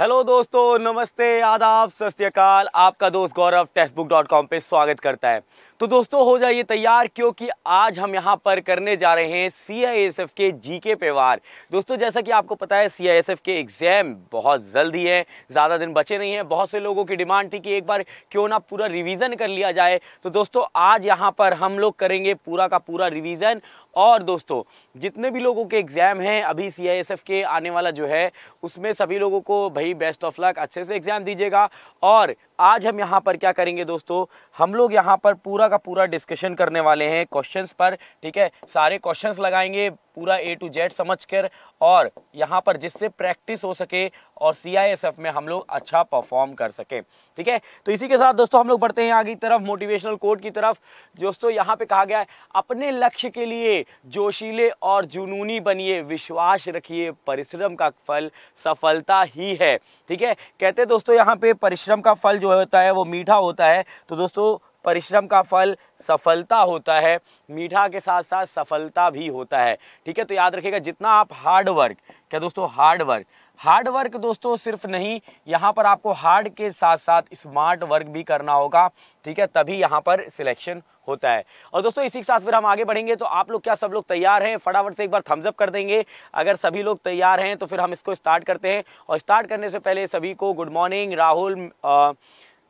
Hello दोस्तों नमस्ते आदाब सत आपका दोस्त Gaurav text book dot com पर स्वागत करता है तो दोस्तों हो जाइए तैयार क्योंकि आज हम यहाँ पर करने जा रहे हैं सी आई एस एफ के जी के वार दोस्तों जैसा कि आपको पता है सी आई एस एफ के एग्ज़ाम बहुत जल्द ही है ज़्यादा दिन बचे नहीं हैं बहुत से लोगों की डिमांड थी कि एक बार क्यों ना पूरा रिवीज़न कर लिया जाए तो दोस्तों आज यहाँ पर हम लोग करेंगे पूरा का पूरा रिवीज़न और दोस्तों जितने भी लोगों के एग्ज़ाम हैं अभी सी आई एस एफ के आने वाला जो है उसमें सभी लोगों को भाई बेस्ट ऑफ लक अच्छे से एग्ज़ाम दीजिएगा और आज हम यहाँ पर क्या करेंगे दोस्तों हम लोग यहाँ पर पूरा का पूरा डिस्कशन करने वाले हैं क्वेश्चंस पर ठीक है सारे क्वेश्चंस लगाएंगे पूरा ए टू जेड समझ कर और यहाँ पर जिससे प्रैक्टिस हो सके और सी में हम लोग अच्छा परफॉर्म कर सकें ठीक है तो इसी के साथ दोस्तों हम लोग बढ़ते हैं आगे की तरफ मोटिवेशनल कोड की तरफ दोस्तों यहाँ पे कहा गया है अपने लक्ष्य के लिए जोशीले और जुनूनी बनिए विश्वास रखिए परिश्रम का फल सफलता ही है ठीक है कहते दोस्तों यहाँ पे परिश्रम का फल जो होता है वो मीठा होता है तो दोस्तों परिश्रम का फल सफलता होता है मीठा के साथ साथ सफलता भी होता है ठीक है तो याद रखिएगा जितना आप हार्ड वर्क क्या दोस्तों हार्ड वर्क हार्ड वर्क दोस्तों सिर्फ नहीं यहाँ पर आपको हार्ड के साथ साथ स्मार्ट वर्क भी करना होगा ठीक है तभी यहाँ पर सिलेक्शन होता है और दोस्तों इसी के साथ फिर हम आगे बढ़ेंगे तो आप लोग क्या सब लोग तैयार हैं फटाफट से एक बार थम्सअप कर देंगे अगर सभी लोग तैयार हैं तो फिर हम इसको स्टार्ट करते हैं और स्टार्ट करने से पहले सभी को गुड मॉर्निंग राहुल आ,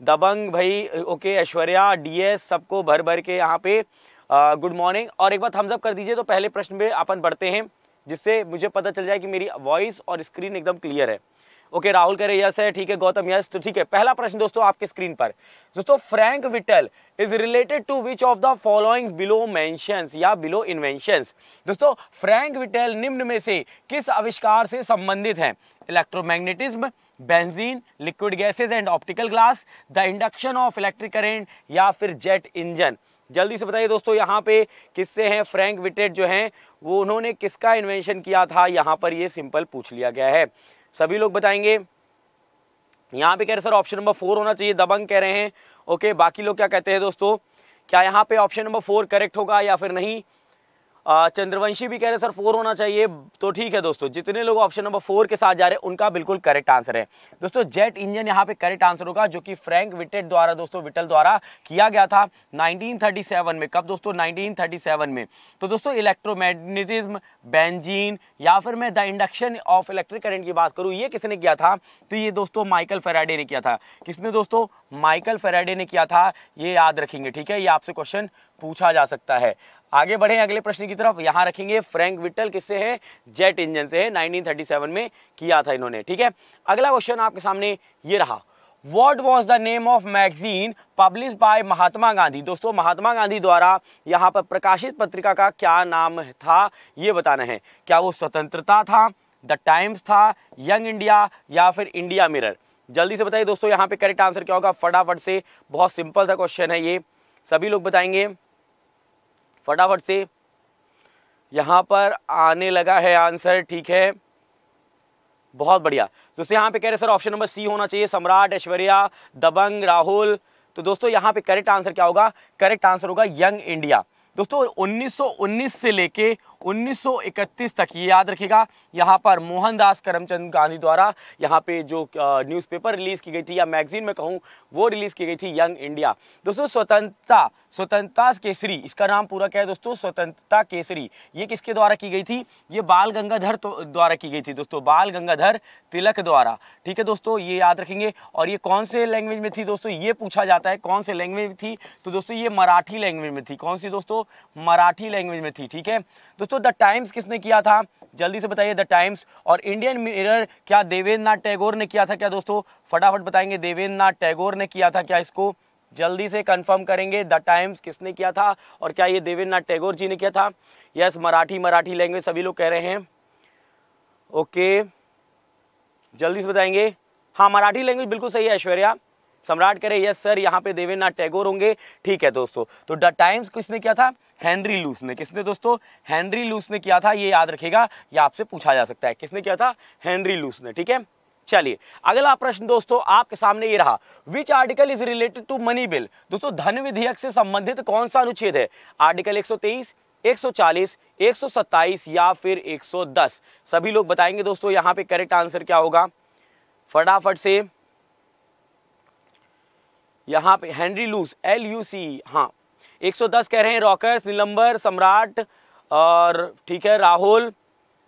दबंग भाई ओके ऐश्वर्या डीएस सबको भर भर के यहाँ पे गुड मॉर्निंग और एक बार थम्सअप कर दीजिए तो पहले प्रश्न में अपन बढ़ते हैं जिससे मुझे पता चल जाए कि मेरी वॉइस और स्क्रीन एकदम क्लियर है ओके राहुल कह रहे यस है ठीक है गौतम यस तो ठीक है पहला प्रश्न दोस्तों आपके स्क्रीन पर दोस्तों Frank Whittle is related to which of the following below mention या बिलो इन्वेंशन दोस्तों फ्रैंक विटल निम्न में से किस आविष्कार से संबंधित हैं electromagnetism benzene liquid gases and optical glass the induction of electric current या फिर जेट इंजन जल्दी से बताइए दोस्तों यहाँ पे किससे हैं फ्रैंक विटेड जो हैं वो उन्होंने किसका इन्वेंशन किया था यहाँ पर ये सिंपल पूछ लिया गया है सभी लोग बताएंगे यहाँ पे कह रहे सर ऑप्शन नंबर फोर होना चाहिए दबंग कह रहे हैं ओके बाकी लोग क्या कहते हैं दोस्तों क्या यहाँ पे ऑप्शन नंबर फोर करेक्ट होगा या फिर नहीं चंद्रवंशी भी कह रहे सर फोर होना चाहिए तो ठीक है दोस्तों जितने लोग ऑप्शन नंबर फोर के साथ जा रहे हैं उनका बिल्कुल करेक्ट आंसर है दोस्तों जेट इंजन यहाँ पे करेक्ट आंसर होगा जो कि फ्रैंक विटेट द्वारा दोस्तों विटल द्वारा किया गया था 1937 में कब दोस्तों 1937 में तो दोस्तों इलेक्ट्रोमैग्नेटिज्म बैनजीन या फिर मैं the induction of electric current की बात करूँ ये किसने किया था तो ये दोस्तों माइकल फेराडे ने किया था किसने दोस्तों माइकल फेराडे ने किया था ये याद रखेंगे ठीक है ये आपसे क्वेश्चन पूछा जा सकता है आगे बढ़े अगले प्रश्न की तरफ यहां रखेंगे फ्रैंक विटल किससे है जेट इंजन से है 1937 में किया था इन्होंने ठीक है अगला क्वेश्चन आपके सामने ये रहा what was the name of magazine publish by Mahatma Gandhi दोस्तों महात्मा गांधी द्वारा यहाँ पर प्रकाशित पत्रिका का क्या नाम था ये बताना है क्या वो स्वतंत्रता था द टाइम्स था यंग इंडिया या फिर इंडिया मिरर जल्दी से बताइए दोस्तों यहाँ पे करेक्ट आंसर क्या होगा फटाफट से बहुत सिंपल सा क्वेश्चन है ये सभी लोग बताएंगे फटाफट से यहाँ पर आने लगा है आंसर ठीक है बहुत बढ़िया दोस्तों यहाँ पे कह रहे सर ऑप्शन नंबर सी होना चाहिए सम्राट ऐश्वर्या दबंग राहुल तो दोस्तों यहाँ पे करेक्ट आंसर क्या होगा करेक्ट आंसर होगा यंग इंडिया दोस्तों 1919 से लेके 1931 तक ये याद रखेगा यहाँ पर मोहनदास करमचंद गांधी द्वारा यहाँ पे जो न्यूज़पेपर रिलीज़ की गई थी या मैगजीन में कहूँ वो रिलीज़ की गई थी यंग इंडिया दोस्तों स्वतंत्रता स्वतंत्रता केसरी इसका नाम पूरा क्या है दोस्तों स्वतंत्रता केसरी ये किसके द्वारा की गई थी ये बाल गंगाधर तो द्वारा की गई थी दोस्तों बाल गंगाधर तिलक द्वारा ठीक है दोस्तों ये याद रखेंगे और ये कौन से लैंग्वेज में थी दोस्तों ये पूछा जाता है कौन से लैंग्वेज में थी तो दोस्तों ये मराठी लैंग्वेज में थी कौन सी दोस्तों मराठी लैंग्वेज में थी ठीक है दोस्तों दोस्तों द टाइम्स किसने किया था जल्दी से बताइए द टाइम्स और इंडियन मिरर क्या देवेंद्र नाथ टैगोर ने किया था क्या दोस्तों फटाफट बताएंगे देवेंद्र नाथ टैगोर ने किया था क्या इसको जल्दी से कंफर्म करेंगे द टाइम्स किसने किया था और क्या ये देवेंद्र नाथ टैगोर जी ने किया था यस मराठी मराठी लैंग्वेज सभी लोग कह रहे हैं ओके जल्दी से बताएंगे हाँ मराठी लैंग्वेज बिल्कुल सही है ऐश्वर्या सम्राट कह रहे यस सर यहाँ पे देवेंद्र नाथ टैगोर होंगे ठीक है दोस्तों तो द टाइम्स किसने किया था हैंनरी लूस ने किसने दोस्तों हेनरी लूस ने किया था ये याद रखेगा ये आपसे पूछा जा सकता है किसने किया था हेनरी लूस ने ठीक है चलिए अगला प्रश्न दोस्तों आपके सामने ये रहा which article is related to money bill दोस्तों धन विधेयक से संबंधित कौन सा अनुच्छेद है आर्टिकल 123 140, 127 या फिर 110 सभी लोग बताएंगे दोस्तों यहां पे करेक्ट आंसर क्या होगा फटाफट से यहां पे Henry Luce L U C हाँ 110 कह रहे हैं रॉकर्स नीलंबर सम्राट और ठीक है राहुल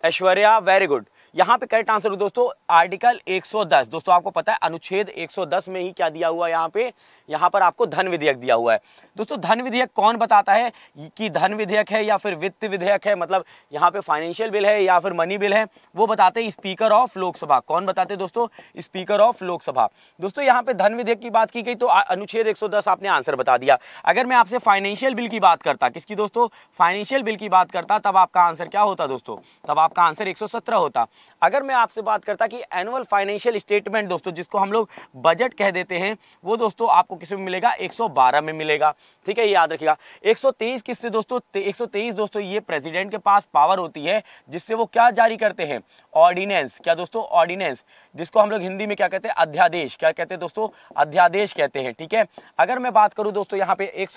ऐश्वर्या वेरी गुड यहाँ पे करेक्ट आंसर दोस्तों आर्टिकल 110 दोस्तों आपको पता है अनुच्छेद 110 में ही क्या दिया हुआ यहाँ पे यहाँ पर आपको धन विधेयक दिया हुआ है दोस्तों धन विधेयक कौन बताता है कि धन विधेयक है या फिर वित्त विधेयक है मतलब यहाँ पे फाइनेंशियल बिल है या फिर मनी बिल है वो बताते हैं स्पीकर ऑफ लोकसभा कौन बताते हैं दोस्तों स्पीकर ऑफ लोकसभा दोस्तों यहाँ पे धन विधेयक की बात की गई तो अनुच्छेद एक आपने आंसर बता दिया अगर मैं आपसे फाइनेंशियल बिल की बात करता किसकी दोस्तों फाइनेंशियल बिल की बात करता तब आपका आंसर क्या होता दोस्तों तब आपका आंसर एक होता अगर मैं आपसे बात करता कि एनुअल फाइनेंशियल स्टेटमेंट दोस्तों जिसको हम लोग बजट कह देते हैं वो दोस्तों आपको आपको किस में मिलेगा 112 में मिलेगा ठीक है ये याद रखिएगा 123 किससे दोस्तों 123 दोस्तों ये प्रेसिडेंट के पास पावर होती है जिससे वो क्या जारी करते हैं ऑर्डिनेंस क्या दोस्तों ऑर्डिनेंस जिसको हम लोग हिंदी में क्या कहते हैं अध्यादेश क्या कहते हैं दोस्तों अध्यादेश कहते हैं ठीक है थीके? अगर मैं बात करूँ दोस्तों यहाँ पे एक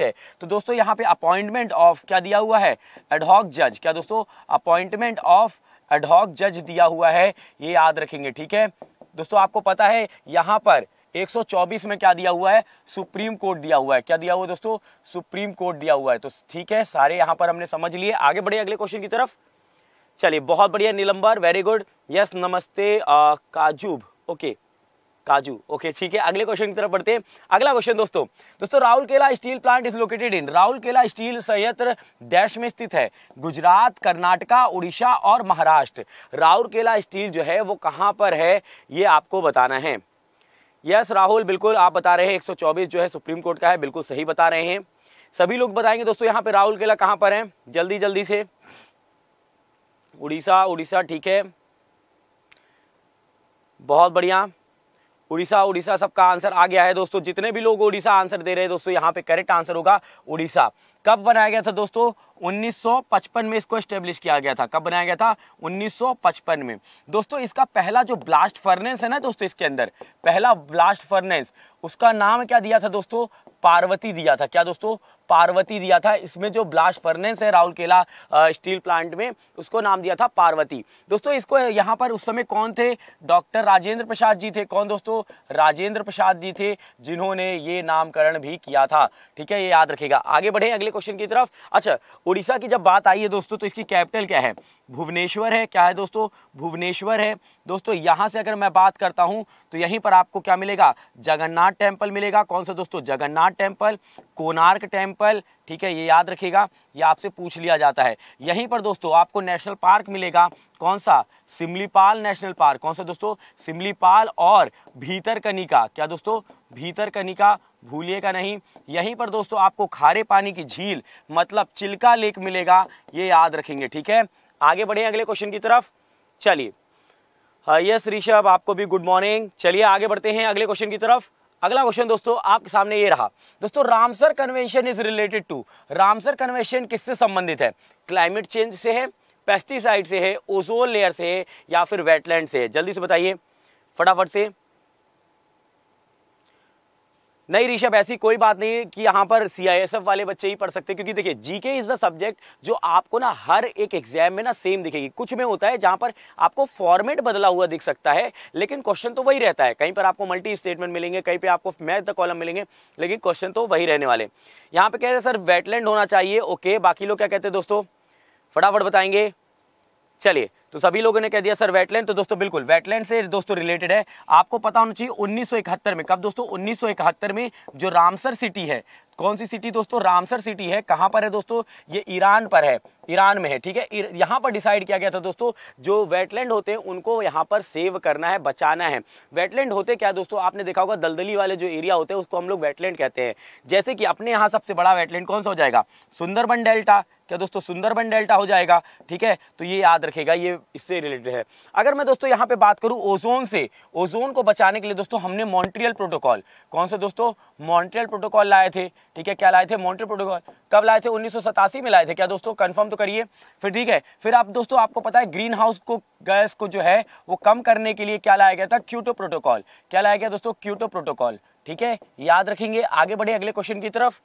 है तो दोस्तों यहाँ पे अपॉइंटमेंट ऑफ क्या दिया हुआ है एडहॉक जज क्या दोस्तों अपॉइंटमेंट ऑफ एडहॉक जज दिया हुआ है ये याद रखेंगे ठीक है दोस्तों आपको पता है यहाँ पर 124 में क्या दिया हुआ है सुप्रीम कोर्ट दिया हुआ है क्या दिया हुआ है दोस्तों सुप्रीम कोर्ट दिया हुआ है तो ठीक है सारे यहां पर हमने समझ लिए आगे बढ़े अगले क्वेश्चन की तरफ चलिए बहुत बढ़िया नीलम्बर वेरी गुड यस नमस्ते आ, काजूब ओके काजू ओके ठीक है अगले क्वेश्चन की तरफ बढ़ते हैं अगला क्वेश्चन दोस्तों दोस्तों Rourkela steel plant is located in Rourkela steel संयंत्र देश में स्थित है गुजरात कर्नाटका उड़ीसा और महाराष्ट्र राहुल केला स्टील जो है वो कहाँ पर है ये आपको बताना है यस राहुल बिल्कुल आप बता रहे हैं एक जो है सुप्रीम कोर्ट का है बिल्कुल सही बता रहे हैं सभी लोग बताएंगे दोस्तों यहाँ पे राहुल केला कहाँ पर है जल्दी जल्दी से उड़ीसा उड़ीसा ठीक है बहुत बढ़िया उड़ीसा उड़ीसा सबका आंसर आ गया है दोस्तों जितने भी लोग उड़ीसा आंसर दे रहे हैं दोस्तों यहाँ पे करेक्ट आंसर होगा उड़ीसा कब बनाया गया था दोस्तों 1955 में इसको स्टेब्लिश किया गया था कब बनाया गया था 1955 में दोस्तों इसका पहला जो ब्लास्ट फर्नेस है ना दोस्तों इसके अंदर पहला ब्लास्ट फर्नेस उसका नाम क्या दिया था दोस्तों पार्वती दिया था क्या दोस्तों पार्वती दिया था इसमें जो ब्लास्ट फर्नेस है राहुल केला स्टील प्लांट में उसको नाम दिया था पार्वती दोस्तों इसको यहाँ पर उस समय कौन थे डॉक्टर राजेंद्र प्रसाद जी थे कौन दोस्तों राजेंद्र प्रसाद जी थे जिन्होंने ये नामकरण भी किया था ठीक है ये याद रखेगा आगे बढ़े अगले क्वेश्चन की तरफ अच्छा उड़ीसा की जब बात आई है दोस्तों तो इसकी कैपिटल क्या है भुवनेश्वर है क्या है दोस्तों भुवनेश्वर है दोस्तों यहाँ से अगर मैं बात करता हूँ तो यहीं पर आपको क्या मिलेगा जगन्नाथ टेम्पल मिलेगा कौन सा दोस्तों जगन्नाथ टेम्पल कोनार्क टेम्पल ठीक है ये याद रखिएगा ये आपसे पूछ लिया जाता है यहीं पर दोस्तों आपको नेशनल पार्क मिलेगा कौन सा सिमलीपाल नेशनल पार्क कौन सा दोस्तों सिमलीपाल और भीतर कनिका क्या दोस्तों भीतर कनिका भूलिएगा नहीं यहीं पर दोस्तों आपको खारे पानी की झील मतलब चिल्का लेक मिलेगा ये याद रखेंगे ठीक है आगे बढ़े अगले क्वेश्चन की तरफ चलिए यस हाँ, ऋषभ आपको भी गुड मॉर्निंग चलिए आगे बढ़ते हैं अगले क्वेश्चन की तरफ अगला क्वेश्चन दोस्तों आपके सामने ये रहा दोस्तों Ramsar convention is related to Ramsar convention किससे संबंधित है क्लाइमेट चेंज से है पेस्टिसाइड से है ओजोन लेयर से है या फिर वेटलैंड से है जल्दी से बताइए फटाफट से नहीं ऋषभ ऐसी कोई बात नहीं है कि यहाँ पर एफ वाले बच्चे ही पढ़ सकते हैं क्योंकि देखिए जीके इज़ द सब्जेक्ट जो आपको ना हर एक एग्जाम में ना सेम दिखेगी कुछ में होता है जहाँ पर आपको फॉर्मेट बदला हुआ दिख सकता है लेकिन क्वेश्चन तो वही रहता है कहीं पर आपको मल्टी स्टेटमेंट मिलेंगे कहीं पर आपको मैथ द कॉलम मिलेंगे लेकिन क्वेश्चन तो वही रहने वाले यहाँ पर कह रहे हैं सर वेटलैंड होना चाहिए ओके बाकी लोग क्या कहते हैं दोस्तों फटाफट बताएंगे चलिए तो सभी लोगों ने कह दिया सर वेटलैंड तो दोस्तों बिल्कुल वेटलैंड से दोस्तों रिलेटेड है आपको पता होना चाहिए उन्नीस में कब दोस्तों उन्नीस में जो रामसर सिटी है कौन सी सिटी दोस्तों रामसर सिटी है कहाँ पर है दोस्तों ये ईरान पर है ईरान में है ठीक है यहाँ पर डिसाइड किया गया था दोस्तों जो वेटलैंड होते हैं उनको यहाँ पर सेव करना है बचाना है वेटलैंड होते क्या दोस्तों आपने देखा होगा दलदली वाले जो एरिया होते हैं उसको हम लोग वेटलैंड कहते हैं जैसे कि अपने यहाँ सबसे बड़ा वेटलैंड कौन सा हो जाएगा सुंदरबन डेल्टा क्या दोस्तों सुंदरबन डेल्टा हो जाएगा ठीक है तो ये याद रखेगा ये इससे रिलेटेड है अगर मैं दोस्तों यहाँ पे बात करूँ ओजोन से ओजोन को बचाने के लिए दोस्तों हमने मॉन्ट्रियल प्रोटोकॉल कौन से दोस्तों मॉन्ट्रियल प्रोटोकॉल लाए थे ठीक है क्या लाए थे मॉन्ट्रियल प्रोटोकॉल कब लाए थे उन्नीस में लाए थे क्या दोस्तों कन्फर्म तो करिए फिर ठीक है फिर आप दोस्तों आपको पता है ग्रीन हाउस को गैस को जो है वो कम करने के लिए क्या लाया गया था क्यूटो प्रोटोकॉल क्या लाया गया दोस्तों क्यूटो प्रोटोकॉल ठीक है याद रखेंगे आगे बढ़े अगले क्वेश्चन की तरफ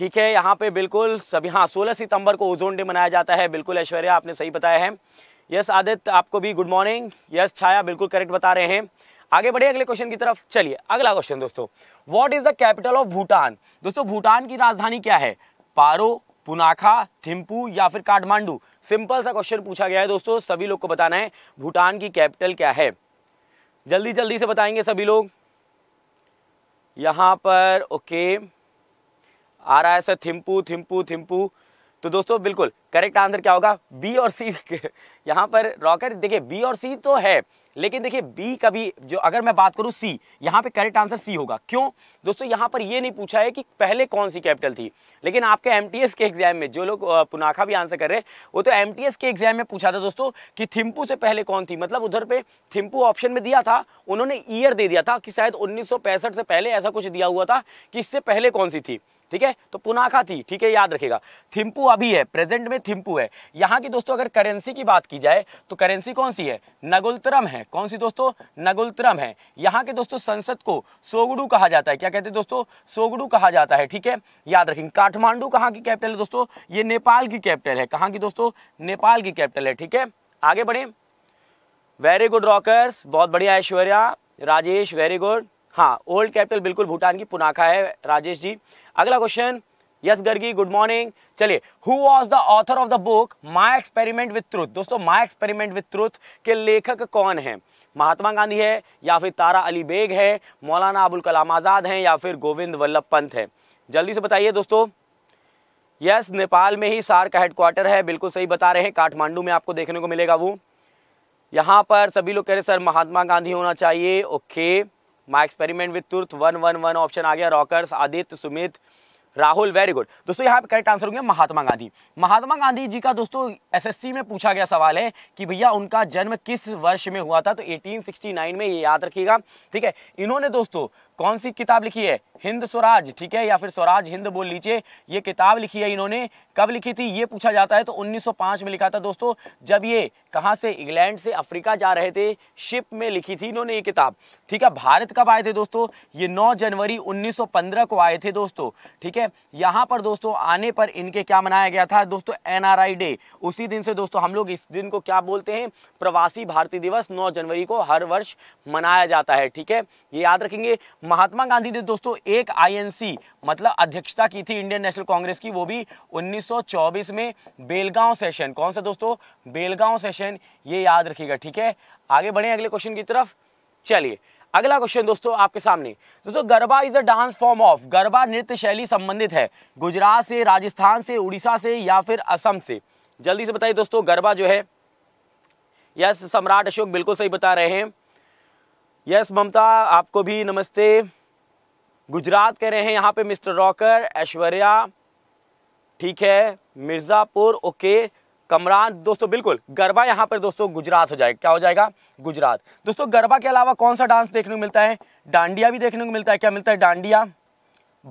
ठीक है यहाँ पे बिल्कुल सभी हाँ सोलह सितंबर को ओजोन डे मनाया जाता है बिल्कुल ऐश्वर्या आपने सही बताया है यस आदित्य आपको भी गुड मॉर्निंग यस छाया बिल्कुल करेक्ट बता रहे हैं आगे बढ़े अगले क्वेश्चन की तरफ चलिए अगला क्वेश्चन दोस्तों what is the capital of Bhutan दोस्तों भूटान की राजधानी क्या है पारो पुनाखा थिम्पू या फिर काठमांडू सिंपल सा क्वेश्चन पूछा गया है दोस्तों सभी लोग को बताना है भूटान की कैपिटल क्या है जल्दी जल्दी से बताएंगे सभी लोग यहाँ पर ओके okay. आ रहा है सर थिम्पू थिम्पू थिम्पू तो दोस्तों बिल्कुल करेक्ट आंसर क्या होगा बी और सी यहाँ पर रॉकेट देखिए बी और सी तो है लेकिन देखिए बी कभी जो अगर मैं बात करूँ सी यहाँ पे करेक्ट आंसर सी होगा क्यों दोस्तों यहाँ पर ये नहीं पूछा है कि पहले कौन सी कैपिटल थी लेकिन आपके एम के एग्जाम में जो लोग पुनाखा भी आंसर कर रहे वो तो एम के एग्जाम में पूछा था दोस्तों कि थिम्पू से पहले कौन थी मतलब उधर पे थिम्पू ऑप्शन में दिया था उन्होंने ईयर दे दिया था कि शायद उन्नीस से पहले ऐसा कुछ दिया हुआ था कि इससे पहले कौन सी थी ठीक है तो पुनाखा थी ठीक है याद रखेगा थिम्पू अभी है प्रेजेंट में थिम्पू है यहाँ की दोस्तों अगर करेंसी की बात की जाए तो करेंसी कौन सी है नगुलतरम है कौन सी दोस्तों नगुलतरम है यहाँ के दोस्तों संसद को सोगडू कहा जाता है क्या कहते हैं दोस्तों सोगडू कहा जाता है ठीक है याद रखेंगे काठमांडू कहाँ की कैपिटल है दोस्तों ये नेपाल की कैपिटल है कहाँ की दोस्तों नेपाल की कैपिटल है ठीक है आगे बढ़े वेरी गुड रॉकर्स बहुत बढ़िया ऐश्वर्या राजेश वेरी गुड हाँ ओल्ड कैपिटल बिल्कुल भूटान की पुनाखा है राजेश जी अगला question yes Gargi good morning चलिए who was the author of the book my experiment with truth दोस्तों माई एक्सपेरिमेंट विथ ट्रुथ के लेखक कौन है महात्मा गांधी है या फिर तारा अली बेग है मौलाना अबुल कलाम आज़ाद हैं या फिर गोविंद वल्लभ पंत है जल्दी से बताइए दोस्तों यस yes, नेपाल में ही सार का हेडक्वार्टर है बिल्कुल सही बता रहे हैं काठमांडू में आपको देखने को मिलेगा वो यहाँ पर सभी लोग कह रहे सर महात्मा गांधी होना चाहिए okay okay. My experiment with truth one one one option आ गया rockers Aditya Sumit Rahul very good दोस्तों यहाँ पे करेक्ट आंसर होंगे महात्मा गांधी महात्मा गांधी जी का दोस्तों एसएससी में पूछा गया सवाल है कि भैया उनका जन्म किस वर्ष में हुआ था तो 1869 में ये याद रखिएगा ठीक है इन्होंने दोस्तों कौन सी किताब लिखी है हिंद स्वराज ठीक है या फिर स्वराज हिंद बोल लीजिए ये किताब लिखी है इन्होंने कब लिखी थी ये पूछा जाता है तो 1905 में लिखा था दोस्तों जब ये कहाँ से इंग्लैंड से अफ्रीका जा रहे थे शिप में लिखी थी इन्होंने ये किताब ठीक है भारत कब आए थे दोस्तों ये 9 जनवरी 1915 को आए थे दोस्तों ठीक है यहाँ पर दोस्तों आने पर इनके क्या मनाया गया था दोस्तों एनआरआई डे उसी दिन से दोस्तों हम लोग इस दिन को क्या बोलते हैं प्रवासी भारतीय दिवस नौ जनवरी को हर वर्ष मनाया जाता है ठीक है ये याद रखेंगे महात्मा गांधी ने दोस्तों एक आईएनसी मतलब अध्यक्षता की थी इंडियन नेशनल कांग्रेस की वो भी 1924 में बेलगांव सेशन कौन सा दोस्तों बेलगांव सेशन ये याद रखिएगा ठीक है आगे बढ़े अगले क्वेश्चन की तरफ चलिए अगला क्वेश्चन दोस्तों आपके सामने दोस्तों Garba is a dance form of Garba नृत्य शैली संबंधित है गुजरात से राजस्थान से उड़ीसा से या फिर असम से जल्दी से बताइए दोस्तों गरबा जो है यस सम्राट अशोक बिल्कुल सही बता रहे हैं यस ममता आपको भी नमस्ते गुजरात कह रहे हैं यहाँ पे मिस्टर रॉकर ऐश्वर्या ठीक है मिर्ज़ापुर ओके कमरान दोस्तों बिल्कुल गरबा यहाँ पर दोस्तों गुजरात हो जाएगा क्या हो जाएगा गुजरात दोस्तों गरबा के अलावा कौन सा डांस देखने को मिलता है डांडिया भी देखने को मिलता है क्या मिलता है डांडिया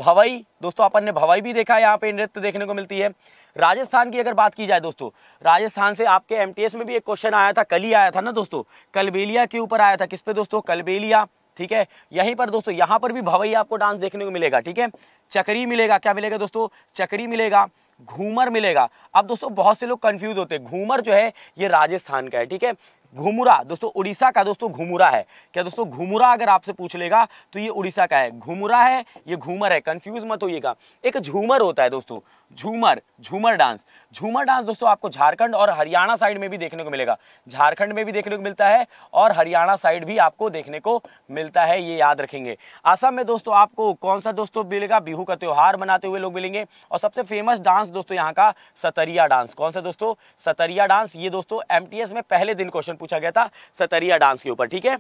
भवई दोस्तों अपन ने भवई भी देखा है यहाँ पे नृत्य देखने को मिलती है राजस्थान की अगर बात की जाए दोस्तों राजस्थान से आपके एम में भी एक क्वेश्चन आया था कल ही आया था ना दोस्तों कलबेलिया के ऊपर आया था किस पे दोस्तों कलबेलिया ठीक है यहीं पर दोस्तों यहाँ पर भी भवई आपको डांस देखने को मिलेगा ठीक है चकरी मिलेगा क्या मिलेगा दोस्तों चकरी मिलेगा घूमर मिलेगा अब दोस्तों बहुत से लोग कंफ्यूज होते हैं घूमर जो है ये राजस्थान का है ठीक है घुमुरा दोस्तों उड़ीसा का दोस्तों घुमुरा है क्या दोस्तों घुमुरा अगर आपसे पूछ लेगा तो ये उड़ीसा का है घुमुरा है ये घूमर है कंफ्यूज मत होइएगा एक झूमर होता है दोस्तों झूमर झूमर डांस झूमर डांस दोस्तों आपको झारखंड और हरियाणा साइड में भी देखने को मिलेगा झारखंड में भी देखने को मिलता है और हरियाणा साइड भी आपको देखने को मिलता है ये याद रखेंगे असम में दोस्तों आपको कौन सा दोस्तों मिलेगा बिहू का त्यौहार मनाते हुए लोग मिलेंगे और सबसे फेमस डांस दोस्तों यहाँ का सतरिया डांस कौन सा दोस्तों सतरिया डांस ये दोस्तों एम में पहले दिन क्वेश्चन पूछा गया था सतरिया डांस के ऊपर ठीक है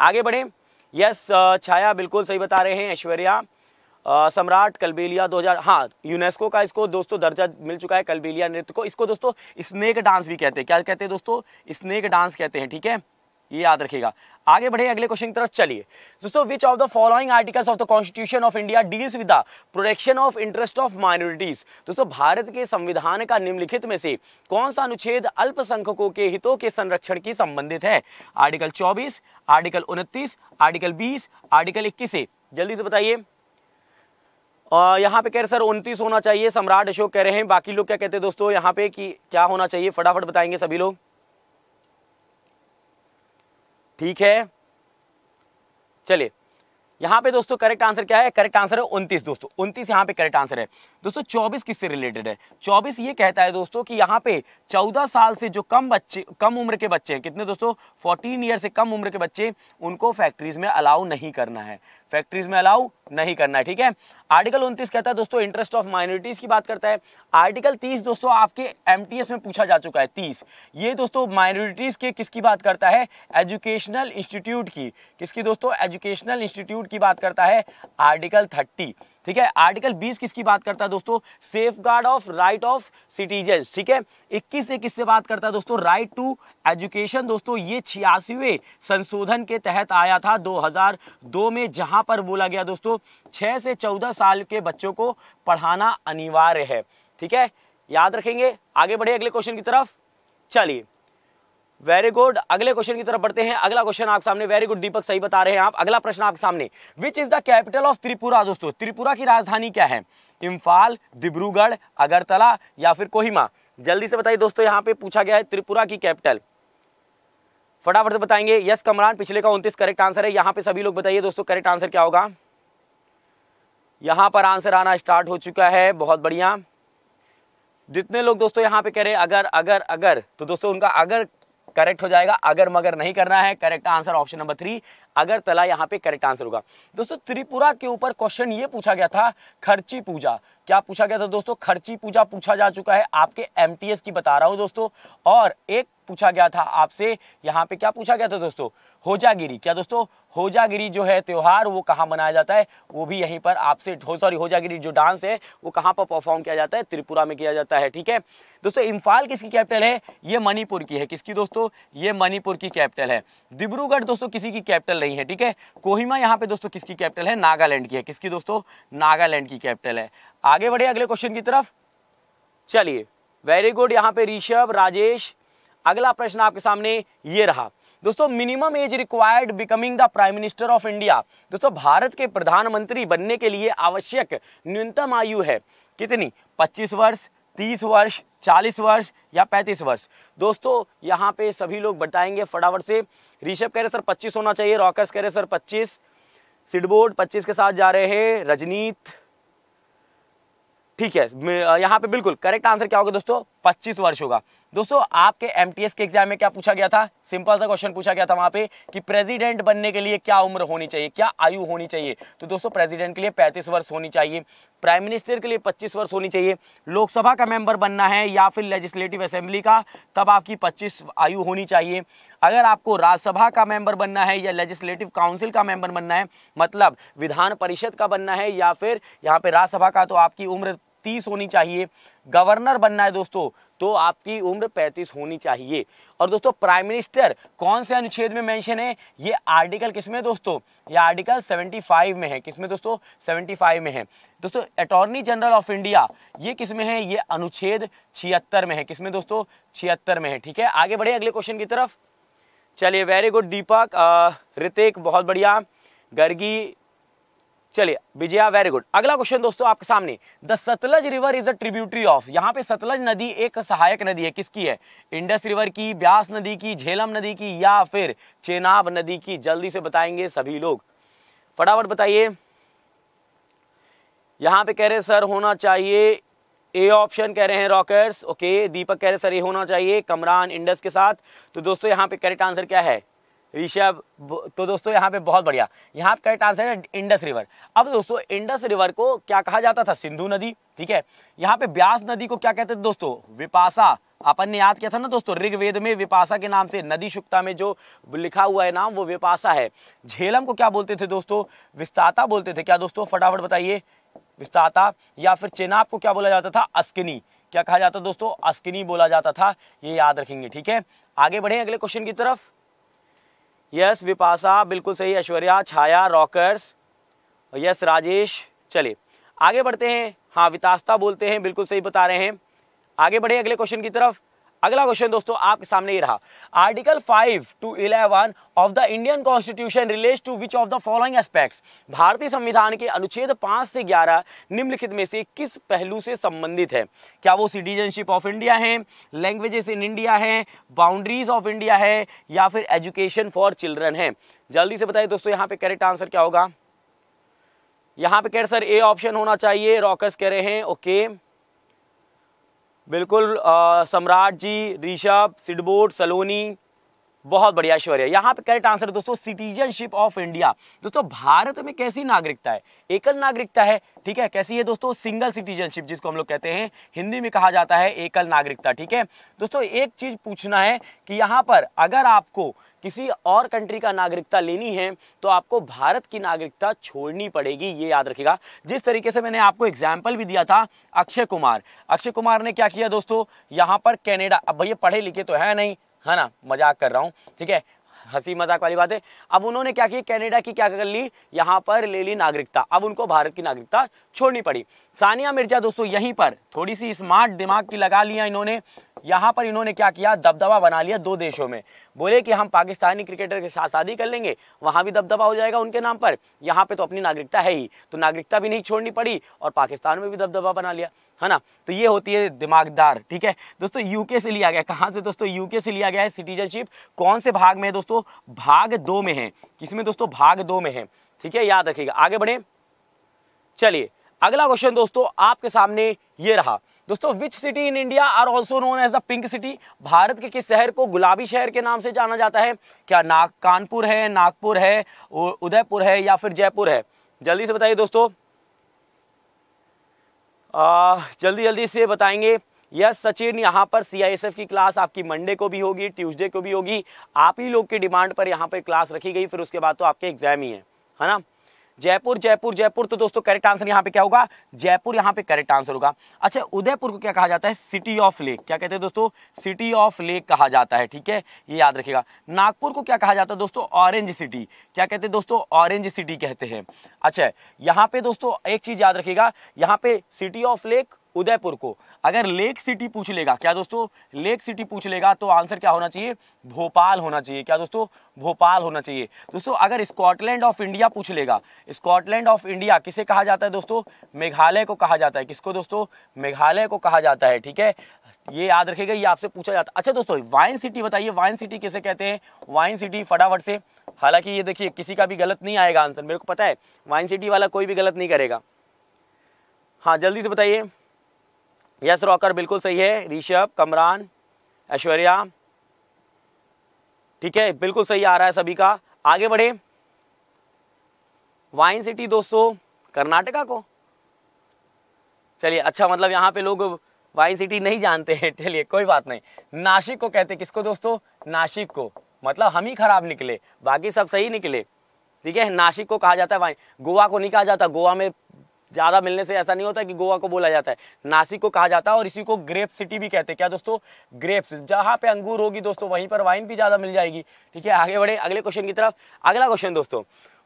आगे बढ़े यस छाया बिल्कुल सही बता रहे हैं ऐश्वर्या सम्राट कलबेलिया 2000 हाँ यूनेस्को का इसको दोस्तों दर्जा मिल चुका है कलबेलिया नृत्य को इसको दोस्तों स्नेक डांस भी कहते हैं क्या कहते हैं दोस्तों स्नेक डांस कहते हैं ठीक है ये याद रखिएगा आगे बढ़े अगले क्वेश्चन की तरफ चलिए दोस्तों which of the following articles of the constitution of India deals with the protection of interest of minorities दोस्तों भारत के संविधान का निम्नलिखित में से कौन सा अनुच्छेद अल्पसंख्यकों के हितों के संरक्षण की संबंधित है आर्टिकल चौबीस आर्टिकल उनतीस आर्टिकल बीस आर्टिकल इक्कीस जल्दी से बताइए यहाँ पे कह रहे सर उनतीस होना चाहिए सम्राट अशोक कह रहे हैं बाकी लोग क्या कहते हैं दोस्तों यहाँ पे कि क्या होना चाहिए फटाफट बताएंगे सभी लोग ठीक है चलिए यहाँ पे दोस्तों करेक्ट आंसर क्या है करेक्ट आंसर है उनतीस दोस्तों उनतीस यहाँ पे करेक्ट आंसर है दोस्तों चौबीस किससे रिलेटेड है चौबीस ये कहता है दोस्तों कि यहाँ पे चौदह साल से जो कम बच्चे कम उम्र के बच्चे हैं कितने दोस्तों फोर्टीन ईयर से कम उम्र के बच्चे उनको फैक्ट्रीज में अलाउ नहीं करना है फैक्ट्रीज में अलाउ नहीं करना है ठीक है आर्टिकल 29 कहता है दोस्तों इंटरेस्ट ऑफ माइनॉरिटीज की बात करता है आर्टिकल तीस दोस्तों आपके एमटीएस में पूछा जा चुका है तीस ये दोस्तों माइनॉरिटीज के किसकी बात करता है एजुकेशनल इंस्टीट्यूट की किसकी दोस्तों एजुकेशनल इंस्टीट्यूट की बात करता है आर्टिकल थर्टी ठीक है आर्टिकल 20 किसकी बात करता है दोस्तों safeguard of right of citizen ठीक है 21 ए किससे बात करता है दोस्तों राइट टू एजुकेशन दोस्तों ये छियासीवे संशोधन के तहत आया था 2002 में जहां पर बोला गया दोस्तों 6 से 14 साल के बच्चों को पढ़ाना अनिवार्य है ठीक है याद रखेंगे आगे बढ़े अगले क्वेश्चन की तरफ चलिए वेरी गुड अगले क्वेश्चन की तरफ बढ़ते हैं अगला क्वेश्चन आपके सामने वेरी गुड दीपक सही बता रहे हैं आप अगला प्रश्न आपके सामने which is the capital of Tripura दोस्तों त्रिपुरा की राजधानी क्या है इम्फाल डिब्रूगढ़ अगरतला या फिर कोहिमा जल्दी से बताइए दोस्तों यहाँ पे पूछा गया है त्रिपुरा की कैपिटल फटाफट से बताएंगे यस कमरान पिछले का उनतीस करेक्ट आंसर है यहाँ पे सभी लोग बताइए दोस्तों करेक्ट आंसर क्या होगा यहाँ पर आंसर आना स्टार्ट हो चुका है बहुत बढ़िया जितने लोग दोस्तों यहाँ पे कह रहे अगर अगर अगर तो दोस्तों उनका अगर करेक्ट हो जाएगा अगर मगर नहीं करना है correct answer option number three अगर तला यहाँ पे करेक्ट आंसर होगा दोस्तों त्रिपुरा के ऊपर क्वेश्चन ये पूछा गया था खर्ची पूजा क्या पूछा गया था दोस्तों खर्ची पूजा पूछा जा चुका है आपके एमटीएस की बता रहा हूँ दोस्तों और एक पूछा गया था आपसे यहाँ पे क्या पूछा गया था दोस्तों होजागिरी क्या दोस्तों होजागिरी जो है त्यौहार वो कहाँ मनाया जाता है वो भी यहीं पर आपसे हो सॉरी होजागिरी जो डांस है वो कहाँ पर परफॉर्म किया जाता है त्रिपुरा में किया जाता है ठीक है दोस्तों इम्फाल किसकी कैपिटल है ये मणिपुर की है किसकी दोस्तों ये मणिपुर की कैपिटल है डिब्रूगढ़ दोस्तों किसी की कैपिटल नहीं है ठीक है कोहिमा यहाँ पे दोस्तों किसकी कैपिटल है नागालैंड की है किसकी दोस्तों नागालैंड की कैपिटल है आगे बढ़े अगले क्वेश्चन की तरफ चलिए वेरी गुड यहाँ पे ऋषभ राजेश अगला प्रश्न आपके सामने ये रहा दोस्तों minimum age required becoming the prime minister of India दोस्तों भारत के प्रधानमंत्री बनने के लिए आवश्यक न्यूनतम आयु है कितनी 25 वर्ष 30 वर्ष 40 वर्ष या 35 वर्ष दोस्तों यहाँ पे सभी लोग बताएंगे फटाफट से ऋषभ कह रहे सर 25 होना चाहिए रॉकर्स कह रहे सर 25 सिडबोर्ड 25 के साथ जा रहे हैं रजनीत ठीक है यहाँ पे बिल्कुल करेक्ट आंसर क्या होगा दोस्तों पच्चीस वर्ष होगा दोस्तों आपके एम के एग्जाम में क्या पूछा गया था सिंपल सा क्वेश्चन पूछा गया था वहाँ पे कि प्रेसिडेंट बनने के लिए क्या उम्र होनी चाहिए क्या आयु होनी चाहिए तो दोस्तों प्रेसिडेंट के लिए पैंतीस वर्ष होनी चाहिए प्राइम मिनिस्टर के लिए पच्चीस वर्ष होनी चाहिए लोकसभा का मेंबर बनना है या फिर लेजिस्लेटिव असेंबली का तब आपकी पच्चीस आयु होनी चाहिए अगर आपको राज्यसभा का मेंबर बनना है या लेजिस्लेटिव काउंसिल का मेंबर बनना है मतलब विधान परिषद का बनना है या फिर यहाँ पे राज्यसभा का तो आपकी उम्र तीस होनी चाहिए गवर्नर बनना है दोस्तों तो आपकी उम्र 35 होनी चाहिए और दोस्तों प्राइम मिनिस्टर कौन से अनुच्छेद में मेंशन है ये आर्टिकल किसमें दोस्तों ये आर्टिकल 75 में है किसमें दोस्तों 75 में है दोस्तों अटॉर्नी जनरल ऑफ इंडिया ये किसमें है ये अनुच्छेद छिहत्तर में है किसमें दोस्तों छिहत्तर में है ठीक है आगे बढ़े अगले क्वेश्चन की तरफ चलिए वेरी गुड दीपक रितिक बहुत बढ़िया गर्गी चलिए विजया वेरी गुड अगला क्वेश्चन दोस्तों आपके सामने the Sutlej river is a tributary of यहाँ पे सतलज नदी एक सहायक नदी है किसकी है इंडस रिवर की ब्यास नदी की झेलम नदी की या फिर चेनाब नदी की जल्दी से बताएंगे सभी लोग फटाफट बताइए यहाँ पे कह रहे सर होना चाहिए ए ऑप्शन कह रहे हैं रॉकर्स ओके दीपक कह रहे सर ये होना चाहिए कमरान इंडस के साथ तो दोस्तों यहाँ पे करेक्ट आंसर क्या है ऋषभ तो दोस्तों यहाँ पे बहुत बढ़िया यहाँ पे करेक्ट आंसर है इंडस रिवर अब दोस्तों इंडस रिवर को क्या कहा जाता था सिंधु नदी ठीक है यहाँ पे ब्यास नदी को क्या कहते थे दोस्तों विपासा अपन ने याद किया था ना दोस्तों ऋग्वेद में विपासा के नाम से नदी शुक्ता में जो लिखा हुआ है नाम वो विपासा है झेलम को क्या बोलते थे दोस्तों विस्ताता बोलते थे क्या दोस्तों फटाफट बताइए विस्ताता या फिर चेनाब को क्या बोला जाता था अस्किनी क्या कहा जाता दोस्तों अस्किनी बोला जाता था ये याद रखेंगे ठीक है आगे बढ़े अगले क्वेश्चन की तरफ यस विपाशा बिल्कुल सही ऐश्वर्या छाया रॉकर्स यस राजेश चलिए आगे बढ़ते हैं हाँ वितास्ता बोलते हैं बिल्कुल सही बता रहे हैं आगे बढ़े अगले क्वेश्चन की तरफ अगला क्वेश्चन दोस्तों आपके सामने ही रहा article 5 to 11 of the Indian constitution relate to which of the following aspects भारतीय संविधान के अनुच्छेद 5 से 11 निम्नलिखित में से किस पहलू से संबंधित है क्या वो सिटीजनशिप ऑफ इंडिया है लैंग्वेजेस इन इंडिया है बाउंड्रीज ऑफ इंडिया है या फिर एजुकेशन फॉर चिल्ड्रन है जल्दी से बताइए दोस्तों यहाँ पे करेक्ट आंसर क्या होगा यहाँ पे कह रहे सर ए ऑप्शन होना चाहिए रॉकर्स कह रहे हैं ओके okay. बिल्कुल सम्राट जी ऋषभ सिडबोर्ड सलोनी बहुत बढ़िया ऐश्वर्य यहाँ पे करेक्ट आंसर है दोस्तों सिटीजनशिप ऑफ इंडिया दोस्तों भारत में कैसी नागरिकता है एकल नागरिकता है ठीक है कैसी है दोस्तों सिंगल सिटीजनशिप जिसको हम लोग कहते हैं हिंदी में कहा जाता है एकल नागरिकता ठीक है दोस्तों एक चीज पूछना है कि यहाँ पर अगर आपको किसी और कंट्री का नागरिकता लेनी है तो आपको भारत की नागरिकता छोड़नी पड़ेगी ये याद रखेगा जिस तरीके से मैंने आपको एग्जाम्पल भी दिया था अक्षय कुमार अक्षय कुमार ने क्या किया दोस्तों यहाँ पर कैनेडा अब भैया पढ़े लिखे तो है नहीं है ना मजाक कर रहा हूँ ठीक है हंसी मजाक वाली बात है अब उन्होंने क्या किया कनाडा की क्या कर ली यहाँ पर ले ली नागरिकता अब उनको भारत की नागरिकता छोड़नी पड़ी सानिया मिर्जा दोस्तों यहीं पर थोड़ी सी स्मार्ट दिमाग की लगा लिया इन्होंने यहाँ पर इन्होंने क्या किया दबदबा बना लिया दो देशों में बोले कि हम पाकिस्तानी क्रिकेटर के साथ शादी कर लेंगे वहाँ भी दबदबा हो जाएगा उनके नाम पर यहाँ पर तो अपनी नागरिकता है ही तो नागरिकता भी नहीं छोड़नी पड़ी और पाकिस्तान में भी दबदबा बना लिया है ना तो ये होती है दिमागदार ठीक है दोस्तों यूके से लिया गया कहाँ से दोस्तों यूके से लिया गया है सिटीजनशिप कौन से भाग में है दोस्तों भाग दो में है किसमें दोस्तों भाग दो में है ठीक है याद रखिएगा आगे बढ़े चलिए अगला क्वेश्चन दोस्तों आपके सामने ये रहा दोस्तों which city in India are also known as the pink city Bharat के किस शहर को गुलाबी शहर के नाम से जाना जाता है क्या नाग कानपुर है नागपुर है उदयपुर है या फिर जयपुर है जल्दी से बताइए दोस्तों जल्दी जल्दी से बताएंगे यस सचिन यहाँ पर सीआईएसएफ की क्लास आपकी मंडे को भी होगी ट्यूसडे को भी होगी आप ही लोग की डिमांड पर यहाँ पर क्लास रखी गई फिर उसके बाद तो आपके एग्जाम ही है है ना जयपुर जयपुर जयपुर तो दोस्तों करेक्ट आंसर यहाँ पे क्या होगा जयपुर यहाँ पे करेक्ट आंसर होगा अच्छा उदयपुर को क्या कहा जाता है सिटी ऑफ लेक क्या कहते हैं दोस्तों सिटी ऑफ लेक कहा जाता है ठीक है ये याद रखेगा नागपुर को क्या कहा जाता है दोस्तों ऑरेंज सिटी क्या कहते हैं दोस्तों ऑरेंज सिटी कहते हैं अच्छा यहाँ पे दोस्तों एक चीज याद रखेगा यहाँ पे सिटी ऑफ लेक उदयपुर को अगर लेक सिटी पूछ लेगा क्या दोस्तों लेक सिटी पूछ लेगा तो आंसर क्या होना चाहिए भोपाल होना चाहिए क्या दोस्तों भोपाल होना चाहिए दोस्तों अगर स्कॉटलैंड ऑफ इंडिया पूछ लेगा स्कॉटलैंड ऑफ इंडिया किसे कहा जाता है दोस्तों मेघालय को कहा जाता है किसको दोस्तों मेघालय को कहा जाता है ठीक है ये याद रखेगा ये आपसे पूछा जाता है अच्छा दोस्तों वाइन सिटी बताइए वाइन सिटी किसे कहते हैं वाइन सिटी फटाफट से हालांकि ये देखिए किसी का भी गलत नहीं आएगा आंसर मेरे को पता है वाइन सिटी वाला कोई भी गलत नहीं करेगा हाँ जल्दी से बताइए यस रॉकर बिल्कुल सही है ऋषभ कमरान ऐश्वर्या ठीक है बिल्कुल सही आ रहा है सभी का आगे बढ़े वाइन सिटी दोस्तों कर्नाटका को चलिए अच्छा मतलब यहाँ पे लोग वाइन सिटी नहीं जानते हैं चलिए कोई बात नहीं नासिक को कहते किसको दोस्तों नासिक को मतलब हम ही खराब निकले बाकी सब सही निकले ठीक है नासिक को कहा जाता है वाइन गोवा को नहीं कहा जाता गोवा में ज़्यादा मिलने से ऐसा नहीं होता कि गोवा को बोला जाता है नासिक को कहा जाता है और इसी को ग्रेप सिटी भी कहते हैं क्या दोस्तों ग्रेप्स जहां पे अंगूर होगी दोस्तों वहीं पर वाइन भी ज़्यादा मिल जाएगी ठीक है आगे बढ़े अगले क्वेश्चन की तरफ अगला क्वेश्चन दोस्तों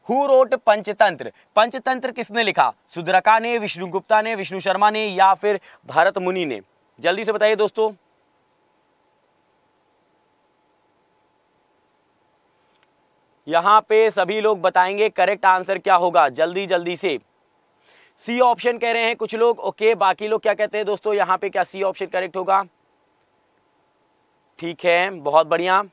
हु रोट पंचतंत्र पंचतंत्र किसने लिखा सुद्रका ने विष्णु गुप्ता ने विष्णु शर्मा ने या फिर भरत मुनि ने जल्दी से बताइए दोस्तों यहाँ पे सभी लोग बताएंगे करेक्ट आंसर क्या होगा जल्दी जल्दी से सी ऑप्शन कह रहे हैं कुछ लोग ओके बाकी लोग क्या कहते हैं दोस्तों यहाँ पे क्या सी ऑप्शन करेक्ट होगा ठीक है बहुत बढ़िया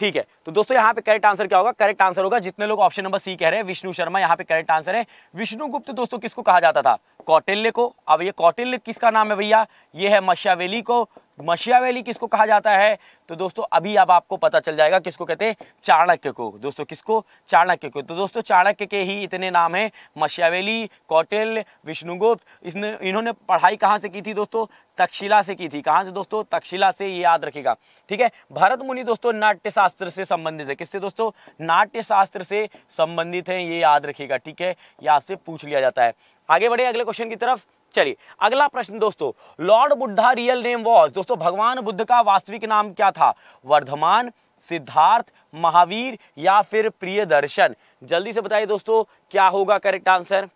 ठीक है तो दोस्तों यहाँ पे करेक्ट आंसर क्या होगा करेक्ट आंसर होगा जितने लोग ऑप्शन नंबर सी कह रहे हैं विष्णु शर्मा यहाँ पे करेक्ट आंसर है विष्णु गुप्त दोस्तों किसको कहा जाता था कौटिल्य को अब ये कौटिल्य किसका नाम है भैया ये है मशावेली को वैली किसको कहा जाता है तो दोस्तों अभी अब आपको पता चल जाएगा किसको कहते हैं चाणक्य को दोस्तों किसको चाणक्य को तो दोस्तों चाणक्य के ही इतने नाम हैं मशियावेली कौटिल विष्णुगुप्त इसने इन्होंने पढ़ाई कहाँ से की थी दोस्तों तक्षशिला से की थी कहाँ से दोस्तों तक्षशिला से ये याद रखेगा ठीक है भरत मुनि दोस्तों नाट्य शास्त्र से संबंधित है किससे दोस्तों नाट्य शास्त्र से संबंधित है ये याद रखेगा ठीक है ये आपसे पूछ लिया जाता है आगे बढ़े अगले क्वेश्चन की तरफ चलिए अगला प्रश्न दोस्तों lord Buddha real name was दोस्तों भगवान बुद्ध का वास्तविक नाम क्या था वर्धमान सिद्धार्थ महावीर या फिर प्रिय दर्शन जल्दी से बताइए दोस्तों क्या होगा करेक्ट आंसर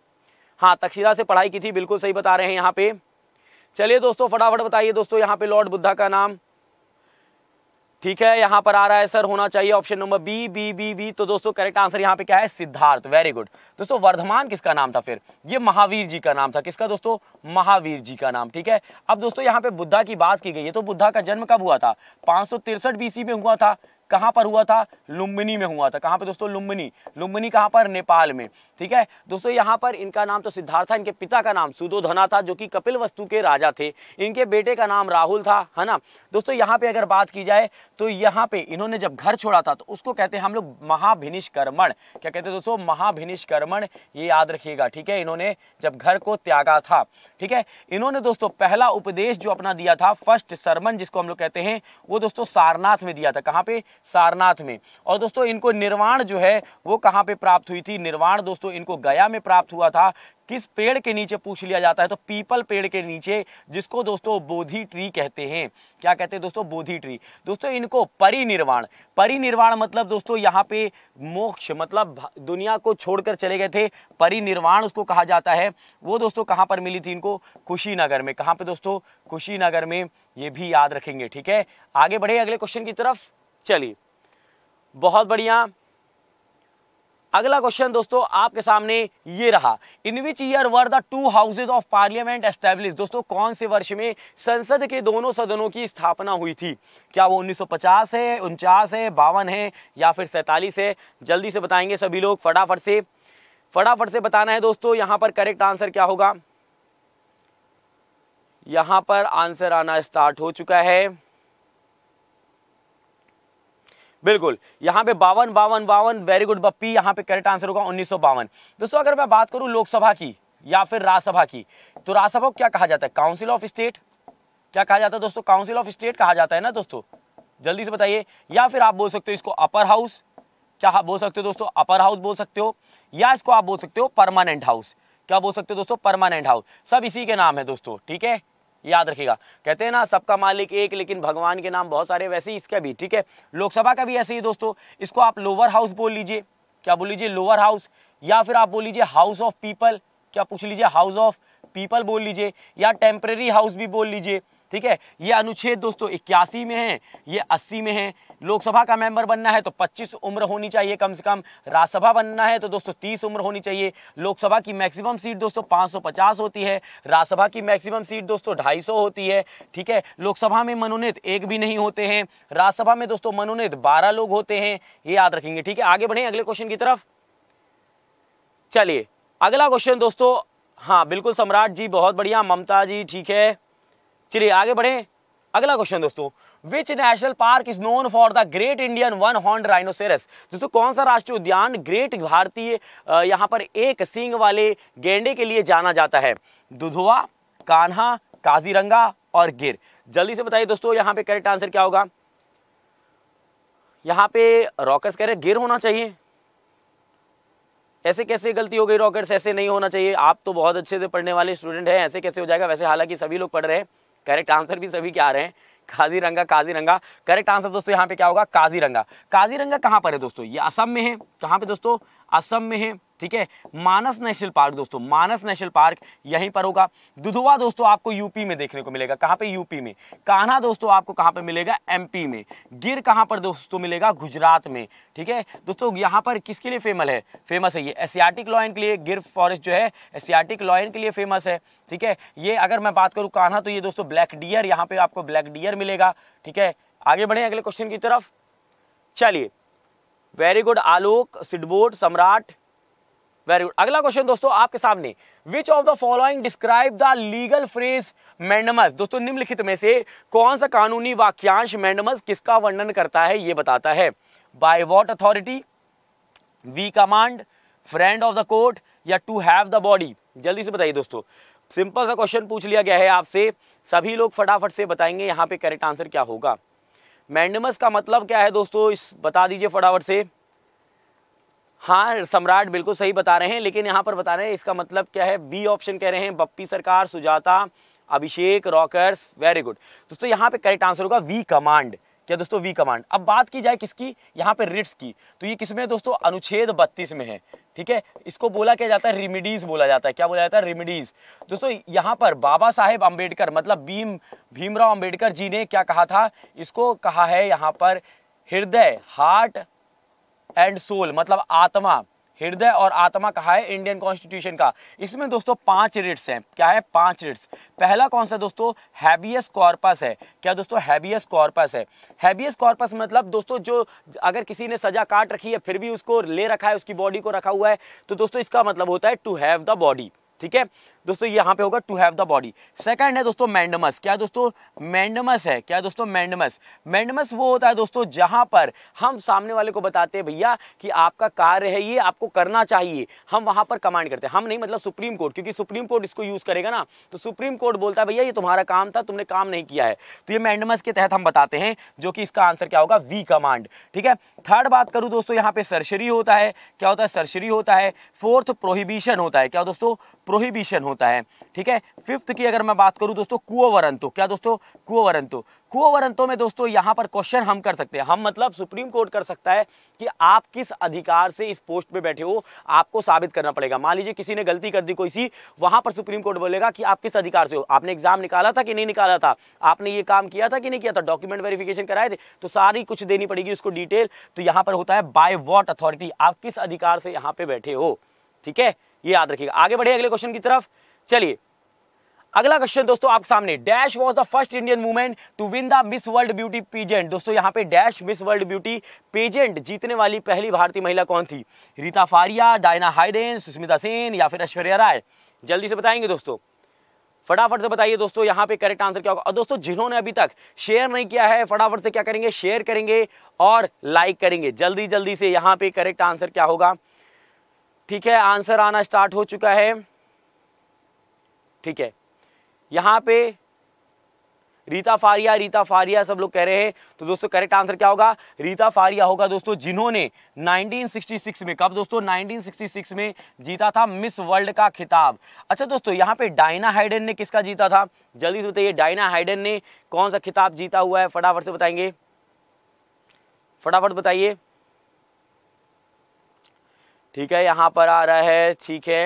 हाँ तक्षशिला से पढ़ाई की थी बिल्कुल सही बता रहे हैं यहाँ पे चलिए दोस्तों फटाफट बताइए दोस्तों यहाँ पे लॉर्ड बुद्धा का नाम ठीक है यहां पर आ रहा है सर होना चाहिए option number B B B B तो दोस्तों करेक्ट आंसर यहाँ पे क्या है सिद्धार्थ वेरी गुड दोस्तों वर्धमान किसका नाम था फिर ये महावीर जी का नाम था किसका दोस्तों महावीर जी का नाम ठीक है अब दोस्तों यहाँ पे बुद्धा की बात की गई है तो बुद्धा का जन्म कब हुआ था पाँच बीसी में हुआ था कहाँ पर हुआ था लुम्बिनी में हुआ था कहाँ पर दोस्तों लुम्बिनी लुम्बिनी कहाँ पर नेपाल में ठीक है दोस्तों यहाँ पर इनका नाम तो सिद्धार्थ था इनके पिता का नाम सुदोधना था जो कि कपिल वस्तु के राजा थे इनके बेटे का नाम राहुल था है ना दोस्तों यहाँ पे अगर बात की जाए तो यहाँ पे इन्होंने जब घर छोड़ा था तो उसको कहते हैं हम लोग महाभिनिष्कर्मण क्या कहते हैं दोस्तों महाभिनिष्कर्मण ये याद रखिएगा ठीक है इन्होंने जब घर को त्यागा था ठीक है इन्होंने दोस्तों पहला उपदेश जो अपना दिया था फर्स्ट सरमन जिसको हम लोग कहते हैं वो दोस्तों सारनाथ में दिया था कहाँ पे सारनाथ में और दोस्तों इनको निर्वाण जो है वो कहाँ पे प्राप्त हुई थी निर्वाण दोस्तों इनको गया में प्राप्त हुआ था किस पेड़ के नीचे पूछ लिया जाता है तो पीपल पेड़ के नीचे जिसको दोस्तों बोधि ट्री कहते हैं क्या कहते हैं दोस्तों बोधी ट्री दोस्तों इनको परिनिर्वाण परिनिर्वाण मतलब दोस्तों यहाँ पे मोक्ष मतलब दुनिया को छोड़कर चले गए थे परिनिर्वाण उसको कहा जाता है वो दोस्तों कहाँ पर मिली थी इनको कुशीनगर में कहाँ पर दोस्तों कुशीनगर में ये भी याद रखेंगे ठीक है आगे बढ़े अगले क्वेश्चन की तरफ चलिए बहुत बढ़िया अगला क्वेश्चन दोस्तों आपके सामने ये रहा in which year were the two houses of parliament establish दोस्तों कौन से वर्ष में संसद के दोनों सदनों की स्थापना हुई थी क्या वो 1950 है उनचास है बावन है या फिर सैतालीस है जल्दी से बताएंगे सभी लोग फटाफट से फटाफट से बताना है दोस्तों यहाँ पर करेक्ट आंसर क्या होगा यहाँ पर आंसर आना स्टार्ट हो चुका है बिल्कुल यहाँ पे बावन बावन बावन वेरी गुड बप्पी यहाँ पे करेक्ट आंसर होगा उन्नीस दोस्तों अगर मैं बात करूँ लोकसभा की या फिर राज्यसभा की तो राज्यसभा को क्या कहा जाता है काउंसिल ऑफ स्टेट क्या कहा जाता है दोस्तों काउंसिल ऑफ स्टेट कहा जाता है ना दोस्तों जल्दी से बताइए या फिर आप बोल सकते हो इसको अपर हाउस क्या हाँ बोल सकते हो दोस्तों अपर हाउस बोल सकते हो या इसको आप बोल सकते हो परमानेंट हाउस क्या बोल सकते हो दोस्तों परमानेंट हाउस सब इसी के नाम है दोस्तों ठीक है याद रखिएगा कहते हैं ना सबका मालिक एक लेकिन भगवान के नाम बहुत सारे वैसे ही इसका भी ठीक है लोकसभा का भी ऐसे ही दोस्तों इसको आप लोअर हाउस बोल लीजिए क्या बोल लीजिए लोअर हाउस या फिर आप बोल लीजिए हाउस ऑफ पीपल क्या पूछ लीजिए हाउस ऑफ पीपल बोल लीजिए या टेम्प्रेरी हाउस भी बोल लीजिए ठीक है ये अनुच्छेद दोस्तों इक्यासी में है ये अस्सी में है लोकसभा का मेंबर बनना है तो 25 उम्र होनी चाहिए कम से कम राज्यसभा बनना है तो दोस्तों 30 उम्र होनी चाहिए लोकसभा की मैक्सिमम सीट दोस्तों 550 होती है राज्यसभा की मैक्सिमम सीट दोस्तों 250 होती है ठीक है लोकसभा में मनोनीत एक भी नहीं होते हैं राज्यसभा में दोस्तों मनोनीत बारह लोग होते हैं ये याद रखेंगे ठीक है आगे बढ़े अगले क्वेश्चन की तरफ चलिए अगला क्वेश्चन दोस्तों हाँ बिल्कुल सम्राट जी बहुत बढ़िया ममता जी ठीक है चलिए आगे बढ़े अगला क्वेश्चन दोस्तों which national park is known for the great Indian one horn rhinoceros दोस्तों कौन सा राष्ट्रीय उद्यान ग्रेट भारतीय यहाँ पर एक सींग वाले गेंडे के लिए जाना जाता है दुधवा कान्हा काजीरंगा और गिर जल्दी से बताइए दोस्तों यहाँ पे करेक्ट आंसर क्या होगा यहाँ पे रॉकर्स कह रहे गिर होना चाहिए ऐसे कैसे गलती हो गई रॉकेट्स ऐसे नहीं होना चाहिए आप तो बहुत अच्छे से पढ़ने वाले स्टूडेंट हैं ऐसे कैसे हो जाएगा वैसे हालांकि सभी लोग पढ़ रहे हैं करेक्ट आंसर भी सभी के आ रहे हैं काजीरंगा काजीरंगा करेक्ट आंसर दोस्तों यहाँ पे क्या होगा काजीरंगा काजीरंगा कहाँ पर है दोस्तों ये असम में है कहाँ पे दोस्तों असम में है ठीक है मानस नेशनल पार्क दोस्तों मानस नेशनल पार्क यहीं पर होगा दुधवा दोस्तों आपको यूपी में देखने को मिलेगा कहाँ पे यूपी में कान्हा दोस्तों आपको कहाँ पे मिलेगा एमपी में गिर कहाँ पर दोस्तों मिलेगा गुजरात में ठीक है दोस्तों यहाँ पर किसके लिए फेमल है फेमस है ये एशियाटिक लॉयन के लिए गिर फॉरेस्ट जो है एशियाटिक लॉयन के लिए फेमस है ठीक है ये अगर मैं बात करूँ कान्हा तो ये दोस्तों ब्लैक डियर यहाँ पे आपको ब्लैक डियर मिलेगा ठीक है आगे बढ़े अगले क्वेश्चन की तरफ चलिए वेरी गुड आलोक सिडबोर्ड सम्राट वेरी गुड अगला क्वेश्चन दोस्तों आपके सामने which of the following describe the legal phrase mandamus दोस्तों निम्नलिखित में से कौन सा कानूनी वाक्यांश मैंडमस किसका वर्णन करता है ये बताता है by what authority we command friend of the court या टू हैव द बॉडी जल्दी से बताइए दोस्तों सिंपल सा क्वेश्चन पूछ लिया गया है आपसे सभी लोग फटाफट से बताएंगे यहाँ पे करेक्ट आंसर क्या होगा मैंडमस का मतलब क्या है दोस्तों इस बता दीजिए फटाफट से हाँ सम्राट बिल्कुल सही बता रहे हैं लेकिन यहाँ पर बता रहे हैं इसका मतलब क्या है बी ऑप्शन कह रहे हैं Bappi Sarkar Sujata Abhishek rockers very good दोस्तों यहाँ पे करेक्ट आंसर होगा वी कमांड क्या दोस्तों वी कमांड अब बात की जाए किसकी यहाँ पे रिट्स की तो ये किसमें दोस्तों अनुच्छेद बत्तीस में है ठीक है इसको बोला क्या जाता है रिमिडीज बोला जाता है क्या बोला जाता है रिमिडीज दोस्तों यहाँ पर बाबा साहेब अम्बेडकर मतलब भीम भीमराव अम्बेडकर जी ने क्या कहा था इसको कहा है यहाँ पर हृदय हार्ट एंड सोल मतलब आत्मा हृदय और आत्मा कहा है इंडियन कॉन्स्टिट्यूशन का इसमें दोस्तों पांच रिट्स हैं क्या है पांच रिट्स पहला कौन सा दोस्तों हैबियस कॉर्पस है क्या दोस्तों हैबियस कॉर्पस है हैबियस कॉर्पस मतलब दोस्तों जो अगर किसी ने सजा काट रखी है फिर भी उसको ले रखा है उसकी बॉडी को रखा हुआ है तो दोस्तों इसका मतलब होता है टू हैव द बॉडी ठीक है दोस्तों यहाँ पे होगा to have the body second है दोस्तों मैंडमस क्या दोस्तों मैंडमस है क्या दोस्तों मैंडमस मैंडमस वो होता है दोस्तों जहाँ पर हम सामने वाले को बताते हैं भैया कि आपका कार्य है ये आपको करना चाहिए हम वहाँ पर कमांड करते हैं हम नहीं मतलब सुप्रीम कोर्ट क्योंकि सुप्रीम कोर्ट इसको यूज़ करेगा ना तो सुप्रीम कोर्ट बोलता है भैया ये तुम्हारा काम था तुमने काम नहीं किया है तो ये मैंडमस के तहत हम बताते हैं जो कि इसका आंसर क्या होगा वी कमांड ठीक है थर्ड बात करूँ दोस्तों यहाँ पे सर्शरी होता है क्या होता है सर्शरी होता है फोर्थ प्रोहिबिशन होता है क्या दोस्तों प्रोहिबिशन होता होता है ठीक है फिफ्थ की अगर मैं बात करूँ दोस्तों कुओवरंतो क्या दोस्तों कुओवरंतो कुओवरंतो में दोस्तों यहाँ पर क्वेश्चन हम कर सकते हैं हम मतलब सुप्रीम कोर्ट कर सकता है कि आप किस अधिकार से इस पोस्ट पे बैठे हो आपको साबित करना पड़ेगा मान लीजिए किसी ने गलती कर दी कोई सी वहाँ पर सुप्रीम कोर्ट बोलेगा कि आप किस अधिकार से हो आपने एग्जाम निकाला था कि नहीं निकाला था आपने ये काम किया था कि नहीं किया था डॉक्यूमेंट वेरिफिकेशन कराए थे तो सारी कुछ देनी पड़ेगी उसको डिटेल तो यहाँ पर होता है बाय वॉट अथॉरिटी आप किस अधिकार से यहाँ पे बैठे हो ठीक है ये याद रखिएगा आगे बढ़े अगले क्वेश्चन की तरफ चलिए अगला क्वेश्चन दोस्तों आपके सामने dash was the first Indian women to win the miss world beauty pageant दोस्तों यहाँ पे dash miss world beauty pageant जीतने वाली पहली भारतीय महिला कौन थी रीता फारिया डायना हाइडेन सुष्मिता सेन या फिर ऐश्वर्या राय जल्दी से बताएंगे दोस्तों फटाफट से बताइए दोस्तों यहाँ पे करेक्ट आंसर क्या होगा और दोस्तों जिन्होंने अभी तक शेयर नहीं किया है फटाफट से क्या करेंगे शेयर करेंगे और लाइक करेंगे जल्दी जल्दी से यहाँ पे करेक्ट आंसर क्या होगा ठीक है आंसर आना स्टार्ट हो चुका है ठीक है यहाँ पे रीता फारिया रीता फारिया सब लोग कह रहे हैं तो दोस्तों करेक्ट आंसर क्या होगा रीता फारिया होगा दोस्तों जिन्होंने 1966 में कब दोस्तों 1966 में जीता था मिस वर्ल्ड का खिताब अच्छा दोस्तों यहाँ पे डायना हाइडन ने किसका जीता था जल्दी से बताइए डायना हाइडन ने कौन सा खिताब जीता हुआ है फटाफट से बताएंगे फटाफट बताइए ठीक है यहाँ पर आ रहा है ठीक है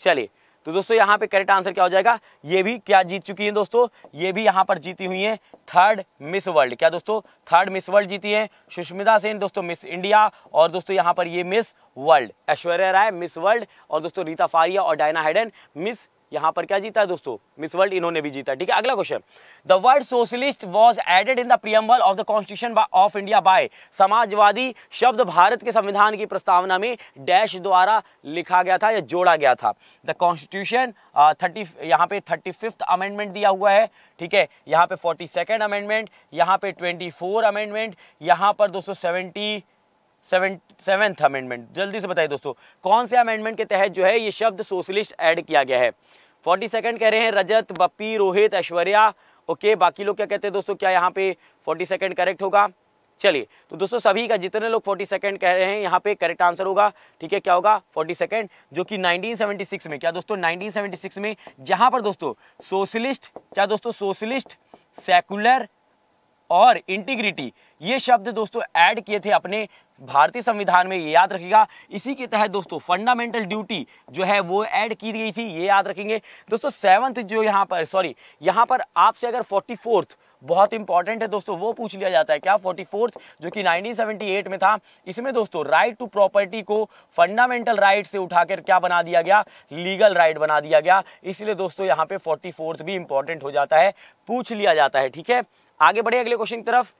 चलिए तो दोस्तों यहाँ पे करेक्ट आंसर क्या हो जाएगा ये भी क्या जीत चुकी है दोस्तों ये भी यहाँ पर जीती हुई है थर्ड मिस वर्ल्ड क्या दोस्तों थर्ड मिस वर्ल्ड जीती है सुष्मिता सेन दोस्तों मिस इंडिया और दोस्तों यहाँ पर ये miss world Aishwarya Rai miss world और दोस्तों रीता फारिया और डायना हेडन मिस यहाँ पर क्या जीता है दोस्तों मिस वर्ल्ड इन्होंने भी जीता ठीक है अगला question the word socialist was added in the preamble of the constitution of India by समाजवादी शब्द भारत के संविधान की प्रस्तावना में डैश द्वारा लिखा गया था या जोड़ा गया था द कॉन्स्टिट्यूशन थर्टी यहाँ पे थर्टी फिफ्थ अमेंडमेंट दिया हुआ है ठीक है यहाँ पे फोर्टी सेकेंड अमेंडमेंट यहाँ पे ट्वेंटी फोर अमेंडमेंट यहाँ पर दोस्तों सेवेंटी सेवेंथ अमेंडमेंट जल्दी से बताइए दोस्तों कौन से अमेंडमेंट के तहत जो है ये शब्द सोशलिस्ट ऐड किया गया है फोर्टी सेकेंड कह रहे हैं रजत बप्पी रोहित ऐश्वर्या ओके बाकी लोग क्या कहते हैं दोस्तों क्या यहाँ पे फोर्टी सेकेंड करेक्ट होगा चलिए तो दोस्तों सभी का जितने लोग फोर्टी सेकेंड कह रहे हैं यहाँ पे करेक्ट आंसर होगा ठीक है क्या होगा फोर्टी सेकंड जो कि 1976 में क्या दोस्तों 1976 में जहाँ पर दोस्तों सोशलिस्ट क्या दोस्तों सोशलिस्ट सेकुलर और इंटीग्रिटी ये शब्द दोस्तों ऐड किए थे अपने भारतीय संविधान में ये याद रखेगा इसी के तहत दोस्तों फंडामेंटल ड्यूटी जो है वो ऐड की गई थी ये याद रखेंगे दोस्तों सेवन्थ जो यहाँ पर सॉरी यहाँ पर आपसे अगर फोर्टी फोर्थ बहुत इंपॉर्टेंट है दोस्तों वो पूछ लिया जाता है क्या फोर्टी फोर्थ जो कि 1978 में था इसमें दोस्तों राइट टू प्रॉपर्टी को फंडामेंटल राइट से उठाकर क्या बना दिया गया लीगल राइट बना दिया गया इसलिए दोस्तों यहाँ पे फोर्टी भी इंपॉर्टेंट हो जाता है पूछ लिया जाता है ठीक है आगे बढ़े अगले क्वेश्चन की तरफ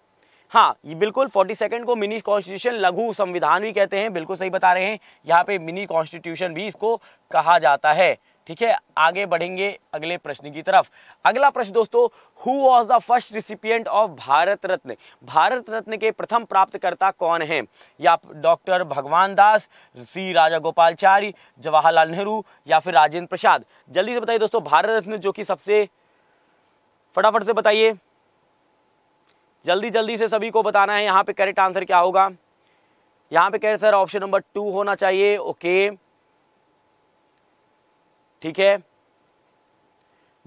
हाँ ये बिल्कुल फोर्टी सेकेंड को मिनी कॉन्स्टिट्यूशन लघु संविधान भी कहते हैं बिल्कुल सही बता रहे हैं यहाँ पे मिनी कॉन्स्टिट्यूशन भी इसको कहा जाता है ठीक है आगे बढ़ेंगे अगले प्रश्न की तरफ अगला प्रश्न दोस्तों who was the first recipient of Bharat Ratna Bharat Ratna के प्रथम प्राप्तकर्ता कौन है या डॉक्टर भगवान दास सी राजा गोपालचारी जवाहरलाल नेहरू या फिर राजेंद्र प्रसाद जल्दी से बताइए दोस्तों भारत रत्न जो कि सबसे फटाफट से बताइए जल्दी जल्दी से सभी को बताना है यहाँ पे करेक्ट आंसर क्या होगा यहाँ पे correct sir option number two होना चाहिए ओके ठीक है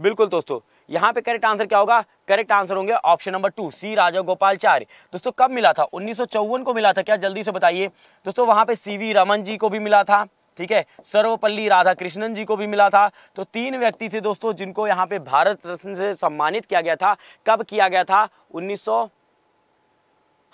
बिल्कुल दोस्तों यहाँ पे करेक्ट आंसर क्या होगा करेक्ट आंसर होंगे option number two C Rajagopalachari दोस्तों कब मिला था उन्नीस को मिला था क्या जल्दी से बताइए दोस्तों वहां पे सीवी रमन जी को भी मिला था ठीक है सर्वपल्ली राधाकृष्णन जी को भी मिला था तो तीन व्यक्ति थे दोस्तों जिनको यहाँ पे भारत रत्न से सम्मानित किया गया था कब किया गया था उन्नीस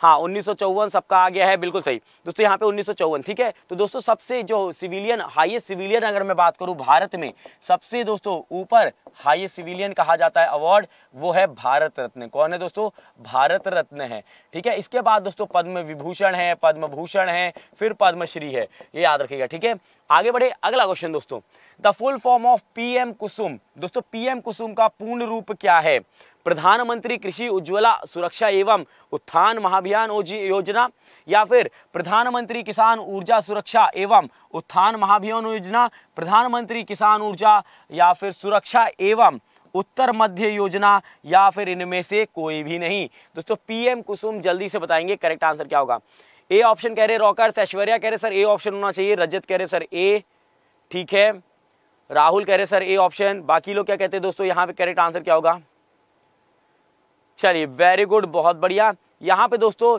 हाँ उन्नीस सबका आ गया है बिल्कुल सही दोस्तों यहाँ पे उन्नीस ठीक है तो दोस्तों सबसे जो सिविलियन हाईएस्ट सिविलियन अगर मैं बात करूँ भारत में सबसे दोस्तों ऊपर हाईएस्ट सिविलियन कहा जाता है अवार्ड वो है भारत रत्न कौन है दोस्तों भारत रत्न है ठीक है इसके बाद दोस्तों पद्म विभूषण है पद्म भूषण है फिर पद्मश्री है ये याद रखेगा ठीक है आगे बढ़े अगला क्वेश्चन दोस्तों the full form of P Kusum दोस्तों पी कुसुम का पूर्ण रूप क्या है प्रधानमंत्री कृषि उज्ज्वला सुरक्षा एवं उत्थान महाभियान योजना या फिर प्रधानमंत्री किसान ऊर्जा सुरक्षा एवं उत्थान महाभियान योजना प्रधानमंत्री किसान ऊर्जा या फिर सुरक्षा एवं उत्तर मध्य योजना या फिर इनमें से कोई भी नहीं दोस्तों पीएम कुसुम जल्दी से बताएंगे करेक्ट आंसर क्या होगा ए ऑप्शन कह रहे रॉकर्स ऐश्वर्या कह रहे सर ए ऑप्शन होना चाहिए रजत कह रहे सर ए ठीक है राहुल कह रहे सर ए ऑप्शन बाकी लोग क्या कहते हैं दोस्तों यहाँ पे करेक्ट आंसर क्या होगा चलिए वेरी गुड बहुत बढ़िया यहाँ पे दोस्तों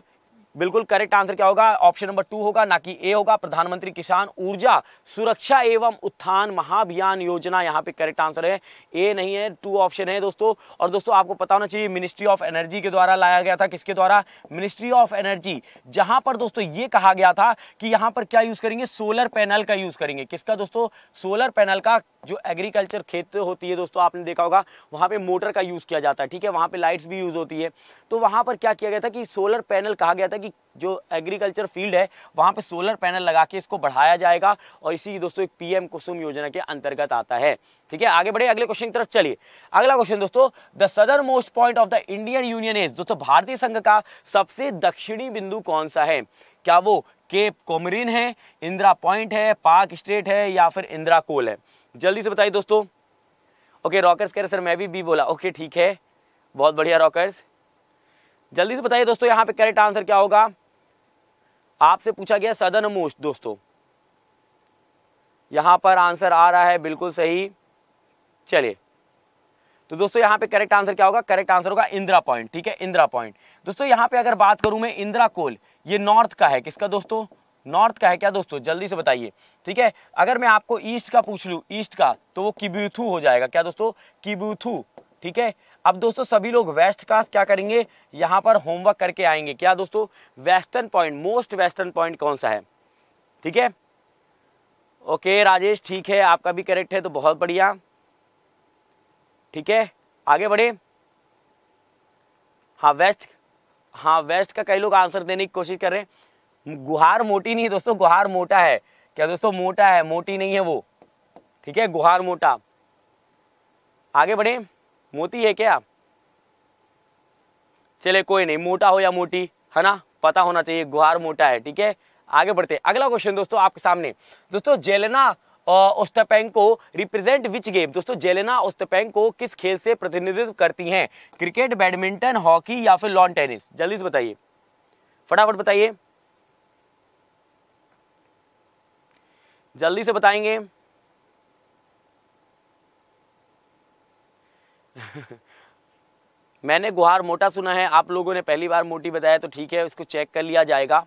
बिल्कुल करेक्ट आंसर क्या होगा ऑप्शन नंबर टू होगा ना कि ए होगा प्रधानमंत्री किसान ऊर्जा सुरक्षा एवं उत्थान महाभियान योजना यहाँ पे करेक्ट आंसर है ए नहीं है टू ऑप्शन है दोस्तों और दोस्तों आपको पता होना चाहिए मिनिस्ट्री ऑफ एनर्जी के द्वारा लाया गया था किसके द्वारा मिनिस्ट्री ऑफ एनर्जी जहां पर दोस्तों ये कहा गया था कि यहाँ पर क्या यूज करेंगे सोलर पैनल का यूज करेंगे किसका दोस्तों सोलर पैनल का जो एग्रीकल्चर खेत होती है दोस्तों आपने देखा होगा वहां पे मोटर का यूज किया जाता है ठीक है वहां पे लाइट्स भी यूज होती है तो वहाँ पर क्या किया गया था कि सोलर पैनल कहा गया था कि जो एग्रीकल्चर फील्ड है वहाँ पर सोलर पैनल लगा के इसको बढ़ाया जाएगा और इसी दोस्तों एक पीएम कुसुम योजना के अंतर्गत आता है ठीक है आगे बढ़े अगले क्वेश्चन की तरफ चलिए अगला क्वेश्चन दोस्तों the southernmost point of the Indian union is दोस्तों भारतीय संघ का सबसे दक्षिणी बिंदु कौन सा है क्या वो केप कोमरिन है इंदिरा पॉइंट है पार्क स्टेट है या फिर इंदिरा कोल है जल्दी से बताइए दोस्तों ओके रॉकर्स कह रहे सर मैं भी बी बोला ओके ठीक है बहुत बढ़िया रॉकर्स जल्दी से बताइए दोस्तों यहाँ पे करेक्ट आंसर क्या होगा आपसे पूछा गया सदन मोस्ट दोस्तों यहाँ पर आंसर आ रहा है बिल्कुल सही चलिए तो दोस्तों यहाँ पे करेक्ट आंसर क्या होगा करेक्ट आंसर होगा इंदिरा पॉइंट ठीक है इंदिरा पॉइंट दोस्तों यहाँ पे अगर बात करूँ मैं इंदिरा कोल ये नॉर्थ का है किसका दोस्तों नॉर्थ का है क्या दोस्तों जल्दी से बताइए ठीक है अगर मैं आपको ईस्ट का पूछ लूँ ईस्ट का तो वो किब्यूथू हो जाएगा क्या दोस्तों किब्यूथू ठीक है अब दोस्तों सभी लोग वेस्ट का क्या करेंगे यहाँ पर होमवर्क करके आएंगे क्या दोस्तों western point most western point कौन सा है ठीक है ओके राजेश ठीक है आपका भी करेक्ट है तो बहुत बढ़िया ठीक है आगे बढ़े हाँ वेस्ट हाँ वेस्ट का कई लोग आंसर देने की कोशिश कर रहे हैं गुहार मोटी नहीं है दोस्तों गुहार मोटा है क्या दोस्तों मोटा है मोटी नहीं है वो ठीक है गुहार मोटा आगे बढ़े मोती है क्या चले कोई नहीं मोटा हो या मोटी है ना पता होना चाहिए गुहार मोटा है ठीक है आगे बढ़ते अगला क्वेश्चन दोस्तों आपके सामने दोस्तों जेलेना ओस्टापेंग को रिप्रेजेंट विच गेम दोस्तों जेलेना ओस्टापेंग को किस खेल से प्रतिनिधित्व करती हैं क्रिकेट बैडमिंटन हॉकी या फिर लॉन टेनिस जल्दी से बताइए फटाफट बताइए जल्दी से बताएंगे मैंने गुहार मोटा सुना है आप लोगों ने पहली बार मोटी बताया तो ठीक है इसको चेक कर लिया जाएगा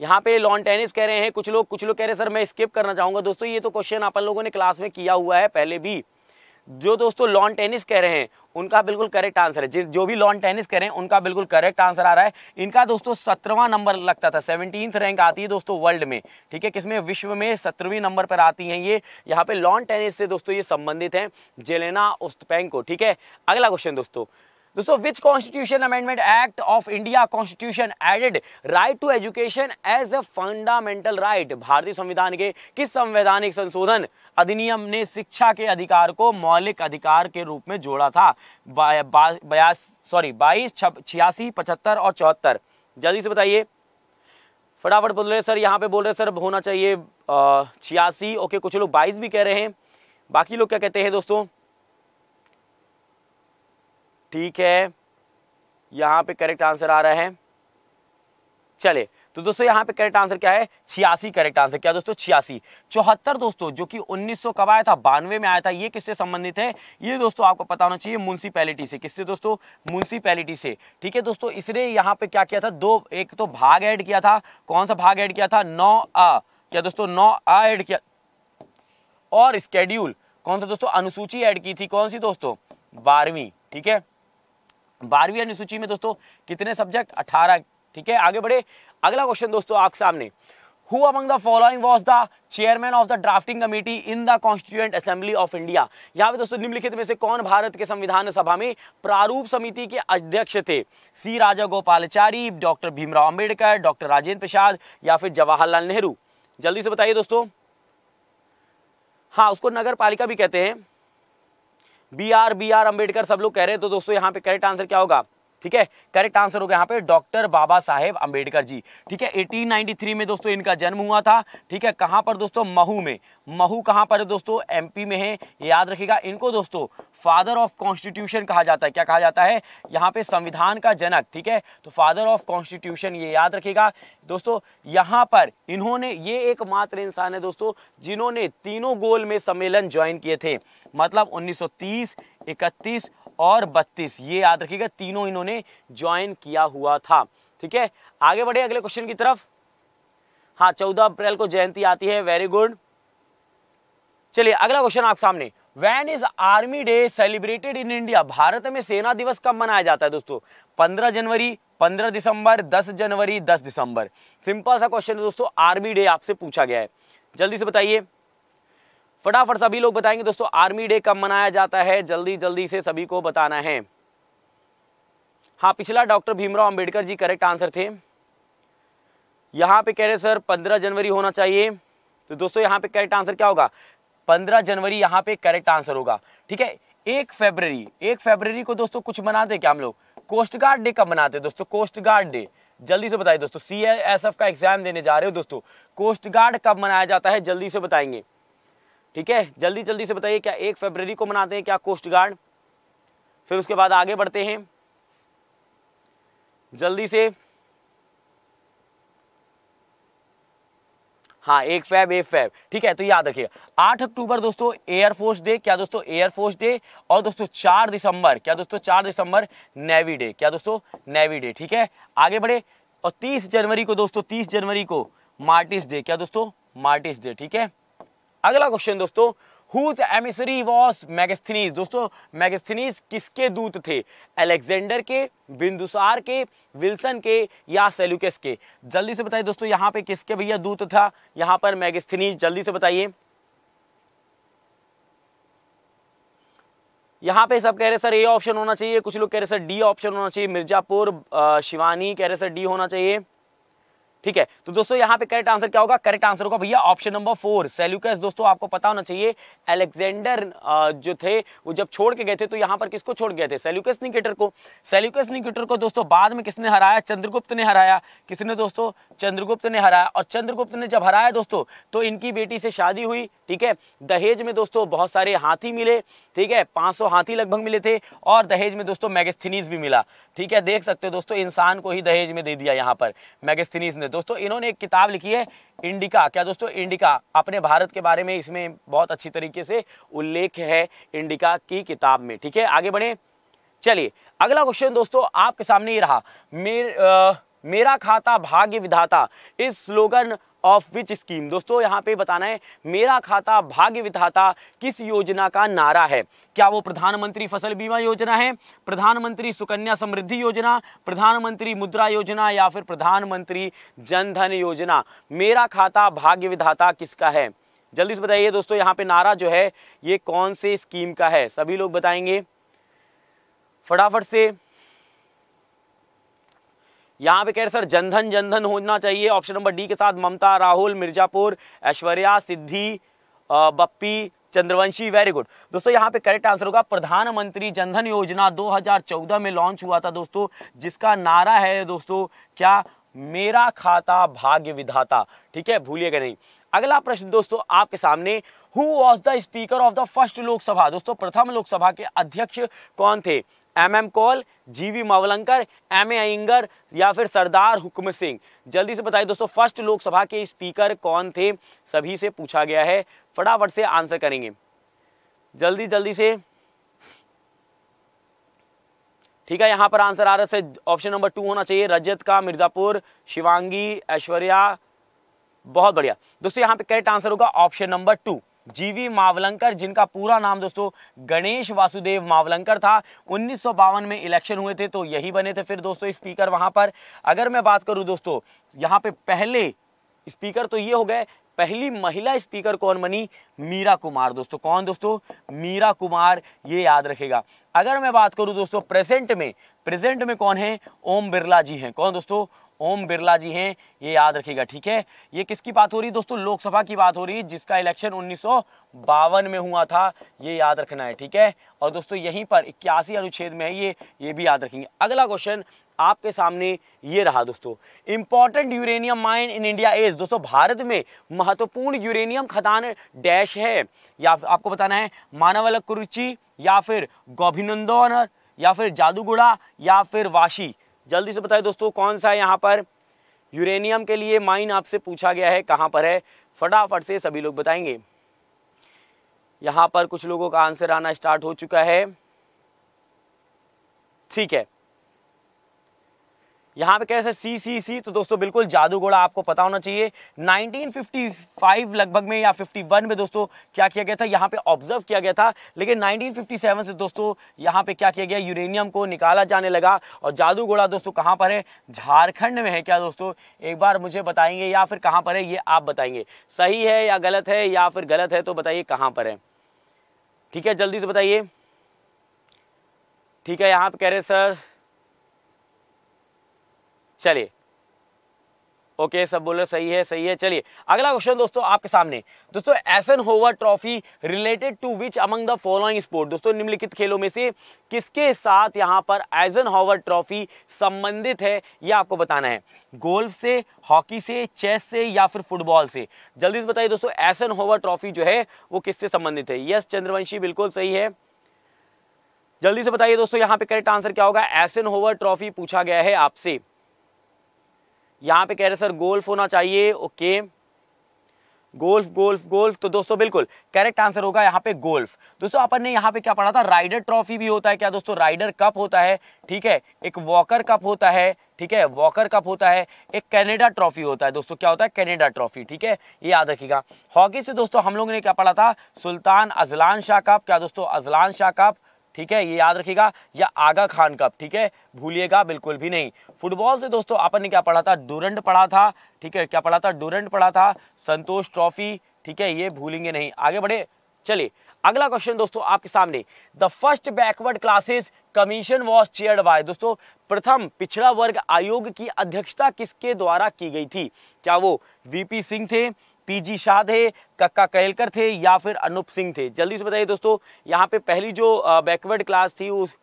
यहाँ पे लॉन टेनिस कह रहे हैं कुछ लोग कुछ लोग कह रहे हैं सर मैं स्किप करना चाहूँगा दोस्तों ये तो क्वेश्चन आप लोगों ने क्लास में किया हुआ है पहले भी जो दोस्तों लॉन टेनिस कह रहे हैं उनका बिल्कुल करेक्ट आंसर है जो भी लॉन टेनिस कह रहे हैं उनका बिल्कुल करेक्ट आंसर आ रहा है इनका दोस्तों सत्रवा नंबर लगता था सेवनटीन रैंक आती है दोस्तों वर्ल्ड में ठीक है किसमें विश्व में सत्रहवीं नंबर पर आती हैं ये यहाँ पे लॉन टेनिस से दोस्तों ये संबंधित है जेलेना को ठीक है अगला क्वेश्चन दोस्तों दोस्तों which constitution amendment act of India constitution added right to education as a fundamental right भारतीय संविधान के किस संवैधानिक संशोधन अधिनियम ने शिक्षा के अधिकार को मौलिक अधिकार के रूप में जोड़ा था बयास सॉरी बाईस छियासी पचहत्तर और चौहत्तर जल्दी से बताइए फटाफट बोल रहे सर यहाँ पे बोल रहे सर होना चाहिए छियासी ओके कुछ लोग बाईस भी कह रहे हैं बाकी लोग क्या कहते हैं दोस्तों ठीक है यहाँ पे करेक्ट आंसर आ रहा है चले तो दोस्तों यहाँ पे करेक्ट आंसर क्या है छियासी करेक्ट आंसर क्या दोस्तों छियासी चौहत्तर दोस्तों जो कि 1900 कब आया था बानवे में आया था ये किससे संबंधित है ये दोस्तों आपको पता होना चाहिए म्यूनसिपैलिटी से किससे दोस्तों म्यूनसिपैलिटी से ठीक है दोस्तों इसने यहाँ पे क्या किया था दो एक तो भाग ऐड किया था कौन सा भाग ऐड किया था नौ आ क्या दोस्तों नौ आ ऐड किया और स्केड्यूल कौन सा दोस्तों अनुसूची ऐड की थी कौन सी दोस्तों बारहवीं ठीक है बारहवीं अनुसूची में दोस्तों कितने सब्जेक्ट अठारह ठीक है आगे बढ़े अगला क्वेश्चन दोस्तों आपके सामने who among the following was the chairman of the drafting committee in the constituent assembly of india यहाँ पे दोस्तों निम्नलिखित में से कौन भारत के संविधान सभा में प्रारूप समिति के अध्यक्ष थे C Rajagopalachari doctor Bhimrao Ambedkar doctor Rajendra Prasad या फिर जवाहरलाल नेहरू जल्दी से बताइए दोस्तों हाँ उसको नगर पालिका भी कहते हैं B R B R Ambedkar सब लोग कह रहे हैं तो दोस्तों यहाँ पे करेक्ट आंसर क्या होगा ठीक है करेक्ट आंसर हो गया यहाँ पे डॉक्टर बाबा साहेब अंबेडकर जी ठीक है 1893 में दोस्तों इनका जन्म हुआ था ठीक है कहाँ पर दोस्तों महू में महू कहाँ पर है दोस्तों एमपी में है याद रखिएगा इनको दोस्तों फादर ऑफ कॉन्स्टिट्यूशन कहा जाता है क्या कहा जाता है यहाँ पे संविधान का जनक ठीक है तो फादर ऑफ कॉन्स्टिट्यूशन ये याद रखेगा दोस्तों यहाँ पर इन्होंने ये एकमात्र इंसान है दोस्तों जिन्होंने तीनों गोल में सम्मेलन ज्वाइन किए थे मतलब 1930, 31 और 32 ये याद रखिएगा तीनों इन्होंने ज्वाइन किया हुआ था ठीक है आगे बढ़े अगले क्वेश्चन की तरफ हाँ चौदह अप्रैल को जयंती आती है वेरी गुड चलिए अगला क्वेश्चन आपके सामने when is army day celebrated in India Bharat में सेना दिवस कब मनाया जाता है दोस्तों 15 जनवरी 15 दिसंबर 10 जनवरी 10 दिसंबर सिंपल सा क्वेश्चन है दोस्तों आर्मी डे आपसे पूछा गया है जल्दी से बताइए फटाफट सभी लोग बताएंगे दोस्तों आर्मी डे कब मनाया जाता है जल्दी जल्दी से सभी को बताना है हाँ पिछला doctor Bhimrao Ambedkar ji correct answer थे यहाँ पे कह रहे सर 15 जनवरी होना चाहिए तो दोस्तों यहाँ पे करेक्ट आंसर क्या होगा पंद्रह जनवरी यहाँ पे करेक्ट आंसर होगा ठीक है एक फेबररी एक फेबररी को दोस्तों कुछ मनाते हैं क्या हम लोग कोस्ट गार्ड डे कब मनाते हैं दोस्तों कोस्ट गार्ड डे जल्दी से बताइए दोस्तों सी एस एफ का एग्जाम देने जा रहे हो दोस्तों कोस्ट गार्ड कब मनाया जाता है जल्दी से बताएंगे ठीक है जल्दी जल्दी से बताइए क्या एक फेबररी को मनाते हैं क्या कोस्ट गार्ड फिर उसके बाद आगे बढ़ते हैं जल्दी से हाँ एक फैब एक फैब ठीक है तो याद रखिएगा आठ अक्टूबर दोस्तों एयरफोर्स डे क्या दोस्तों एयरफोर्स डे और दोस्तों चार दिसंबर क्या दोस्तों चार दिसंबर नेवी डे क्या दोस्तों नेवी डे ठीक है आगे बढ़े और तीस जनवरी को दोस्तों तीस जनवरी को मार्टिस डे क्या दोस्तों मार्टिस डे ठीक है अगला क्वेश्चन दोस्तों हुज एमिसरी वॉस मैगस्थनीज दोस्तों मैगस्थनीज किसके दूत थे एलेक्जेंडर के बिंदुसार के विल्सन के या सेलुकस के जल्दी से बताइए दोस्तों यहाँ पे किसके भैया दूत था यहाँ पर मैगस्थनीज जल्दी से बताइए यहाँ पे सब कह रहे सर ए ऑप्शन होना चाहिए कुछ लोग कह रहे सर डी ऑप्शन होना चाहिए मिर्जापुर शिवानी कह रहे सर डी होना चाहिए ठीक है तो दोस्तों यहाँ पे करेक्ट आंसर क्या होगा करेक्ट आंसर होगा भैया ऑप्शन नंबर फोर सेल्यूकस दोस्तों आपको पता होना चाहिए अलेक्जेंडर जो थे वो जब छोड़ के गए थे तो यहाँ पर किसको छोड़ गए थे सेल्यूकस निकेटर को सेल्यूकस निकेटर को दोस्तों बाद में किसने हराया चंद्रगुप्त ने हराया किसने दोस्तों चंद्रगुप्त ने हराया और चंद्रगुप्त ने जब हराया दोस्तों तो इनकी बेटी से शादी हुई ठीक है दहेज में दोस्तों बहुत सारे हाथी मिले ठीक है पांच हाथी लगभग मिले थे और दहेज में दोस्तों मैगस्थनीज भी मिला ठीक है देख सकते हो दोस्तों इंसान को ही दहेज में दे दिया यहाँ पर मैगस्थनीज ने है दोस्तों इन्होंने एक किताब लिखी है इंडिका क्या दोस्तों इंडिका अपने भारत के बारे में इसमें बहुत अच्छी तरीके से उल्लेख है इंडिका की किताब में ठीक है आगे बढ़े चलिए अगला क्वेश्चन दोस्तों आपके सामने ही रहा मेर, आ, मेरा खाता भाग्य विधाता इस स्लोगन ऑफ विच स्कीम दोस्तों यहाँ पे बताना है मेरा खाता भाग्य विधाता किस योजना का नारा है क्या वो प्रधानमंत्री फसल बीमा योजना है प्रधानमंत्री सुकन्या समृद्धि योजना प्रधानमंत्री मुद्रा योजना या फिर प्रधानमंत्री जनधन योजना मेरा खाता भाग्य विधाता किसका है जल्दी से बताइए दोस्तों यहाँ पे नारा जो है ये कौन से स्कीम का है सभी लोग बताएंगे फटाफट से यहाँ पे कह रहे सर जनधन जनधन होना चाहिए ऑप्शन नंबर डी के साथ ममता राहुल मिर्जापुर ऐश्वर्या सिद्धि बप्पी चंद्रवंशी वेरी गुड दोस्तों यहाँ पे करेक्ट आंसर होगा प्रधानमंत्री जनधन योजना 2014 में लॉन्च हुआ था दोस्तों जिसका नारा है दोस्तों क्या मेरा खाता भाग्य विधाता ठीक है भूलिएगा नहीं अगला प्रश्न दोस्तों आपके सामने who was the speaker of the first Lok Sabha दोस्तों प्रथम लोकसभा के अध्यक्ष कौन थे M M Kaul G V Mavalankar M A Ayyangar या फिर सरदार हुक्म सिंह जल्दी से बताइए दोस्तों फर्स्ट लोकसभा के स्पीकर कौन थे सभी से पूछा गया है फटाफट से आंसर करेंगे जल्दी जल्दी से ठीक है यहाँ पर आंसर आ रहा है ऑप्शन नंबर टू होना चाहिए रजत का मिर्जापुर शिवांगी ऐश्वर्या बहुत बढ़िया दोस्तों यहाँ पे करेक्ट आंसर होगा option number two G V Mavalankar जिनका पूरा नाम दोस्तों गणेश वासुदेव मावलंकर था उन्नीस में इलेक्शन हुए थे तो यही बने थे फिर दोस्तों स्पीकर वहाँ पर अगर मैं बात करूँ दोस्तों यहाँ पे पहले स्पीकर तो ये हो गए पहली महिला स्पीकर कौन बनी मीरा कुमार दोस्तों कौन दोस्तों मीरा कुमार ये याद रखेगा अगर मैं बात करूं दोस्तों प्रेजेंट में प्रेजेंट में कौन है ओम बिरला जी हैं कौन दोस्तों ओम बिरला जी हैं ये याद रखिएगा ठीक है ये किसकी बात हो रही है दोस्तों लोकसभा की बात हो रही है जिसका इलेक्शन उन्नीस में हुआ था ये याद रखना है ठीक है और दोस्तों यहीं पर इक्यासी अनुच्छेद में है ये ये भी याद रखेंगे अगला क्वेश्चन आपके सामने ये रहा दोस्तों important uranium mine in India is दोस्तों भारत में महत्वपूर्ण यूरेनियम खदान डैश है या आपको बताना है मानवलक कुरुचि या फिर गोभिनंदोनर या फिर जादूगुड़ा या फिर वाशी जल्दी से बताएं दोस्तों कौन सा है यहाँ पर यूरेनियम के लिए माइन आपसे पूछा गया है कहाँ पर है फटाफट से सभी लोग बताएंगे यहाँ पर कुछ लोगों का आंसर आना स्टार्ट हो चुका है ठीक है यहाँ पे कैसे सी सी सी तो दोस्तों बिल्कुल जादू घोड़ा आपको पता होना चाहिए 1955 लगभग में या 51 में दोस्तों क्या किया गया था यहाँ पे ऑब्जर्व किया गया था लेकिन 1957 से दोस्तों यहाँ पे क्या किया गया यूरेनियम को निकाला जाने लगा और जादू घोड़ा दोस्तों कहाँ पर है झारखंड में है क्या दोस्तों एक बार मुझे बताएंगे या फिर कहाँ पर है ये आप बताएंगे सही है या गलत है या फिर गलत है तो बताइए कहाँ पर है ठीक है जल्दी से बताइए ठीक है यहाँ पे कह रहे सर चलिए ओके सब बोल रहे सही है सही है चलिए अगला क्वेश्चन दोस्तों आपके सामने दोस्तों Eisenhower trophy related to which among the following sport दोस्तों निम्नलिखित खेलों में से किसके साथ यहां पर एजन होवर ट्रॉफी संबंधित है यह आपको बताना है गोल्फ से हॉकी से चेस से या फिर फुटबॉल से जल्दी से बताइए दोस्तों एसन होवर ट्रॉफी जो है वो किससे संबंधित है यस चंद्रवंशी बिल्कुल सही है जल्दी से बताइए दोस्तों यहाँ पे करेक्ट आंसर क्या होगा एसन होवर ट्रॉफी पूछा गया है आपसे यहाँ पे कह रहे सर गोल्फ होना चाहिए ओके गोल्फ गोल्फ गोल्फ तो दोस्तों बिल्कुल करेक्ट आंसर होगा यहाँ पे गोल्फ दोस्तों अपन ने यहाँ पे क्या पढ़ा था राइडर ट्रॉफी भी होता है क्या दोस्तों राइडर कप होता है ठीक है एक वॉकर कप होता है ठीक है वॉकर कप होता है एक कनाडा ट्रॉफी होता है दोस्तों क्या होता है कनाडा ट्रॉफी ठीक है ये याद रखिएगा हॉकी से दोस्तों हम लोगों ने क्या पढ़ा था सुल्तान अजलान शाह कप क्या दोस्तों अजलान शाह कप ठीक है ये याद रखिएगा या आगा खान कप ठीक है भूलिएगा बिल्कुल भी नहीं फुटबॉल से दोस्तों अपन ने क्या पढ़ा था डूरेंट पढ़ा था ठीक है क्या पढ़ा था डूरेंट पढ़ा था संतोष ट्रॉफी ठीक है ये भूलेंगे नहीं आगे बढ़े चलिए अगला क्वेश्चन दोस्तों आपके सामने the first backward classes commission was chair by दोस्तों प्रथम पिछड़ा वर्ग आयोग की अध्यक्षता किसके द्वारा की गई थी क्या वो वीपी सिंह थे पीजी शाह थे कक्का कहलकर थे या फिर अनुप सिंह थे जल्दी से बताइए दोस्तों यहाँ पे पहली जो बैकवर्ड क्लास थी उस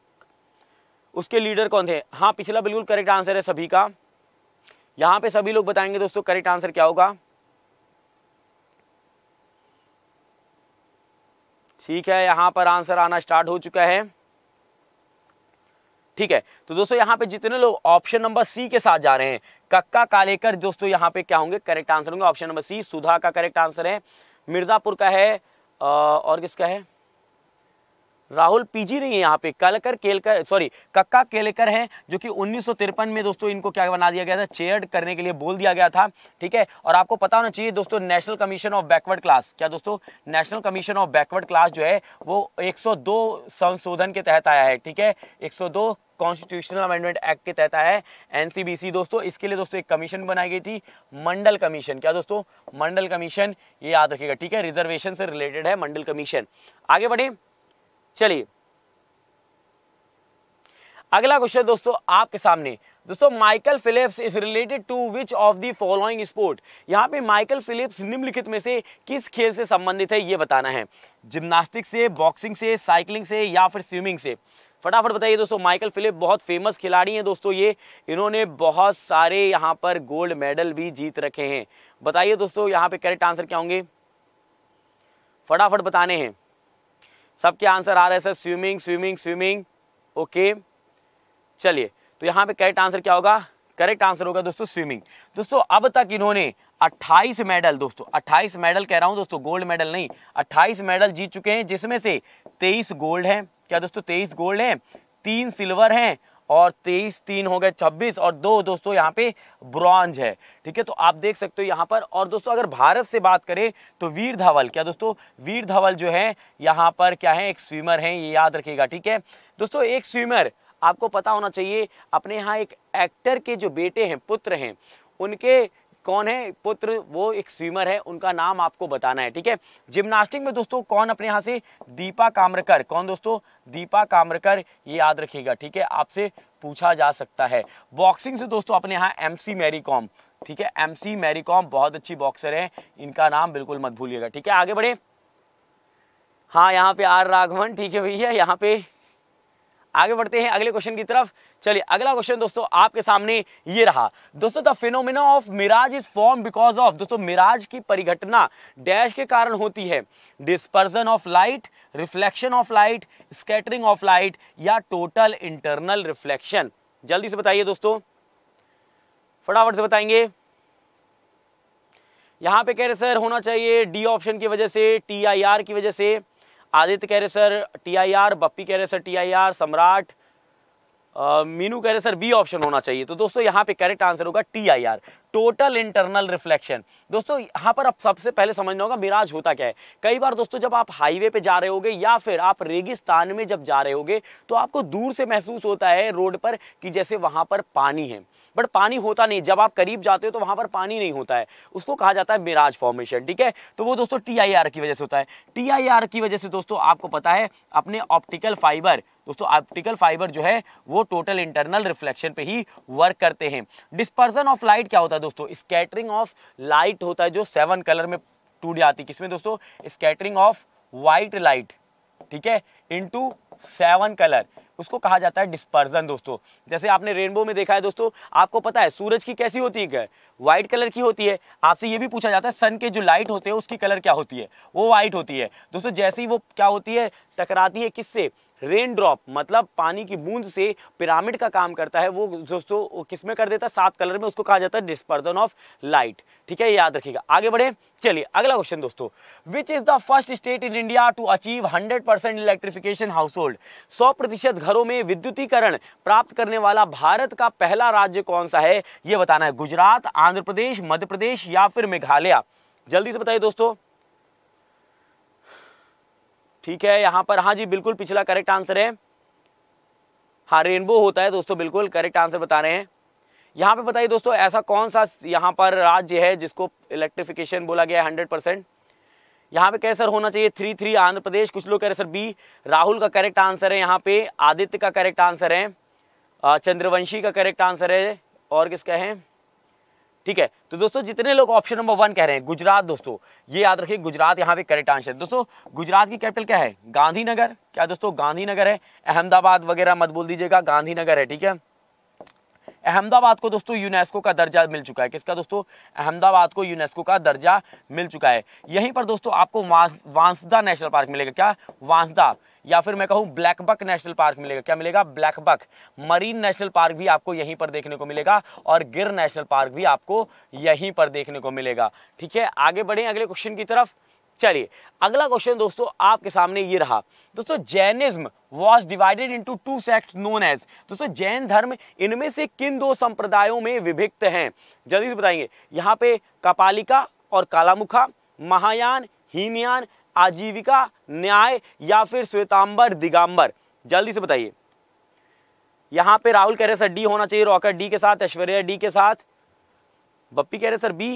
उसके लीडर कौन थे हाँ पिछला बिल्कुल करेक्ट आंसर है सभी का यहाँ पे सभी लोग बताएंगे दोस्तों करेक्ट आंसर क्या होगा ठीक है यहाँ पर आंसर आना स्टार्ट हो चुका है ठीक है तो दोस्तों यहाँ पे जितने लोग ऑप्शन नंबर सी के साथ जा रहे हैं कक्का कालेकर दोस्तों यहाँ पे क्या होंगे करेक्ट आंसर होंगे ऑप्शन नंबर सी सुधा का करेक्ट आंसर है मिर्जापुर का है और किसका है राहुल पीजी नहीं है यहाँ पे कलकर केलकर सॉरी कक्का केलकर हैं जो कि उन्नीस में दोस्तों इनको क्या बना दिया गया था चेयर करने के लिए बोल दिया गया था ठीक है और आपको पता होना चाहिए दोस्तों national commission of backward class क्या दोस्तों national commission of backward class जो है वो 102 संशोधन के तहत आया है ठीक है एक कॉन्स्टिट्यूशनल अमेंडमेंट एक्ट के तहत आया है एनसीबीसी दोस्तों इसके लिए दोस्तों एक कमीशन बनाई गई थी मंडल कमीशन क्या दोस्तों मंडल कमीशन ये याद रखिएगा ठीक है रिजर्वेशन से रिलेटेड है मंडल कमीशन आगे बढ़े चलिए अगला क्वेश्चन दोस्तों आपके सामने दोस्तों Michael Phelps is related to which of the following sport यहाँ पे माइकल फिलिप्स निम्नलिखित में से किस खेल से संबंधित है ये बताना है जिम्नास्टिक से बॉक्सिंग से साइकिलिंग से या फिर स्विमिंग से फटाफट बताइए दोस्तों माइकल फिलिप बहुत फेमस खिलाड़ी हैं दोस्तों ये इन्होंने बहुत सारे यहाँ पर गोल्ड मेडल भी जीत रखे हैं बताइए दोस्तों यहाँ पे करेक्ट आंसर क्या होंगे फटाफट बताने हैं सबके आंसर आ रहे हैं sir swimming swimming swimming okay चलिए तो यहाँ पे करेक्ट आंसर क्या होगा करेक्ट आंसर होगा दोस्तों स्विमिंग दोस्तों अब तक इन्होंने 28 मेडल दोस्तों 28 मेडल कह रहा हूँ दोस्तों गोल्ड मेडल नहीं 28 मेडल जीत चुके हैं जिसमें से 23 गोल्ड हैं क्या दोस्तों 23 गोल्ड हैं तीन सिल्वर हैं और तेईस तीन हो गए छब्बीस और दो दोस्तों यहाँ पे ब्रॉन्ज है ठीक है तो आप देख सकते हो यहाँ पर और दोस्तों अगर भारत से बात करें तो वीर धवल क्या दोस्तों वीर धवल जो है यहाँ पर क्या है एक स्विमर है ये याद रखिएगा ठीक है दोस्तों एक स्विमर आपको पता होना चाहिए अपने यहाँ एक एक्टर के जो बेटे हैं पुत्र हैं उनके कौन है पुत्र वो एक स्विमर है उनका नाम आपको बताना है ठीक है जिम्नास्टिक में दोस्तों कौन अपने यहाँ से दीपा कामरकर कौन दोस्तों दीपा कामरकर ये याद रखिएगा ठीक है आपसे पूछा जा सकता है बॉक्सिंग से दोस्तों अपने यहाँ एम सी ठीक है एम सी बहुत अच्छी बॉक्सर है इनका नाम बिल्कुल मत भूलिएगा ठीक है आगे बढ़े हाँ यहाँ पे आर राघवन ठीक है भैया यहाँ पे आगे बढ़ते हैं अगले क्वेश्चन की तरफ चलिए अगला क्वेश्चन दोस्तों आपके सामने ये रहा दोस्तों the phenomena of mirage is form because of दोस्तों मिराज की परिघटना डैश के कारण होती है dispersion of light reflection of light scattering of light या टोटल इंटरनल रिफ्लेक्शन जल्दी से बताइए दोस्तों फटाफट से बताएंगे यहां पे कह रहे सर होना चाहिए डी ऑप्शन की वजह से टी आई आर की वजह से आदित्य कह रहे सर टीआईआर बप्पी कह रहे सर टीआईआर सम्राट मीनू कह रहे सर बी ऑप्शन होना चाहिए तो दोस्तों यहाँ पे करेक्ट आंसर होगा T I R total internal reflection दोस्तों यहाँ पर आप सबसे पहले समझना होगा मिराज होता क्या है कई बार दोस्तों जब आप हाईवे पे जा रहे होगे या फिर आप रेगिस्तान में जब जा रहे होगे तो आपको दूर से महसूस होता है रोड पर कि जैसे वहाँ पर पानी है बट पानी होता नहीं जब आप करीब जाते हो तो वहां पर पानी नहीं होता है उसको कहा जाता है मिराज फॉर्मेशन ठीक है तो वो दोस्तों टी की वजह से होता है टी की वजह से दोस्तों आपको पता है अपने ऑप्टिकल फाइबर दोस्तों ऑप्टिकल फाइबर जो है वो टोटल इंटरनल रिफ्लेक्शन पे ही वर्क करते हैं डिस्पर्सन ऑफ लाइट क्या होता है दोस्तों स्कैटरिंग ऑफ लाइट होता है जो सेवन कलर में टूट जाती है किसमें दोस्तों स्कैटरिंग ऑफ वाइट लाइट ठीक है इनटू सेवन कलर उसको कहा जाता है डिस्पर्जन दोस्तों जैसे आपने रेनबो में देखा है दोस्तों आपको पता है सूरज की कैसी होती है व्हाइट कलर की होती है आपसे ये भी पूछा जाता है सन के जो लाइट होते हैं उसकी कलर क्या होती है वो व्हाइट होती है दोस्तों जैसे ही वो क्या होती है टकराती है किससे रेन ड्रॉप मतलब पानी की बूंद से पिरामिड का काम करता है वो दोस्तों किसमें कर देता है सात कलर में उसको कहा जाता है डिस्पर्जन ऑफ लाइट ठीक है याद रखिएगा आगे बढ़े चलिए अगला क्वेश्चन दोस्तों which is the first state in India to achieve 100 percent electrification household सौ प्रतिशत घरों में विद्युतीकरण प्राप्त करने वाला भारत का पहला राज्य कौन सा है यह बताना है गुजरात आंध्र प्रदेश मध्य प्रदेश या फिर मेघालय जल्दी से बताइए दोस्तों ठीक है यहाँ पर हाँ जी बिल्कुल पिछला करेक्ट आंसर है हाँ रेनबो होता है दोस्तों बिल्कुल करेक्ट आंसर बता रहे हैं यहाँ पे बताइए दोस्तों ऐसा कौन सा यहाँ पर राज्य है जिसको इलेक्ट्रिफिकेशन बोला गया है हंड्रेड परसेंट यहाँ पे कैसर होना चाहिए थ्री थ्री आंध्र प्रदेश कुछ लोग कह रहे सर बी राहुल का करेक्ट आंसर है यहाँ पे आदित्य का करेक्ट आंसर है चंद्रवंशी का करेक्ट आंसर है और किसका है ठीक है तो दोस्तों जितने लोग ऑप्शन नंबर वन कह रहे हैं गुजरात दोस्तों ये याद रखिए गुजरात यहाँ पे करेक्ट आंसर है दोस्तों गुजरात की कैपिटल क्या है गांधीनगर क्या दोस्तों गांधीनगर है अहमदाबाद वगैरह मत बोल दीजिएगा गांधीनगर है ठीक है अहमदाबाद को दोस्तों यूनेस्को का दर्जा मिल चुका है किसका दोस्तों अहमदाबाद को यूनेस्को का दर्जा मिल चुका है यहीं पर दोस्तों आपको वांसदा नेशनल पार्क मिलेगा क्या वांसदा या फिर मैं कहूँ ब्लैकबक नेशनल पार्क मिलेगा क्या मिलेगा ब्लैकबक मरीन नेशनल पार्क भी आपको यहीं पर देखने को मिलेगा और गिर नेशनल पार्क भी आपको यहीं पर देखने को मिलेगा ठीक है आगे बढ़ें अगले क्वेश्चन की तरफ चलिए अगला क्वेश्चन दोस्तों आपके सामने ये रहा दोस्तों Jainism was divided into two sect known as दोस्तों जैन धर्म इनमें से किन दो संप्रदायों में विभिक्त हैं जल्दी से बताएंगे यहाँ पे कपालिका और कालामुखा महायान हीनयान आजीविका न्याय या फिर श्वेतांबर दिगंबर जल्दी से बताइए यहां पे राहुल कह रहे सर डी होना चाहिए रॉकर डी के साथ ऐश्वर्या डी के साथ बप्पी कह रहे सर बी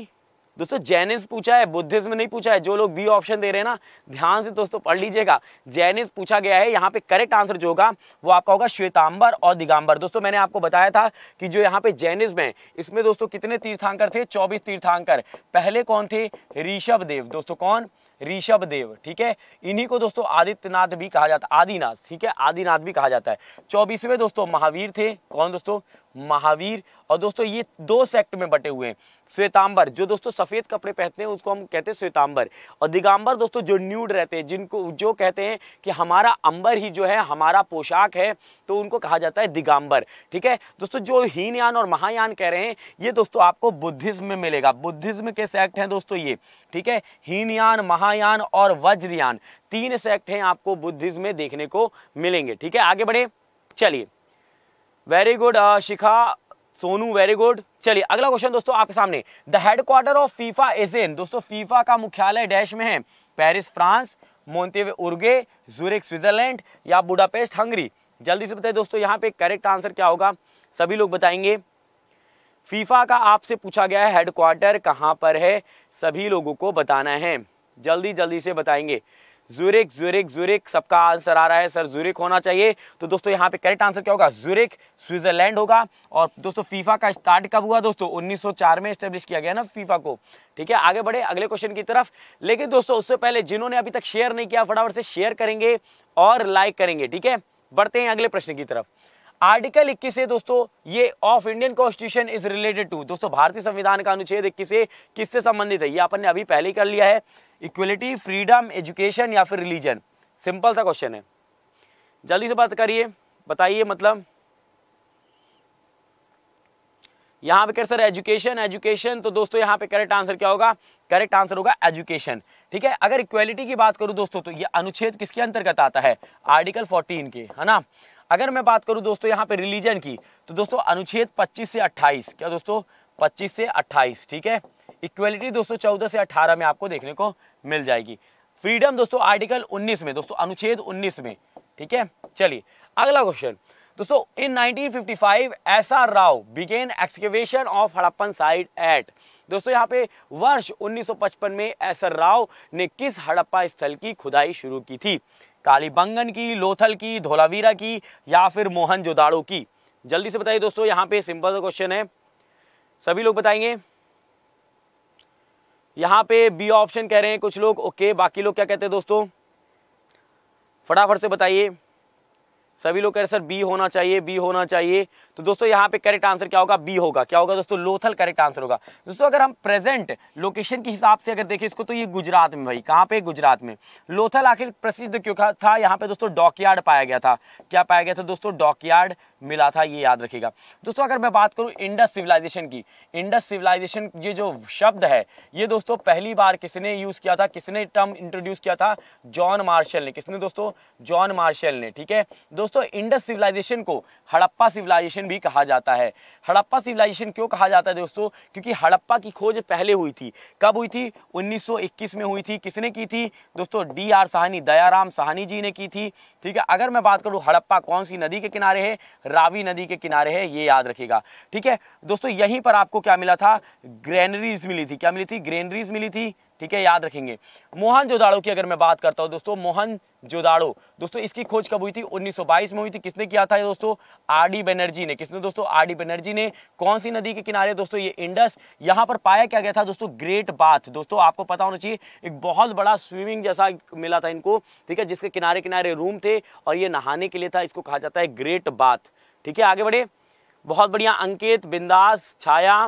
दोस्तों जैनिस पूछा है में नहीं पूछा है जो लोग बी ऑप्शन दे रहे हैं ना ध्यान से दोस्तों पढ़ लीजिएगा जैनिस पूछा गया है यहाँ पे करेक्ट आंसर जो होगा वो आपका होगा श्वेतांबर और दिगंबर दोस्तों मैंने आपको बताया था कि जो यहाँ पे जैनिज्म है इसमें दोस्तों कितने तीर्थांकर थे चौबीस तीर्थांकर पहले कौन थे ऋषभ देव दोस्तों कौन ऋषभ देव ठीक है इन्हीं को दोस्तों आदित्यनाथ भी कहा जाता है आदिनाथ ठीक है आदिनाथ भी कहा जाता है चौबीसवें दोस्तों महावीर थे कौन दोस्तों महावीर और दोस्तों ये दो सेक्ट में बटे हुए हैं श्वेतांबर जो दोस्तों सफ़ेद कपड़े पहनते हैं उसको हम कहते हैं श्वेतांबर और दिगंबर दोस्तों जो न्यूड रहते हैं जिनको जो कहते हैं कि हमारा अंबर ही जो है हमारा पोशाक है तो उनको कहा जाता है दिगंबर ठीक है दोस्तों जो हीनयान और महायान कह रहे हैं ये दोस्तों आपको बुद्धिज्म में मिलेगा बुद्धिज्म के सेक्ट हैं दोस्तों ये ठीक है हीनयान महायान और वज्रयान तीन सेक्ट हैं आपको बुद्धिज्म में देखने को मिलेंगे ठीक है आगे बढ़े चलिए very good Shikha Sonu very good चलिए अगला क्वेश्चन दोस्तों आपके सामने the headquarter of FIFA is in दोस्तों फीफा का मुख्यालय डैश में है Paris France Montevideo Uruguay Zurich Switzerland या बुडापेस्ट हंगरी जल्दी से बताइए दोस्तों यहाँ पे करेक्ट आंसर क्या होगा सभी लोग बताएंगे फीफा का आपसे पूछा गया है हेडक्वार्टर कहाँ पर है सभी लोगों को बताना है जल्दी जल्दी से बताएंगे जुरिक जुरिक जुरिक सबका आंसर आ रहा है सर जुरिक होना चाहिए तो दोस्तों यहाँ पे करेक्ट आंसर क्या होगा जुरिक स्विट्जरलैंड होगा और दोस्तों फीफा का स्टार्ट कब हुआ दोस्तों 1904 में स्टेब्लिश किया गया ना फीफा को ठीक है आगे बढ़े अगले क्वेश्चन की तरफ लेकिन दोस्तों उससे पहले जिन्होंने अभी तक शेयर नहीं किया फटाफट से शेयर करेंगे और लाइक करेंगे ठीक है बढ़ते हैं अगले प्रश्न की तरफ आर्टिकल 21 है दोस्तों ये of Indian constitution is related to दोस्तों भारतीय संविधान का अनुच्छेद इक्कीस से किससे संबंधित है ये अपन ने अभी पहले कर लिया है इक्वलिटी फ्रीडम एजुकेशन या फिर रिलीजन सिंपल सा क्वेश्चन है जल्दी से बात करिए बताइए मतलब यहां पे कर सर एजुकेशन एजुकेशन तो दोस्तों यहां पे करेक्ट आंसर क्या होगा करेक्ट आंसर होगा एजुकेशन ठीक है अगर इक्वेलिटी की बात करूं दोस्तों तो ये अनुच्छेद किसके अंतर्गत आता है आर्टिकल 14 के है ना अगर मैं बात करूँ दोस्तों यहाँ पे रिलीजन की तो दोस्तों अनुच्छेद 25 से 28 क्या दोस्तों 25 से 28 ठीक है इक्वलिटी दोस्तों 14 से 18 में आपको देखने को मिल जाएगी फ्रीडम दोस्तों आर्टिकल 19 में दोस्तों अनुच्छेद 19 में ठीक है चलिए अगला क्वेश्चन दोस्तों in 1955 S R Rao began excavation of Harappan site at दोस्तों यहाँ पे वर्ष 1955 में एस राव ने किस हड़प्पा स्थल की खुदाई शुरू की थी कालीबंगन की लोथल की धोलावीरा की या फिर मोहन जोदाड़ो की जल्दी से बताइए दोस्तों यहाँ पे सिंपल सा क्वेश्चन है सभी लोग बताएंगे यहाँ पे बी ऑप्शन कह रहे हैं कुछ लोग ओके बाकी लोग क्या कहते हैं दोस्तों फटाफट से बताइए सभी लोग कह रहे सर बी होना चाहिए बी होना चाहिए तो दोस्तों यहाँ पे करेक्ट आंसर क्या होगा बी होगा क्या होगा दोस्तों लोथल करेक्ट आंसर होगा दोस्तों अगर हम प्रेजेंट लोकेशन के हिसाब से अगर देखें इसको तो ये गुजरात में भाई कहाँ पे गुजरात में लोथल आखिर प्रसिद्ध क्यों था यहाँ पे दोस्तों डॉकयार्ड पाया गया था क्या पाया गया था दोस्तों डॉकयार्ड मिला था ये याद रखिएगा दोस्तों अगर मैं बात करूँ इंडस सिविलाइजेशन की इंडस सिविलाइजेशन ये जो शब्द है ये दोस्तों पहली बार किसने यूज़ किया था किसने टर्म इंट्रोड्यूस किया था जॉन मार्शल ने किसने दोस्तों जॉन मार्शल ने ठीक है दोस्तों इंडस सिविलाइजेशन को हड़प्पा सिविलाइजेशन भी कहा जाता है हड़प्पा सिविलाइजेशन क्यों कहा जाता है दोस्तों क्योंकि हड़प्पा की खोज पहले हुई थी कब हुई थी 1921 में हुई थी किसने की थी दोस्तों डी आर साहनी दयाराम साहनी जी ने की थी ठीक है अगर मैं बात करूँ हड़प्पा कौन सी नदी के किनारे है रावी नदी के किनारे है ये याद रखेगा ठीक है दोस्तों यहीं पर आपको क्या मिला था ग्रेनरीज मिली थी क्या मिली थी ग्रेनरीज मिली थी ठीक है याद रखेंगे मोहन जोदाड़ो की अगर मैं बात करता हूँ दोस्तों मोहन जोदाड़ो दोस्तों इसकी खोज कब हुई थी 1922 में हुई थी किसने किया था ये दोस्तों आर डी बनर्जी ने किसने दोस्तों आर डी बनर्जी ने कौन सी नदी के किनारे दोस्तों ये इंडस यहाँ पर पाया क्या गया था दोस्तों ग्रेट बाथ दोस्तों आपको पता होना चाहिए एक बहुत बड़ा स्विमिंग जैसा मिला था इनको ठीक है जिसके किनारे किनारे रूम थे और ये नहाने के लिए था इसको कहा जाता है ग्रेट बाथ ठीक है आगे बढ़े बहुत बढ़िया अंकित बिंदास छाया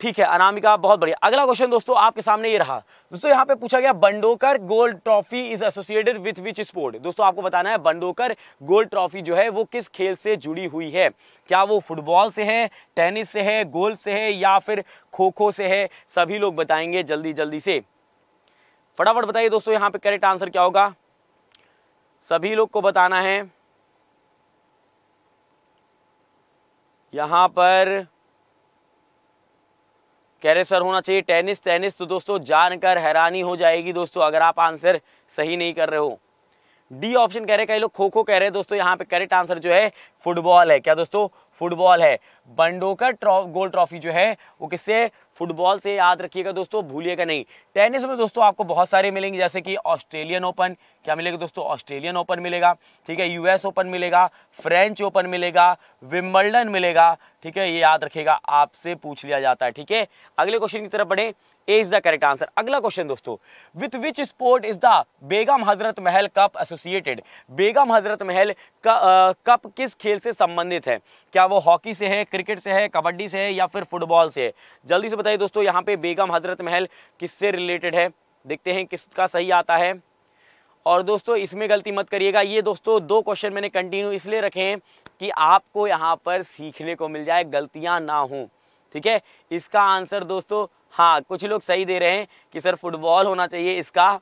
ठीक है अनामिका बहुत बढ़िया अगला क्वेश्चन दोस्तों आपके सामने ये रहा दोस्तों यहाँ पे पूछा गया Bandodkar gold trophy is associated with which sport दोस्तों आपको बताना है बंडोकर गोल्ड ट्रॉफी जो है वो किस खेल से जुड़ी हुई है क्या वो फुटबॉल से है टेनिस से है गोल्फ से है या फिर खो खो से है सभी लोग बताएंगे जल्दी जल्दी से फटाफट बताइए दोस्तों यहाँ पे करेक्ट आंसर क्या होगा सभी लोग को बताना है यहाँ पर कह रहे सर होना चाहिए टेनिस टेनिस तो दोस्तों जानकर हैरानी हो जाएगी दोस्तों अगर आप आंसर सही नहीं कर रहे हो डी ऑप्शन कह रहे कई लोग खो खो कह रहे हैं दोस्तों यहाँ पे करेक्ट आंसर जो है फुटबॉल है क्या दोस्तों फुटबॉल है बंडोकर ट्रॉ गोल्ड ट्रॉफी जो है वो किससे फुटबॉल से याद रखिएगा दोस्तों भूलिएगा नहीं टेनिस में दोस्तों आपको बहुत सारे मिलेंगे जैसे कि ऑस्ट्रेलियन ओपन क्या मिलेगा दोस्तों ऑस्ट्रेलियन ओपन मिलेगा ठीक है यूएस ओपन मिलेगा फ्रेंच ओपन मिलेगा विम्बल्डन मिलेगा ठीक है ये याद रखेगा आपसे पूछ लिया जाता है ठीक है अगले क्वेश्चन की तरफ बढ़े A is the correct answer अगला क्वेश्चन दोस्तों with which sport is the Begum Hazrat Mahal cup associated Begum Hazrat Mahal cup किस खेल से संबंधित है क्या वो हॉकी से है क्रिकेट से है कबड्डी से है या फिर फुटबॉल से है जल्दी से बताइए दोस्तों यहाँ पे बेगम हजरत महल किससे रिलेटेड है देखते हैं किसका सही आता है और दोस्तों इसमें गलती मत करिएगा ये दोस्तों दो क्वेश्चन मैंने कंटिन्यू इसलिए रखे हैं कि आपको यहाँ पर सीखने को मिल जाए गलतियाँ ना हों ठीक है इसका आंसर दोस्तों हाँ कुछ लोग सही दे रहे हैं कि सर फुटबॉल होना चाहिए इसका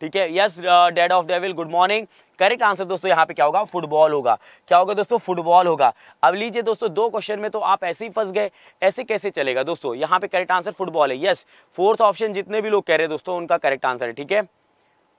ठीक है yes dead of devil good morning correct answer दोस्तों यहाँ पे क्या होगा फुटबॉल होगा क्या होगा दोस्तों फुटबॉल होगा अब लीजिए दोस्तों दो क्वेश्चन में तो आप ऐसे ही फंस गए ऐसे कैसे चलेगा दोस्तों यहाँ पे करेक्ट आंसर फुटबॉल है यस फोर्थ ऑप्शन जितने भी लोग कह रहे हैं दोस्तों उनका करेक्ट आंसर है ठीक है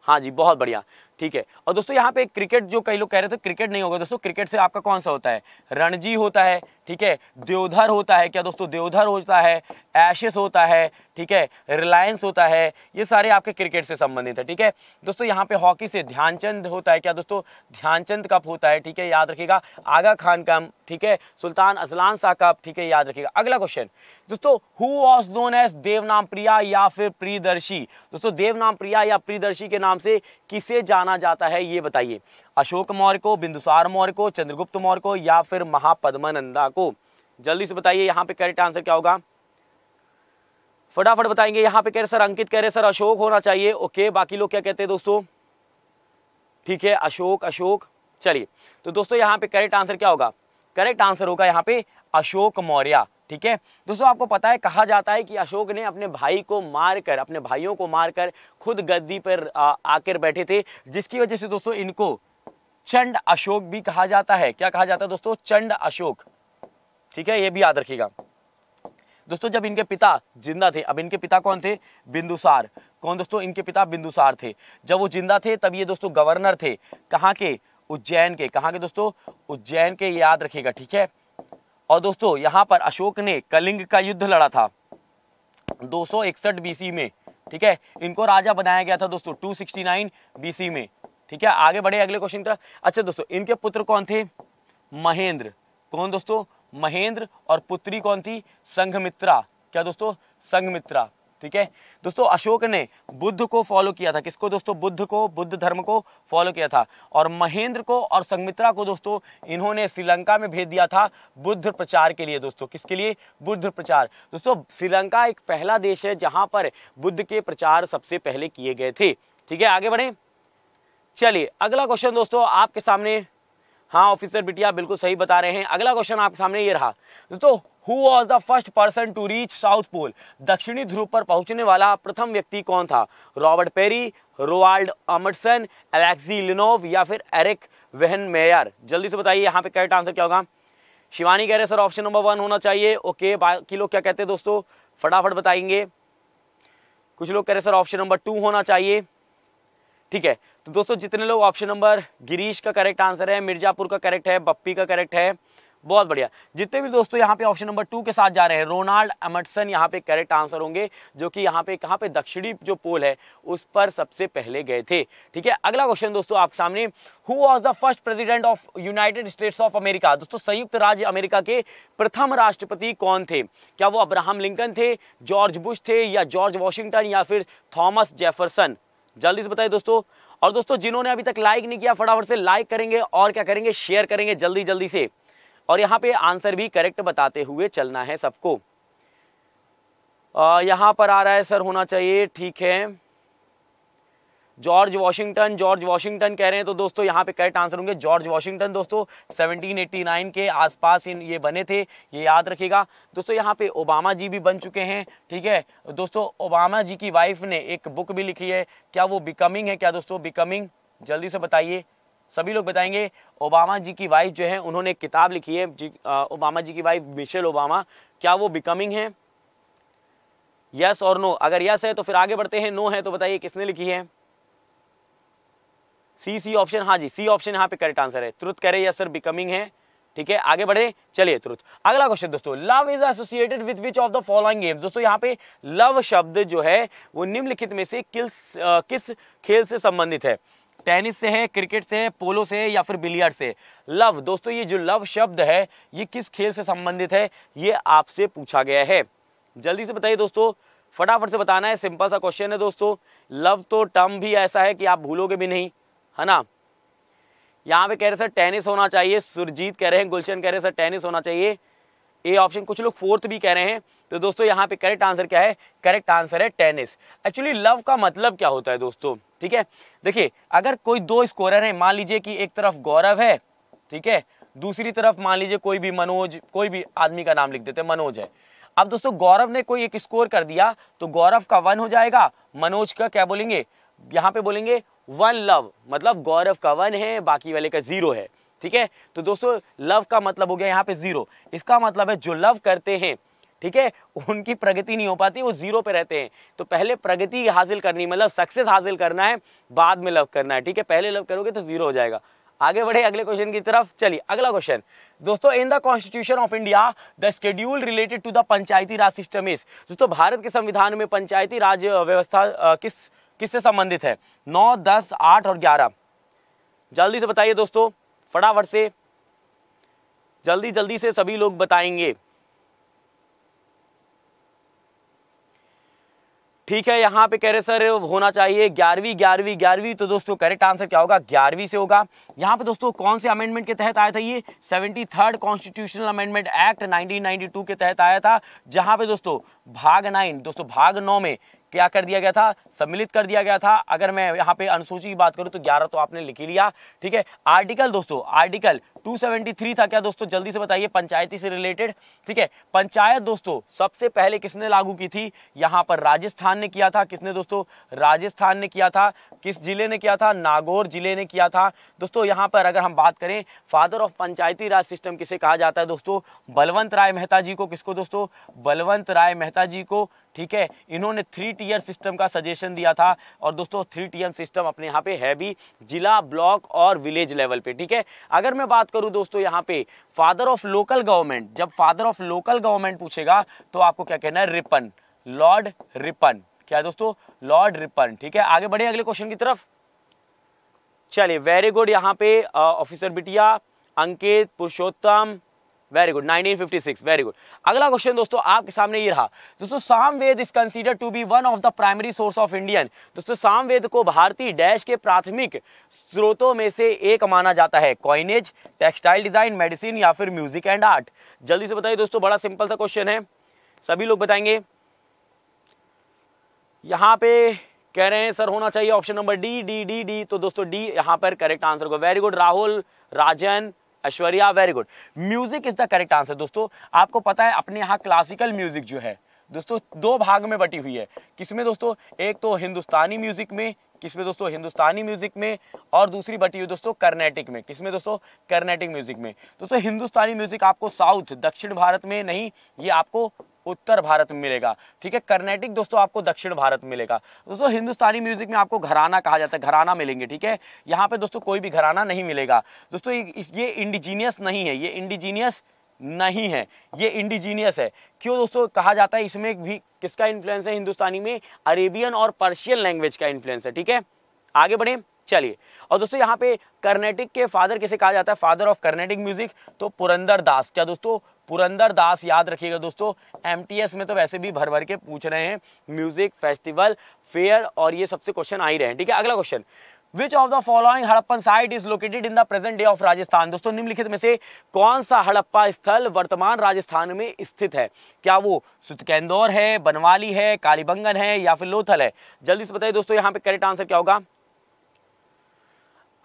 हाँ जी बहुत बढ़िया ठीक है और दोस्तों यहाँ पे क्रिकेट जो कई लोग कह रहे थे क्रिकेट नहीं होगा दोस्तों क्रिकेट से आपका कौन सा होता है रणजी होता है ठीक है देवधर होता है क्या दोस्तों देवधर होता है एशेस होता है ठीक है रिलायंस होता है ये सारे आपके क्रिकेट से संबंधित है ठीक है दोस्तों यहाँ पे हॉकी से ध्यानचंद होता है क्या दोस्तों ध्यानचंद कप होता है ठीक है याद रखिएगा आगा खान कम ठीक है सुल्तान अजलान शाह कप ठीक है याद रखिएगा अगला क्वेश्चन दोस्तों who was known as Devanam Priya या फिर प्रियदर्शी दोस्तों देवनाम प्रिया या प्रियदर्शी के नाम से किसे जाना जाता है ये बताइए अशोक मौर्य को बिंदुसार मौर्य को चंद्रगुप्त मौर्य को या फिर महापद्मानंदा को जल्दी से बताइए यहाँ पे करेक्ट आंसर क्या होगा फटाफट बताएंगे यहाँ पे कह रहे सर अंकित कह रहे सर अशोक होना चाहिए ओके बाकी लोग क्या कहते हैं दोस्तों ठीक है अशोक अशोक चलिए तो दोस्तों यहाँ पे करेक्ट आंसर क्या होगा करेक्ट आंसर होगा यहाँ पे अशोक मौर्य ठीक है दोस्तों आपको पता है कहा जाता है कि अशोक ने अपने भाई को मारकर अपने भाइयों को मारकर खुद गद्दी पर आकर बैठे थे जिसकी वजह से दोस्तों इनको चंड अशोक भी कहा जाता है क्या कहा जाता है दोस्तों चंड अशोक ठीक है ये भी याद रखिएगा दोस्तों जब इनके पिता जिंदा थे अब इनके पिता कौन थे बिंदुसार कौन दोस्तों इनके पिता बिंदुसार थे जब वो जिंदा थे तब ये दोस्तों गवर्नर थे कहाँ के उज्जैन के कहाँ के दोस्तों उज्जैन के याद रखिएगा ठीक है और दोस्तों यहाँ पर अशोक ने कलिंग का युद्ध लड़ा था दो सौ इकसठ बीसी में ठीक है इनको राजा बनाया गया था दोस्तों टू बीसी में ठीक है आगे बढ़े अगले क्वेश्चन का अच्छा दोस्तों इनके पुत्र कौन थे महेंद्र कौन दोस्तों महेंद्र और पुत्री कौन थी संघमित्रा क्या दोस्तों संघमित्रा ठीक है दोस्तों अशोक ने बुद्ध को फॉलो किया था किसको दोस्तों बुद्ध को बुद्ध धर्म को फॉलो किया था और महेंद्र को और संगमित्रा को दोस्तों इन्होंने श्रीलंका में भेज दिया था बुद्ध प्रचार के लिए दोस्तों किसके लिए बुद्ध प्रचार दोस्तों श्रीलंका एक पहला देश है जहां पर बुद्ध के प्रचार सबसे पहले किए गए थे ठीक है आगे बढ़े चलिए अगला क्वेश्चन दोस्तों आपके सामने हाँ ऑफिसर बिटिया बिल्कुल सही बता रहे हैं अगला क्वेश्चन आपके सामने ये रहा दोस्तों who was the first person to reach south pole दक्षिणी ध्रुव पर पहुंचने वाला प्रथम व्यक्ति कौन था Robert Peary Roald Amundsen Alexei Leonov या फिर एरिक वेहन मेयर जल्दी से बताइए यहाँ पे करेक्ट आंसर क्या होगा शिवानी कह रहे सर ऑप्शन नंबर वन होना चाहिए ओके बाकी लोग क्या कहते हैं दोस्तों फटाफट बताएंगे कुछ लोग कह रहे सर ऑप्शन नंबर टू होना चाहिए ठीक है तो दोस्तों जितने लोग ऑप्शन नंबर गिरीश का करेक्ट आंसर है मिर्जापुर का करेक्ट है बप्पी का करेक्ट है बहुत बढ़िया जितने भी दोस्तों यहाँ पे ऑप्शन नंबर टू के साथ जा रहे हैं रोनाल्ड एमटसन यहाँ पे करेक्ट आंसर होंगे जो कि यहाँ पे कहाँ पे दक्षिणी जो पोल है उस पर सबसे पहले गए थे ठीक है अगला क्वेश्चन दोस्तों आपके सामने who was the first president of United States of America दोस्तों संयुक्त राज्य अमेरिका के प्रथम राष्ट्रपति कौन थे क्या वो अब्राहम लिंकन थे जॉर्ज बुश थे या जॉर्ज वॉशिंगटन या फिर थॉमस जेफरसन जल्दी से बताइए दोस्तों और दोस्तों जिन्होंने अभी तक लाइक नहीं किया फटाफट से लाइक करेंगे और क्या करेंगे शेयर करेंगे जल्दी जल्दी से और यहाँ पे आंसर भी करेक्ट बताते हुए चलना है सबको यहाँ पर आ रहा है सर होना चाहिए ठीक है जॉर्ज वॉशिंगटन जॉर्ज वॉशिंगटन कह रहे हैं तो दोस्तों यहाँ पे करेक्ट आंसर होंगे जॉर्ज वॉशिंगटन दोस्तों 1789 के आसपास इन ये बने थे ये याद रखिएगा दोस्तों यहाँ पे ओबामा जी भी बन चुके हैं ठीक है दोस्तों ओबामा जी की वाइफ ने एक बुक भी लिखी है क्या वो बिकमिंग है क्या दोस्तों बिकमिंग जल्दी से बताइए सभी लोग बताएंगे ओबामा जी की वाइफ जो है उन्होंने एक किताब लिखी है जी ओबामा जी की वाइफ मिशेल ओबामा क्या वो बिकमिंग है यस और नो अगर यस है तो फिर आगे बढ़ते हैं नो है तो बताइए किसने लिखी है सी सी ऑप्शन हाँ जी सी ऑप्शन यहाँ पे करेक्ट आंसर है त्रुत कह रहे सर बिकमिंग है ठीक है आगे बढ़े चलिए त्रुत अगला क्वेश्चन दोस्तों love is associated with which of the following games दोस्तों यहाँ पे लव शब्द जो है वो निम्नलिखित में से किस किस खेल से संबंधित है टेनिस से है क्रिकेट से है पोलो से है या फिर बिलियर्ड से लव दोस्तों ये जो लव शब्द है ये किस खेल से संबंधित है ये आपसे पूछा गया है जल्दी से बताइए दोस्तों फटाफट से बताना है सिंपल सा क्वेश्चन है दोस्तों लव तो टर्म भी ऐसा है कि आप भूलोगे भी नहीं है ना यहाँ पे कह रहे सर टेनिस होना चाहिए सुरजीत कह रहे हैं गुलशन कह रहे हैं सर टेनिस होना चाहिए ए ऑप्शन कुछ लोग फोर्थ भी कह रहे हैं तो दोस्तों यहाँ पे करेक्ट आंसर क्या है करेक्ट आंसर है टेनिस एक्चुअली लव का मतलब क्या होता है दोस्तों ठीक है देखिए अगर कोई दो स्कोरर है मान लीजिए कि एक तरफ गौरव है ठीक है दूसरी तरफ मान लीजिए कोई भी मनोज कोई भी आदमी का नाम लिख देते हैं मनोज है अब दोस्तों गौरव ने कोई एक स्कोर कर दिया तो गौरव का वन हो जाएगा मनोज का क्या बोलेंगे यहाँ पे बोलेंगे वन लव मतलब गौरव का वन है बाकी वाले का जीरो है ठीक है तो दोस्तों लव का मतलब हो गया यहाँ पे जीरो इसका मतलब है जो लव करते हैं ठीक है उनकी प्रगति नहीं हो पाती वो जीरो पे रहते हैं तो पहले प्रगति हासिल करनी मतलब सक्सेस हासिल करना है बाद में लव करना है ठीक है पहले लव करोगे तो जीरो हो जाएगा आगे बढ़े अगले क्वेश्चन की तरफ चलिए अगला क्वेश्चन दोस्तों in the constitution of India the schedule related to the Panchayati Raj system is दोस्तों भारत के संविधान में पंचायती राज व्यवस्था किस किससे संबंधित है नौ दस आठ और ग्यारह जल्दी से बताइए दोस्तों फटाफट से जल्दी जल्दी से सभी लोग बताएंगे ठीक है यहाँ पे कह रहे सर होना चाहिए ग्यारहवीं ग्यारहवीं ग्यारहवीं तो दोस्तों करेक्ट आंसर क्या होगा ग्यारहवीं से होगा यहाँ पे दोस्तों कौन से अमेंडमेंट के तहत आया था ये seventy third constitutional amendment act 1992 के तहत आया था जहाँ पे दोस्तों भाग नाइन दोस्तों भाग नौ में क्या कर दिया गया था सम्मिलित कर दिया गया था अगर मैं यहाँ पे अनुसूची की बात करूँ तो ग्यारह तो आपने लिख ही लिया ठीक है आर्टिकल दोस्तों आर्टिकल 273 था क्या दोस्तों जल्दी से बताइए पंचायती से रिलेटेड ठीक है पंचायत दोस्तों सबसे पहले किसने लागू की थी यहाँ पर राजस्थान ने किया था किसने दोस्तों राजस्थान ने किया था किस जिले ने किया था नागौर जिले ने किया था दोस्तों यहाँ पर अगर हम बात करें father of Panchayati Raj system किसे कहा जाता है दोस्तों बलवंत राय मेहता जी को किसको दोस्तों बलवंत राय मेहता जी को ठीक है इन्होंने थ्री टीयर सिस्टम का सजेशन दिया था और दोस्तों थ्री टीयर सिस्टम अपने यहाँ पे है भी जिला ब्लॉक और विलेज लेवल पे ठीक है अगर मैं बात करूं दोस्तों यहाँ पे फादर ऑफ लोकल गवर्नमेंट जब फादर ऑफ लोकल गवर्नमेंट पूछेगा तो आपको क्या कहना है रिपन लॉर्ड रिपन क्या दोस्तों लॉर्ड रिपन ठीक है आगे बढ़े अगले क्वेश्चन की तरफ चलिए वेरी गुड यहाँ पे ऑफिसर बिटिया Ankit Purushottam very good 1956 very good अगला क्वेश्चन दोस्तों आपके सामने ये रहा दोस्तों Samaveda is consider to be one of the primary source of Indian दोस्तों सामवेद को भारतीय डैश के प्राथमिक स्रोतों में से एक माना जाता है कॉइनेज टेक्सटाइल डिजाइन मेडिसिन या फिर म्यूजिक एंड आर्ट जल्दी से बताइए दोस्तों बड़ा सिंपल सा क्वेश्चन है सभी लोग बताएंगे यहाँ पे कह रहे हैं सर होना चाहिए option number D D D D तो दोस्तों डी यहाँ पर करेक्ट आंसर होगा very good Rahul Rajan Aishwarya very good music is the correct answer दोस्तों आपको पता है अपने यहाँ क्लासिकल म्यूजिक जो है दोस्तों दो भाग में बटी हुई है किसमें दोस्तों एक तो हिंदुस्तानी म्यूजिक में किसमें दोस्तों हिंदुस्तानी म्यूजिक में और दूसरी बटी हुई दोस्तों कर्नेटिक में किसमें दोस्तों कर्नेटिक म्यूजिक में दोस्तों हिंदुस्तानी म्यूजिक आपको साउथ दक्षिण भारत में नहीं ये आपको उत्तर भारत में मिलेगा ठीक है कर्नेटिक दोस्तों आपको दक्षिण भारत में मिलेगा दोस्तों हिंदुस्तानी म्यूजिक में आपको घराना कहा जाता है घराना मिलेंगे ठीक है यहाँ पे दोस्तों कोई भी घराना नहीं मिलेगा दोस्तों ये इंडिजीनियस नहीं है ये इंडिजीनियस नहीं है ये इंडिजीनियस है क्यों दोस्तों कहा जाता है इसमें भी किसका इन्फ्लुएंस है हिंदुस्तानी में अरेबियन और पर्शियन लैंग्वेज का इन्फ्लुएंस है ठीक है आगे बढ़े चलिए और दोस्तों यहाँ पे कर्नेटिक के फादर किसे कहा जाता है फादर ऑफ कर्नेटिक म्यूजिक तो पुरंदर दास क्या दोस्तों पुरंदर दास याद रखिएगा दोस्तों एम में तो वैसे भी भर भर के पूछ रहे हैं म्यूजिक फेस्टिवल फेयर और ये सबसे क्वेश्चन आ ही रहे हैं ठीक है अगला question which of the following Harappan site is located in the present day of Rajasthan दोस्तों निम्नलिखित में से कौन सा हड़प्पा स्थल वर्तमान राजस्थान में स्थित है क्या वो सुतकेंदौर है बनवाली है कालीबंगन है या फिर लोथल है जल्दी से बताइए दोस्तों यहाँ पे करेक्ट आंसर क्या होगा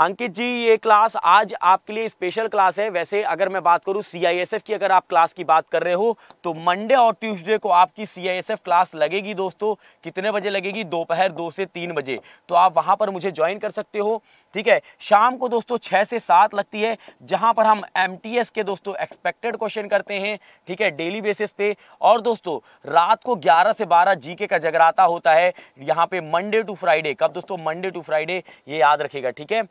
अंकित जी ये क्लास आज आपके लिए स्पेशल क्लास है वैसे अगर मैं बात करूं सीआईएसएफ की अगर आप क्लास की बात कर रहे हो तो मंडे और ट्यूसडे को आपकी सीआईएसएफ क्लास लगेगी दोस्तों कितने बजे लगेगी दोपहर दो से तीन बजे तो आप वहां पर मुझे ज्वाइन कर सकते हो ठीक है शाम को दोस्तों छः से सात लगती है जहाँ पर हम एम के दोस्तों एक्सपेक्टेड क्वेश्चन करते हैं ठीक है डेली बेसिस पे और दोस्तों रात को ग्यारह से बारह जी का जगराता होता है यहाँ पे मंडे टू फ्राइडे कब दोस्तों मंडे टू फ्राइडे ये याद रखेगा ठीक है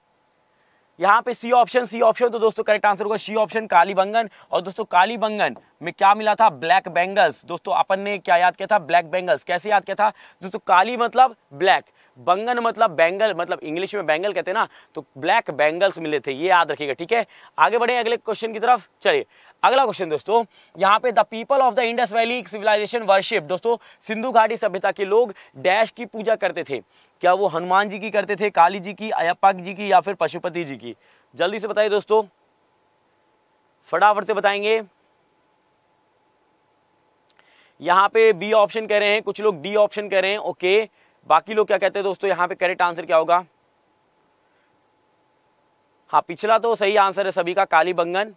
यहाँ पे सी ऑप्शन सी ऑप्शन तो दोस्तों करेक्ट आंसर होगा सी ऑप्शन काली बंगन और दोस्तों काली बंगन में क्या मिला था ब्लैक बैंगल्स दोस्तों अपन ने क्या याद किया था ब्लैक बैंगल्स कैसे याद किया था दोस्तों काली मतलब ब्लैक बंगन मतलब बैंगल मतलब इंग्लिश में बैंगल कहते हैं ना तो ब्लैक बैंगल्स मिले थे ये याद रखिएगा ठीक है आगे बढ़े अगले क्वेश्चन की तरफ चलिए अगला क्वेश्चन दोस्तों यहाँ पे the people of the Indus valley civilisation worship दोस्तों सिंधु घाटी सभ्यता के लोग डैश की पूजा करते थे क्या वो हनुमान जी की करते थे काली जी की अयप्पा जी की या फिर पशुपति जी की जल्दी से बताइए दोस्तों फटाफट से बताएंगे यहाँ पे बी ऑप्शन कह रहे हैं कुछ लोग डी ऑप्शन कह रहे हैं ओके okay. बाकी लोग क्या कहते हैं दोस्तों यहाँ पे करेक्ट आंसर क्या होगा हाँ पिछला तो सही आंसर है सभी का काली बंगन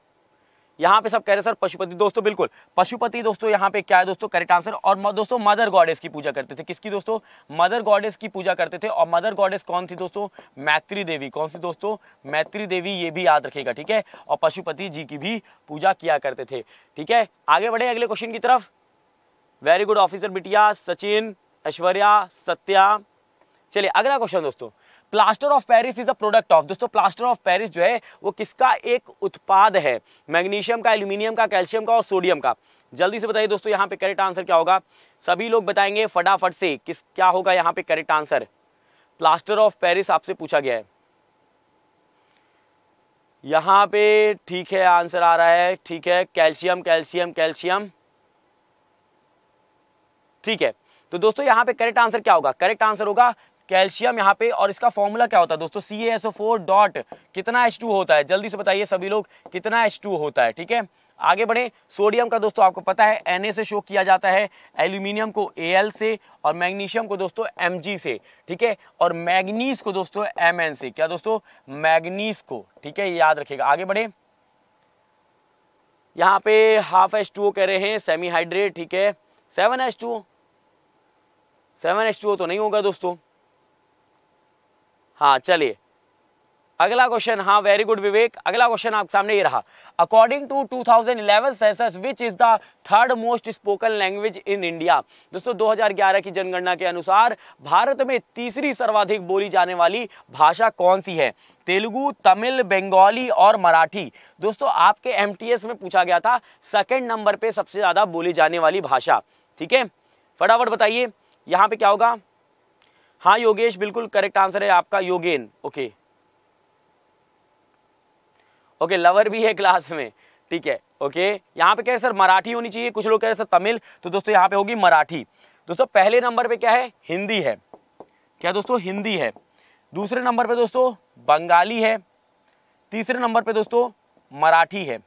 यहाँ पे सब कह रहे सर पशुपति दोस्तों बिल्कुल पशुपति दोस्तों यहाँ पे क्या है दोस्तों करेक्ट आंसर और दोस्तों मदर गॉडेस की पूजा करते थे किसकी दोस्तों मदर गॉडेस की पूजा करते थे और मदर गॉडेस कौन थी दोस्तों मैत्री देवी कौन सी दोस्तों मैत्री देवी ये भी याद रखेगा ठीक है और पशुपति जी की भी पूजा किया करते थे ठीक है आगे बढ़े अगले क्वेश्चन की तरफ वेरी गुड ऑफिसर बिटिया सचिन ऐश्वर्या सत्या चलिए अगला क्वेश्चन दोस्तों plaster of Paris is a product of दोस्तों प्लास्टर ऑफ पेरिस जो है वो किसका एक उत्पाद है मैग्नीशियम का एल्यूमिनियम का कैल्शियम का और सोडियम का जल्दी से बताइए दोस्तों यहाँ पे करेक्ट आंसर क्या होगा सभी लोग बताएंगे फटाफट से किस क्या होगा यहाँ पे correct answer plaster of Paris आपसे पूछा गया है यहाँ पे ठीक है आंसर आ रहा है ठीक है कैल्शियम कैल्शियम कैल्शियम ठीक है तो दोस्तों यहाँ पे करेक्ट आंसर क्या होगा करेक्ट आंसर होगा कैल्शियम यहाँ पे और इसका फॉर्मूला क्या होता है दोस्तों C S O four dot कितना एच टू होता है जल्दी से बताइए सभी लोग कितना एच टू होता है ठीक है आगे बढ़े सोडियम का दोस्तों आपको पता है एन से शो किया जाता है एल्यूमिनियम को ए से और मैग्नीशियम को दोस्तों एम से ठीक है और मैग्नीस को दोस्तों एम से क्या दोस्तों मैग्नीस को ठीक है याद रखेगा आगे बढ़े यहाँ पे हाफ एच टू कह रहे हैं सेमी हाइड्रेट ठीक है seven H two seven H two तो नहीं होगा दोस्तों हाँ चलिए अगला क्वेश्चन हाँ वेरी गुड विवेक अगला क्वेश्चन आपके सामने ये रहा according to 2011 census which is the third most spoken language in India दोस्तों 2011 की जनगणना के अनुसार भारत में तीसरी सर्वाधिक बोली जाने वाली भाषा कौन सी है तेलुगु तमिल बंगाली और मराठी दोस्तों आपके एम में पूछा गया था सेकेंड नंबर पर सबसे ज़्यादा बोली जाने वाली भाषा ठीक है फटाफट बताइए यहाँ पे क्या होगा हाँ योगेश बिल्कुल करेक्ट आंसर है आपका योगेन ओके ओके लवर भी है क्लास में ठीक है ओके यहाँ पे कह रहे सर मराठी होनी चाहिए कुछ लोग कह रहे सर तमिल तो दोस्तों यहाँ पे होगी मराठी दोस्तों पहले नंबर पे क्या है हिंदी है क्या दोस्तों हिंदी है दूसरे नंबर पे दोस्तों बंगाली है तीसरे नंबर पे दोस्तों मराठी है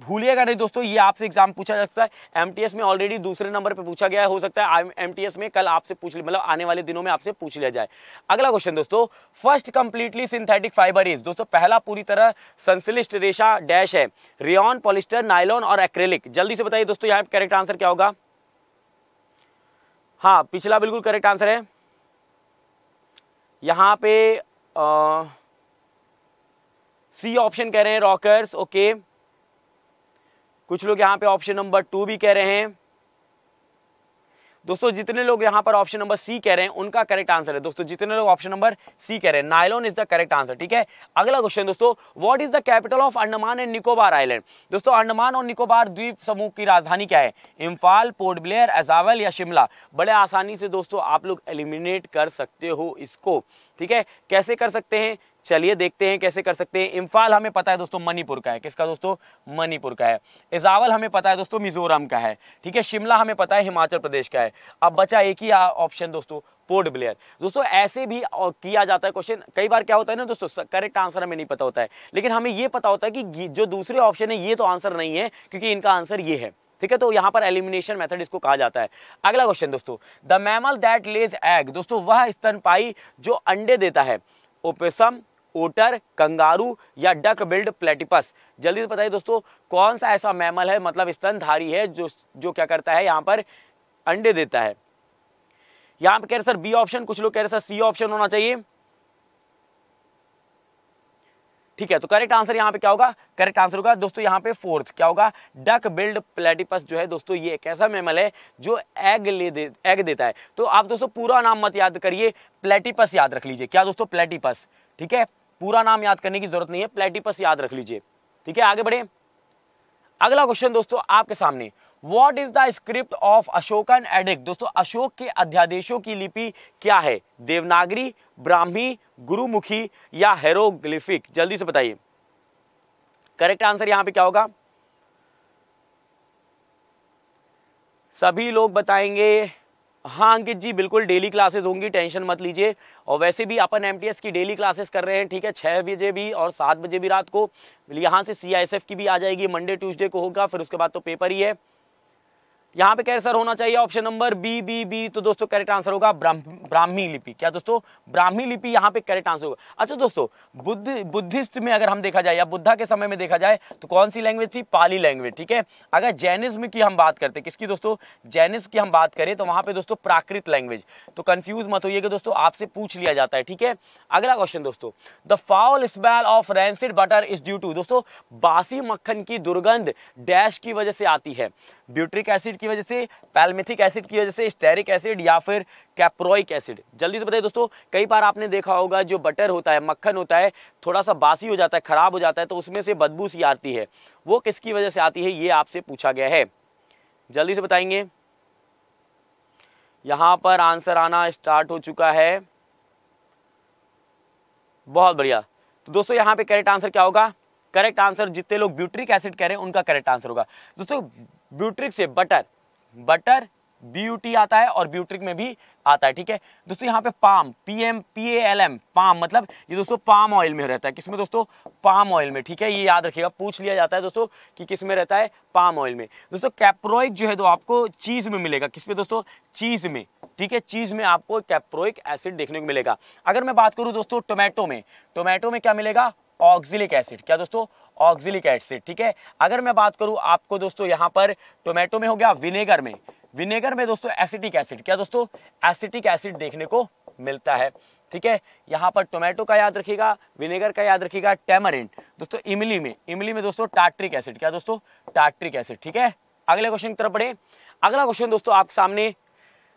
भूलिएगा नहीं दोस्तों ये आपसे एग्जाम पूछा जा सकता है एमटीएस में ऑलरेडी दूसरे नंबर पर पूछा गया हो सकता है एमटीएस में कल आपसे पूछ मतलब आने वाले दिनों में आपसे पूछ लिया जाए अगला क्वेश्चन दोस्तों first completely synthetic fibre is दोस्तों पहला पूरी तरह संश्लिष्ट रेशा डैश है रियॉन पॉलिस्टर नाइलॉन और एक्रेलिक जल्दी से बताइए दोस्तों यहाँ करेक्ट आंसर क्या होगा हाँ पिछला बिल्कुल करेक्ट आंसर है यहाँ पे सी ऑप्शन कह रहे हैं रॉकर्स ओके okay. कुछ लोग यहाँ पे ऑप्शन नंबर टू भी कह रहे हैं दोस्तों जितने लोग यहाँ पर ऑप्शन नंबर सी कह रहे हैं उनका करेक्ट आंसर है दोस्तों जितने लोग ऑप्शन नंबर सी कह रहे हैं nylon is the correct answer ठीक है अगला क्वेश्चन दोस्तों what is the capital of Andaman and Nicobar island दोस्तों अंडमान और निकोबार द्वीप समूह की राजधानी क्या है इम्फाल पोर्ट ब्लेयर एजावल या शिमला बड़े आसानी से दोस्तों आप लोग एलिमिनेट कर सकते हो इसको ठीक है कैसे कर सकते हैं चलिए देखते हैं कैसे कर सकते हैं इम्फाल हमें पता है दोस्तों मणिपुर का है किसका दोस्तों मणिपुर का है इजावल हमें पता है दोस्तों मिजोरम का है ठीक है शिमला हमें पता है हिमाचल प्रदेश का है अब बचा एक ही ऑप्शन दोस्तों पोर्ट ब्लेयर दोस्तों ऐसे भी किया जाता है क्वेश्चन कई बार क्या होता है ना दोस्तों करेक्ट आंसर हमें नहीं पता होता है लेकिन हमें ये पता होता है कि जो दूसरे ऑप्शन है ये तो आंसर नहीं है क्योंकि इनका आंसर ये है ठीक है तो यहाँ पर एलिमिनेशन मेथड इसको कहा जाता है अगला क्वेश्चन दोस्तों the mammal that lays egg दोस्तों वह स्तनपाई जो अंडे देता है ओपेसम ओटर कंगारू या डक बिल्ड प्लेटिपस जल्दी से बताइए दोस्तों कौन सा ऐसा मैमल है मतलब स्तनधारी है जो जो क्या करता है यहाँ पर अंडे देता है यहाँ पर कह रहे सर बी ऑप्शन कुछ लोग कह रहे सर सी ऑप्शन होना चाहिए ठीक है तो करेक्ट आंसर यहाँ पे क्या होगा करेक्ट आंसर होगा दोस्तों यहाँ पे फोर्थ क्या होगा डक बिल्ड प्लेटिपस जो है दोस्तों ये एक ऐसा मेमल है जो एग ले दे एग देता है तो आप दोस्तों पूरा नाम मत याद करिए प्लेटिपस याद रख लीजिए क्या दोस्तों प्लेटिपस ठीक है पूरा नाम याद करने की जरूरत नहीं है प्लेटिपस याद रख लीजिए ठीक है आगे बढ़े अगला क्वेश्चन दोस्तों आपके सामने what is the script of Ashok and edict दोस्तों अशोक के अध्यादेशों की लिपि क्या है देवनागरी ब्राह्मी गुरुमुखी या हेरोग्लिफिक जल्दी से बताइए करेक्ट आंसर यहां पे क्या होगा सभी लोग बताएंगे हाँ अंकित जी बिल्कुल डेली क्लासेस होंगी टेंशन मत लीजिए और वैसे भी अपन एम की डेली क्लासेस कर रहे हैं ठीक है छः बजे भी और सात बजे भी रात को यहाँ से सी की भी आ जाएगी मंडे ट्यूसडे को होगा फिर उसके बाद तो पेपर ही है यहाँ पे कैरेक्ट सर होना चाहिए option number B B B तो दोस्तों करेक्ट आंसर होगा ब्राह्मी लिपि क्या दोस्तों ब्राह्मी लिपि यहाँ पे करेक्ट आंसर होगा अच्छा दोस्तों बुद्ध बुद्धिस्ट में अगर हम देखा जाए या बुद्धा के समय में देखा जाए तो कौन सी लैंग्वेज थी पाली लैंग्वेज ठीक है अगर जैनिज्म की हम बात करते किसकी दोस्तों जैनिज्म की हम बात करें तो वहाँ पे दोस्तों प्राकृत लैंग्वेज तो कन्फ्यूज मत होइएगा दोस्तों आपसे पूछ लिया जाता है ठीक है अगला क्वेश्चन दोस्तों the foul smell of rancid butter is due to दोस्तों बासी मक्खन की दुर्गंध डैश की वजह से आती है ब्यूट्रिक एसिड की वजह से पैलमेथिक एसिड की वजह से स्टेरिक एसिड या फिर कैप्रोइक एसिड जल्दी से बताइए दोस्तों कई बार आपने देखा होगा जो बटर होता है मक्खन होता है थोड़ा सा बासी हो जाता है खराब हो जाता है तो उसमें से बदबू सी आती है वो किसकी वजह से आती है ये आपसे पूछा गया है जल्दी से बताएंगे यहाँ पर आंसर आना स्टार्ट हो चुका है बहुत बढ़िया तो दोस्तों यहाँ पे करेक्ट आंसर क्या होगा करेक्ट आंसर जितने लोग ब्यूट्रिक एसिड कह रहे हैं उनका करेक्ट आंसर होगा दोस्तों ब्यूट्रिक से बटर बटर ब्यूटी आता है और ब्यूट्रिक में भी आता है ठीक है दोस्तों यहाँ पे palm P M P A L M palm मतलब ये दोस्तों पाम ऑयल में रहता है किसमें दोस्तों पाम ऑयल में ठीक है ये याद रखिएगा पूछ लिया जाता है दोस्तों कि किस में रहता है पाम ऑयल में दोस्तों कैप्रोइक जो है तो आपको चीज़ में मिलेगा किस में दोस्तों चीज़ में ठीक है चीज़ में आपको कैप्रोइक एसिड देखने को मिलेगा अगर मैं बात करूँ दोस्तों टोमेटो में टोमेटो में क्या मिलेगा ऑक्जिलिक एसिड क्या दोस्तों ऑक्जिलिक एसिड ठीक है अगर मैं बात करूँ आपको दोस्तों यहाँ पर टोमेटो में हो गया विनेगर में विनेगर में दोस्तों एसिटिक एसिड क्या दोस्तों एसिटिक एसिड देखने को मिलता है ठीक है यहाँ पर टोमेटो का याद रखिएगा विनेगर का याद रखिएगा टेमरिन दोस्तों इमली में इमली में दोस्तों टाट्रिक एसिड क्या दोस्तों टाट्रिक एसिड ठीक है अगले क्वेश्चन की तरफ बढ़े अगला क्वेश्चन दोस्तों आपके सामने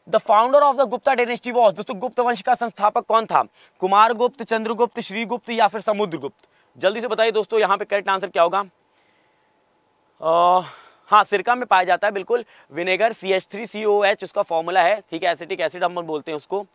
the founder of the Gupta dynasty was दोस्तों गुप्त वंश का संस्थापक कौन था कुमार गुप्त चंद्रगुप्त श्रीगुप्त या फिर समुद्रगुप्त जल्दी से बताइए दोस्तों यहाँ पे करेक्ट आंसर क्या होगा हाँ सिरका में पाया जाता है बिल्कुल vinegar C H three C O H उसका फॉर्मूला है ठीक है एसिटिक एसिड हम बोलते हैं उसको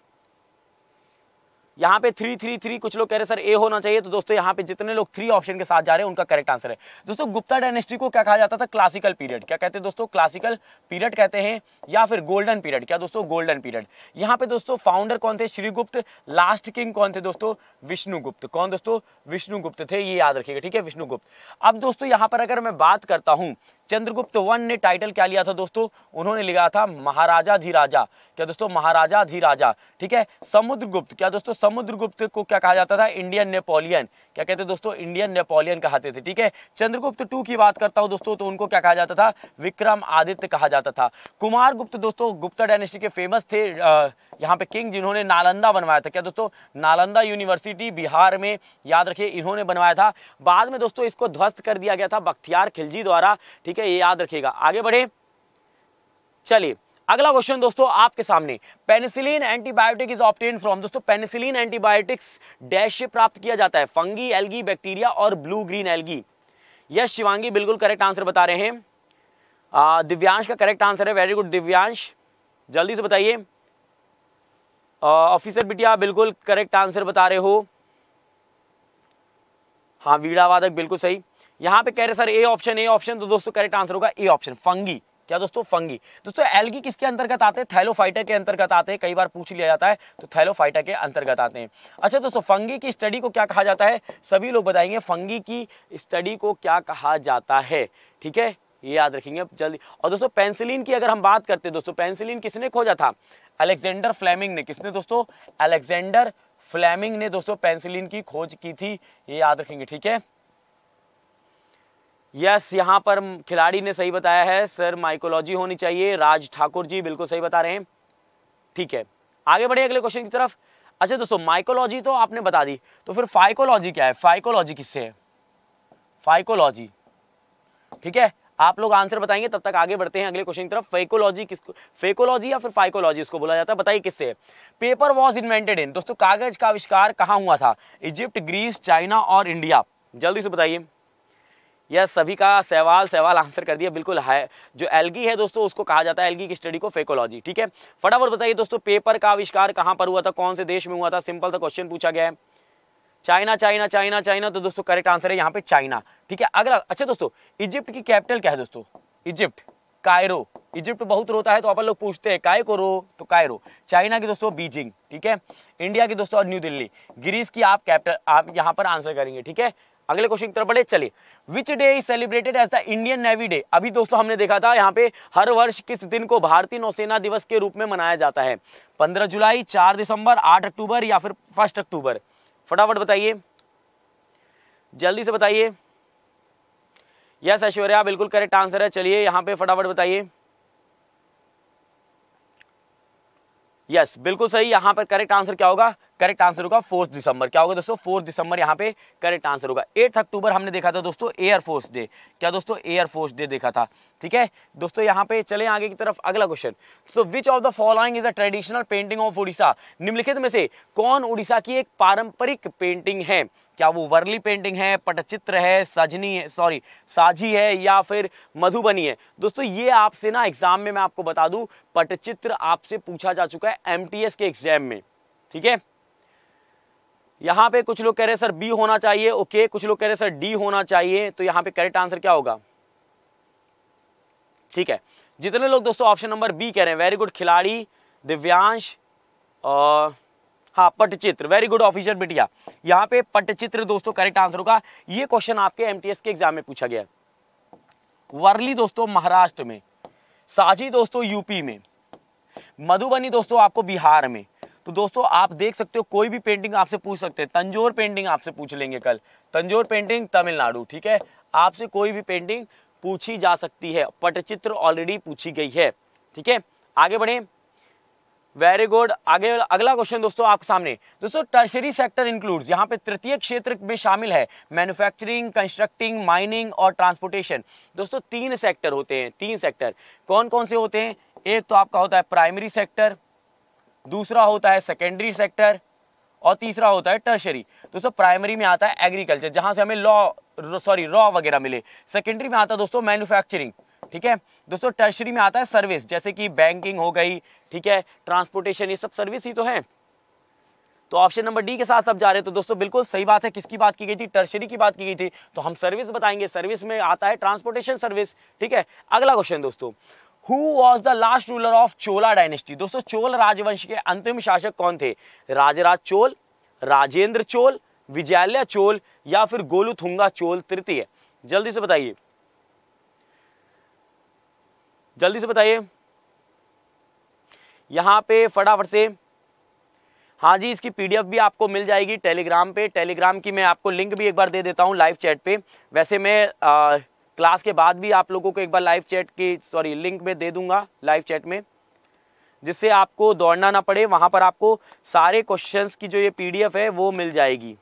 यहाँ पे थ्री थ्री थ्री कुछ लोग कह रहे सर ए होना चाहिए तो दोस्तों यहाँ पे जितने लोग थ्री ऑप्शन के साथ जा रहे हैं उनका करेक्ट आंसर है दोस्तों गुप्ता डायनेस्टी को क्या कहा जाता था क्लासिकल पीरियड क्या कहते हैं दोस्तों क्लासिकल पीरियड कहते हैं या फिर गोल्डन पीरियड क्या दोस्तों गोल्डन पीरियड यहाँ पे दोस्तों फाउंडर कौन थे श्रीगुप्त लास्ट किंग कौन थे दोस्तों विष्णुगुप्त कौन दोस्तों विष्णुगुप्त थे ये याद रखिएगा ठीक है विष्णुगुप्त अब दोस्तों यहाँ पर अगर मैं बात करता हूँ चंद्रगुप्त वन ने टाइटल क्या लिया था दोस्तों उन्होंने लिखा था महाराजा धीराजा क्या दोस्तों महाराजा धीराजा ठीक है समुद्रगुप्त क्या दोस्तों समुद्रगुप्त को क्या कहा जाता था इंडियन नेपोलियन क्या कहते हैं दोस्तों इंडियन नेपोलियन कहते थे ठीक है चंद्रगुप्त टू की बात करता हूँ दोस्तों तो उनको क्या कहा जाता था विक्रम आदित्य कहा जाता था कुमार गुप्त दोस्तों गुप्ता डायनेस्टी के फेमस थे यहाँ पे किंग जिन्होंने नालंदा बनवाया था क्या दोस्तों नालंदा यूनिवर्सिटी बिहार में याद रखिए इन्होंने बनवाया था बाद में दोस्तों इसको ध्वस्त कर दिया गया था बख्तियार खिलजी द्वारा ठीक है ये याद रखिएगा आगे बढ़े चलिए अगला क्वेश्चन दोस्तों आपके सामने penicillin antibiotic is obtain from दोस्तों पेनिसिलिन एंटीबायोटिक्स डैश से प्राप्त किया जाता है फंगी एलगी बैक्टीरिया और blue green algae yes Shivangi बिल्कुल करेक्ट आंसर बता रहे हैं दिव्यांश का करेक्ट आंसर है वेरी गुड दिव्यांश जल्दी से बताइए ऑफिसर बिटिया बिल्कुल करेक्ट आंसर बता रहे हो हाँ वीड़ा वादक बिल्कुल सही यहाँ पे कह रहे sir A option A option तो दोस्तों करेक्ट आंसर होगा ए ऑप्शन फंगी क्या दोस्तों फंगी दोस्तों एलगी किसके अंतर्गत आते हैं थैलोफाइटा के अंतर्गत आते हैं कई बार पूछ लिया जाता है तो थैलोफाइटा के अंतर्गत आते हैं अच्छा दोस्तों फंगी की स्टडी को क्या कहा जाता है सभी लोग बताएंगे फंगी की स्टडी को क्या कहा जाता है ठीक है ये याद रखेंगे जल्दी और दोस्तों पेंसिलिन की अगर हम बात करते हैं दोस्तों पेंसिलिन किसने खोजा था अलेक्जेंडर फ्लेमिंग ने किसने दोस्तों अलेक्जेंडर फ्लेमिंग ने दोस्तों पेंसिलिन की खोज की थी ये याद रखेंगे ठीक है यस यहाँ पर खिलाड़ी ने सही बताया है सर माइकोलॉजी होनी चाहिए राज ठाकुर जी बिल्कुल सही बता रहे हैं ठीक है आगे बढ़े अगले क्वेश्चन की तरफ अच्छा दोस्तों माइकोलॉजी तो आपने बता दी तो फिर फाइकोलॉजी क्या है फाइकोलॉजी किससे है फाइकोलॉजी ठीक है आप लोग आंसर बताएंगे तब तक आगे बढ़ते हैं अगले क्वेश्चन की तरफ फेकोलॉजी किसको फेकोलॉजी या फिर फाइकोलॉजी इसको बोला जाता है बताइए किससे पेपर वॉज इन्वेंटेड इन दोस्तों कागज का आविष्कार कहाँ हुआ था इजिप्ट ग्रीस चाइना और इंडिया जल्दी से बताइए यह सभी का सवाल सवाल आंसर कर दिया बिल्कुल है जो एलगी है दोस्तों उसको कहा जाता है एलगी की स्टडी को फेकोलॉजी ठीक है फटाफट बताइए दोस्तों पेपर का आविष्कार कहाँ पर हुआ था कौन से देश में हुआ था सिंपल सा क्वेश्चन पूछा गया है चाइना चाइना चाइना चाइना तो दोस्तों करेक्ट आंसर है यहाँ पे चाइना ठीक है अगला अच्छा दोस्तों इजिप्ट की कैपिटल क्या है दोस्तों इजिप्ट कायरो इजिप्ट बहुत रोता है तो अपन लोग पूछते हैं काय को रो तो कायरो चाइना की दोस्तों बीजिंग ठीक है इंडिया की दोस्तों और न्यू दिल्ली ग्रीस की आप कैपिटल आप यहाँ पर आंसर करेंगे ठीक है अगले क्वेश्चन की तरफ बढ़े चलिए which day is celebrated as the Indian navy day अभी दोस्तों हमने देखा था यहाँ पे हर वर्ष किस दिन को भारतीय नौसेना दिवस के रूप में मनाया जाता है 15 जुलाई 4 दिसंबर 8 अक्टूबर या फिर फर्स्ट अक्टूबर फटाफट बताइए जल्दी से बताइए यस ऐश्वर्या बिल्कुल करेक्ट आंसर है चलिए यहाँ पे फटाफट बताइए यस बिल्कुल सही यहाँ पर करेक्ट आंसर क्या होगा करेक्ट आंसर होगा फोर्थ दिसंबर क्या होगा दोस्तों फोर्थ दिसंबर यहाँ पे करेक्ट आंसर होगा एट्थ अक्टूबर हमने देखा था दोस्तों एयरफोर्स डे क्या दोस्तों एयरफोर्स डे देखा था ठीक है दोस्तों यहाँ पे चले आगे की तरफ अगला question so which of the following is a traditional painting of Orissa निम्नलिखित में से कौन उड़ीसा की एक पारंपरिक पेंटिंग है क्या वो वर्ली पेंटिंग है पटचित्र है सजनी है सॉरी साझी है या फिर मधुबनी है दोस्तों ये आपसे ना एग्जाम में मैं आपको बता दूं पटचित्र आपसे पूछा जा चुका है एमटीएस के एग्जाम में ठीक है यहाँ पे कुछ लोग कह रहे हैं सर बी होना चाहिए ओके कुछ लोग कह रहे सर डी होना चाहिए तो यहाँ पे करेक्ट आंसर क्या होगा ठीक है जितने लोग दोस्तों ऑप्शन नंबर बी कह रहे हैं वेरी गुड खिलाड़ी दिव्यांश और हाँ पटचित्र वेरी गुड ऑफिसर बिटिया यहाँ पे पटचित्र दोस्तों करेक्ट आंसर होगा ये क्वेश्चन आपके एम के एग्जाम में पूछा गया वर्ली दोस्तों महाराष्ट्र में साझी दोस्तों यूपी में मधुबनी दोस्तों आपको बिहार में तो दोस्तों आप देख सकते हो कोई भी पेंटिंग आपसे पूछ सकते हैं तंजोर पेंटिंग आपसे पूछ लेंगे कल तंजोर पेंटिंग तमिलनाडु ठीक है आपसे कोई भी पेंटिंग पूछी जा सकती है पटचित्र ऑलरेडी पूछी गई है ठीक है आगे बढ़े वेरी गुड आगे अगला क्वेश्चन दोस्तों आपके सामने दोस्तों टर्शरी सेक्टर इंक्लूड्स यहाँ पे तृतीय क्षेत्र में शामिल है मैन्युफैक्चरिंग कंस्ट्रक्टिंग माइनिंग और ट्रांसपोर्टेशन दोस्तों तीन सेक्टर होते हैं तीन सेक्टर कौन कौन से होते हैं एक तो आपका होता है प्राइमरी सेक्टर दूसरा होता है सेकेंडरी सेक्टर और तीसरा होता है टर्शरी दोस्तों प्राइमरी में आता है एग्रीकल्चर जहां से हमें लॉ सॉरी रॉ वगैरह मिले सेकेंडरी में आता है दोस्तों मैन्युफैक्चरिंग ठीक है दोस्तों टर्शरी में आता है सर्विस जैसे कि बैंकिंग हो गई ठीक है ट्रांसपोर्टेशन ये सब सर्विस ही तो है तो ऑप्शन नंबर डी के साथ सब जा रहे हैं तो दोस्तों बिल्कुल सही बात है किसकी बात की गई थी टर्शरी की बात की गई थी तो हम सर्विस बताएंगे सर्विस में आता है ट्रांसपोर्टेशन सर्विस ठीक है अगला क्वेश्चन दोस्तों who was the last ruler of Chola dynasty दोस्तों चोल राजवंश के अंतिम शासक कौन थे राजराज चोल राजेंद्र चोल विजयालय चोल या फिर गोलुथुंगा चोल तृतीय जल्दी से बताइए जल्दी से बताइए यहां पे फटाफट से हाँ जी इसकी पीडीएफ भी आपको मिल जाएगी टेलीग्राम पे टेलीग्राम की मैं आपको लिंक भी एक बार दे देता हूँ लाइव चैट पे वैसे मैं आ, क्लास के बाद भी आप लोगों को एक बार लाइव चैट की सॉरी लिंक में दे दूंगा लाइव चैट में जिससे आपको दौड़ना ना पड़े वहाँ पर आपको सारे क्वेश्चंस की जो ये पीडीएफ है वो मिल जाएगी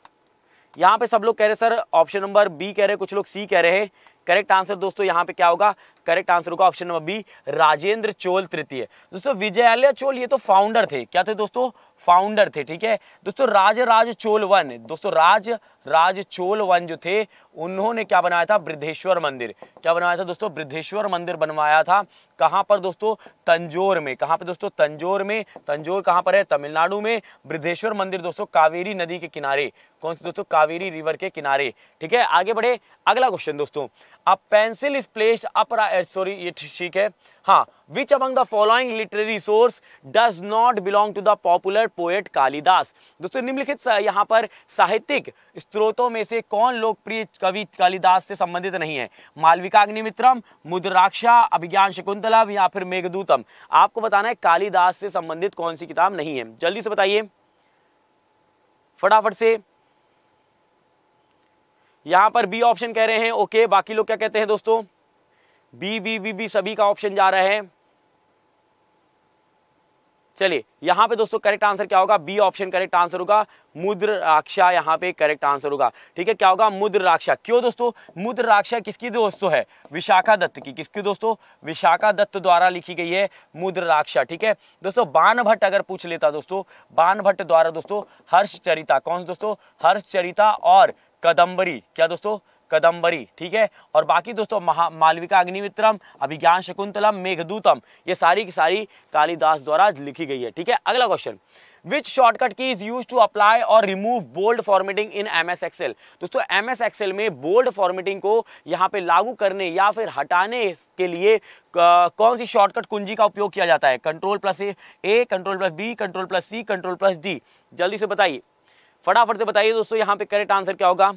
यहाँ पे सब लोग कह रहे सर ऑप्शन नंबर बी कह रहे कुछ लोग सी कह रहे हैं करेक्ट आंसर दोस्तों यहाँ पे क्या होगा करेक्ट आंसर होगा option number B Rajendra Chola तृतीय दोस्तों विजयालय चोल ये तो फाउंडर थे क्या थे दोस्तों फाउंडर थे ठीक है दोस्तों राज राज चोल वन दोस्तों राज राज चोल वंश थे उन्होंने क्या बनाया था बृद्धेश्वर मंदिर क्या बनाया था दोस्तों बृद्धेश्वर मंदिर बनवाया था कहाँ पर दोस्तों तंजोर में कहाँ पर दोस्तों तंजोर में तंजोर कहाँ पर है तमिलनाडु में बृद्धेश्वर मंदिर दोस्तों कावेरी नदी के किनारे कौन से दोस्तों कावेरी रिवर के किनारे ठीक है आगे बढ़े अगला क्वेश्चन दोस्तों अब pencil is placed upper sorry ये ठीक है हाँ which among the following literary source does not belong to the popular poet Kalidasa दोस्तों निम्नलिखित यहाँ पर साहित्यिक स्त्रोतों में से कौन लोकप्रिय कवि कालिदास से संबंधित नहीं है मालविका अग्निमित्रम मुद्राक्षा अभिज्ञान शकुंतलम या फिर मेघदूतम आपको बताना है कालिदास से संबंधित कौन सी किताब नहीं है जल्दी से बताइए फटाफट से यहां पर बी ऑप्शन कह रहे हैं ओके बाकी लोग क्या कहते हैं दोस्तों बी बी बी बी सभी का ऑप्शन जा रहा है चलिए यहाँ पे दोस्तों करेक्ट आंसर क्या होगा बी ऑप्शन करेक्ट आंसर होगा मुद्राक्षा यहाँ पे करेक्ट आंसर होगा ठीक है क्या होगा मुद्राक्षा क्यों दोस्तों मुद्राक्षा किसकी दोस्तों है विशाखा दत्त की किसकी दोस्तों विशाखा दत्त द्वारा लिखी गई है मुद्राक्षा ठीक है दोस्तों बान भट्ट अगर पूछ लेता दोस्तों बान भट्ट द्वारा दोस्तों हर्षचरिता कौन दोस्तों हर्षचरिता और कदम्बरी क्या दोस्तों कदम्बरी ठीक है और बाकी दोस्तों महा मालविका अग्निमित्रम अभिज्ञान शकुंतलम मेघदूतम ये सारी की सारी कालिदास द्वारा लिखी गई है ठीक है अगला question which shortcut key is use to apply और remove bold formatting in M S Excel दोस्तों एम एस एक्सेल में बोल्ड फॉर्मेटिंग को यहाँ पे लागू करने या फिर हटाने के लिए कौन सी शॉर्टकट कुंजी का उपयोग किया जाता है control plus A control plus B control plus C control plus D जल्दी से बताइए फटाफट से बताइए दोस्तों यहाँ पे करेक्ट आंसर क्या होगा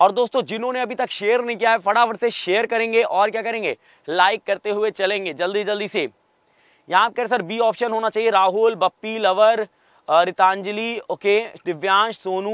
और दोस्तों जिन्होंने अभी तक शेयर नहीं किया है फटाफट से शेयर करेंगे और क्या करेंगे लाइक करते हुए चलेंगे जल्दी जल्दी से यहाँ पर सर बी ऑप्शन होना चाहिए Rahul Bappi lover Ritanjali okay Divyansh Sonu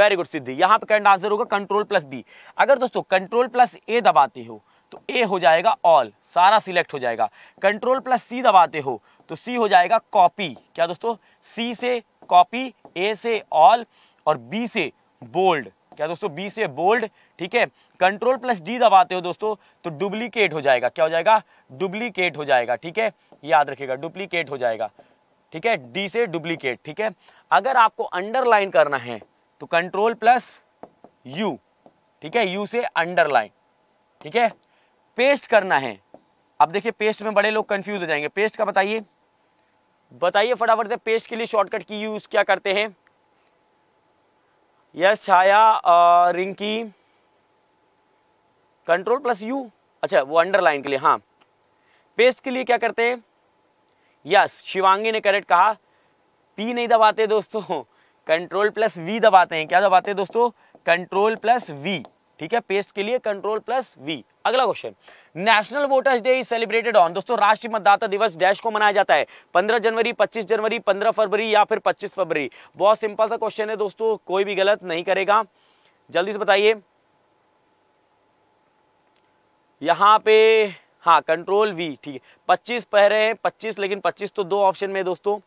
very good Siddhi यहाँ पर करंट आंसर होगा कंट्रोल प्लस बी अगर दोस्तों कंट्रोल प्लस ए दबाते हो तो ए हो जाएगा ऑल सारा सिलेक्ट हो जाएगा कंट्रोल प्लस सी दबाते हो तो सी हो जाएगा कॉपी क्या दोस्तों सी से कॉपी ए से ऑल और बी से बोल्ड क्या दोस्तों बी से बोल्ड ठीक है कंट्रोल प्लस डी दबाते हो दोस्तों तो डुप्लीकेट हो जाएगा क्या हो जाएगा डुप्लीकेट हो जाएगा ठीक है याद रखिएगा डुप्लीकेट हो जाएगा ठीक है डी से डुप्लीकेट ठीक है अगर आपको अंडरलाइन करना है तो कंट्रोल प्लस यू ठीक है यू से अंडरलाइन ठीक है पेस्ट करना है अब देखिए पेस्ट में बड़े लोग कंफ्यूज हो जाएंगे पेस्ट का बताइए बताइए फटाफट से पेस्ट के लिए शॉर्टकट की यूज़ क्या करते हैं yes Chhaya Rinki control plus U अच्छा वो अंडरलाइन के लिए हाँ पेस्ट के लिए क्या करते हैं यस शिवांगी ने करेक्ट कहा पी नहीं दबाते दोस्तों कंट्रोल प्लस वी दबाते हैं क्या दबाते हैं दोस्तों कंट्रोल प्लस वी ठीक है पेस्ट के लिए कंट्रोल प्लस वी अगला question national voters day is celebrated on दोस्तों राष्ट्रीय मतदाता दिवस डैश को मनाया जाता है 15 जनवरी 25 जनवरी 15 फरवरी या फिर 25 फरवरी बहुत सिंपल सा क्वेश्चन है दोस्तों कोई भी गलत नहीं करेगा जल्दी से बताइए यहां पे हाँ कंट्रोल वी ठीक है पच्चीस रहे हैं पच्चीस लेकिन पच्चीस तो दो ऑप्शन में दोस्तों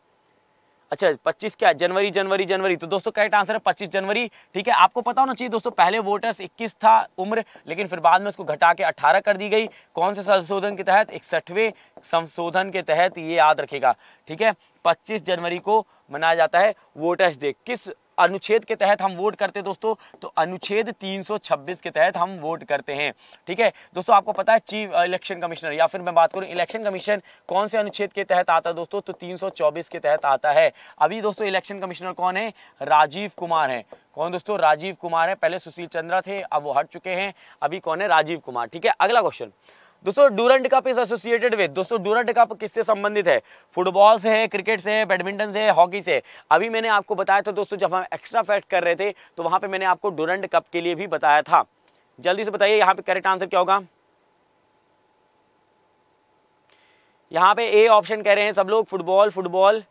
अच्छा 25 क्या जनवरी जनवरी जनवरी तो दोस्तों करेक्ट आंसर है 25 जनवरी ठीक है आपको पता होना चाहिए दोस्तों पहले वोटर्स 21 था उम्र लेकिन फिर बाद में उसको घटा के 18 कर दी गई कौन से संशोधन के तहत इकसठवें संशोधन के तहत ये याद रखेगा ठीक है 25 जनवरी को मनाया जाता है वोटर्स डे किस अनुच्छेद के तहत हम वोट करते हैं दोस्तों तो अनुच्छेद 326 के तहत हम वोट करते हैं ठीक है दोस्तों आपको पता है चीफ इलेक्शन कमिश्नर या फिर मैं बात करूं इलेक्शन कमीशन कौन से अनुच्छेद के तहत आता है दोस्तों तो 324 के तहत आता है अभी दोस्तों इलेक्शन कमिश्नर कौन है राजीव कुमार है कौन दोस्तों राजीव कुमार है पहले सुशील चंद्रा थे अब वो हट चुके हैं अभी कौन है राजीव कुमार ठीक है अगला क्वेश्चन दोस्तों Durand Cup is associated with दोस्तों डूरंट कप किससे संबंधित है फुटबॉल से है क्रिकेट से है बैडमिंटन से है हॉकी से अभी मैंने आपको बताया था दोस्तों जब हम एक्स्ट्रा फैक्ट कर रहे थे तो वहां पे मैंने आपको डूरंट कप के लिए भी बताया था जल्दी से बताइए यहाँ पे करेक्ट आंसर क्या होगा यहाँ पे ए ऑप्शन कह रहे हैं सब लोग फुटबॉल फुटबॉल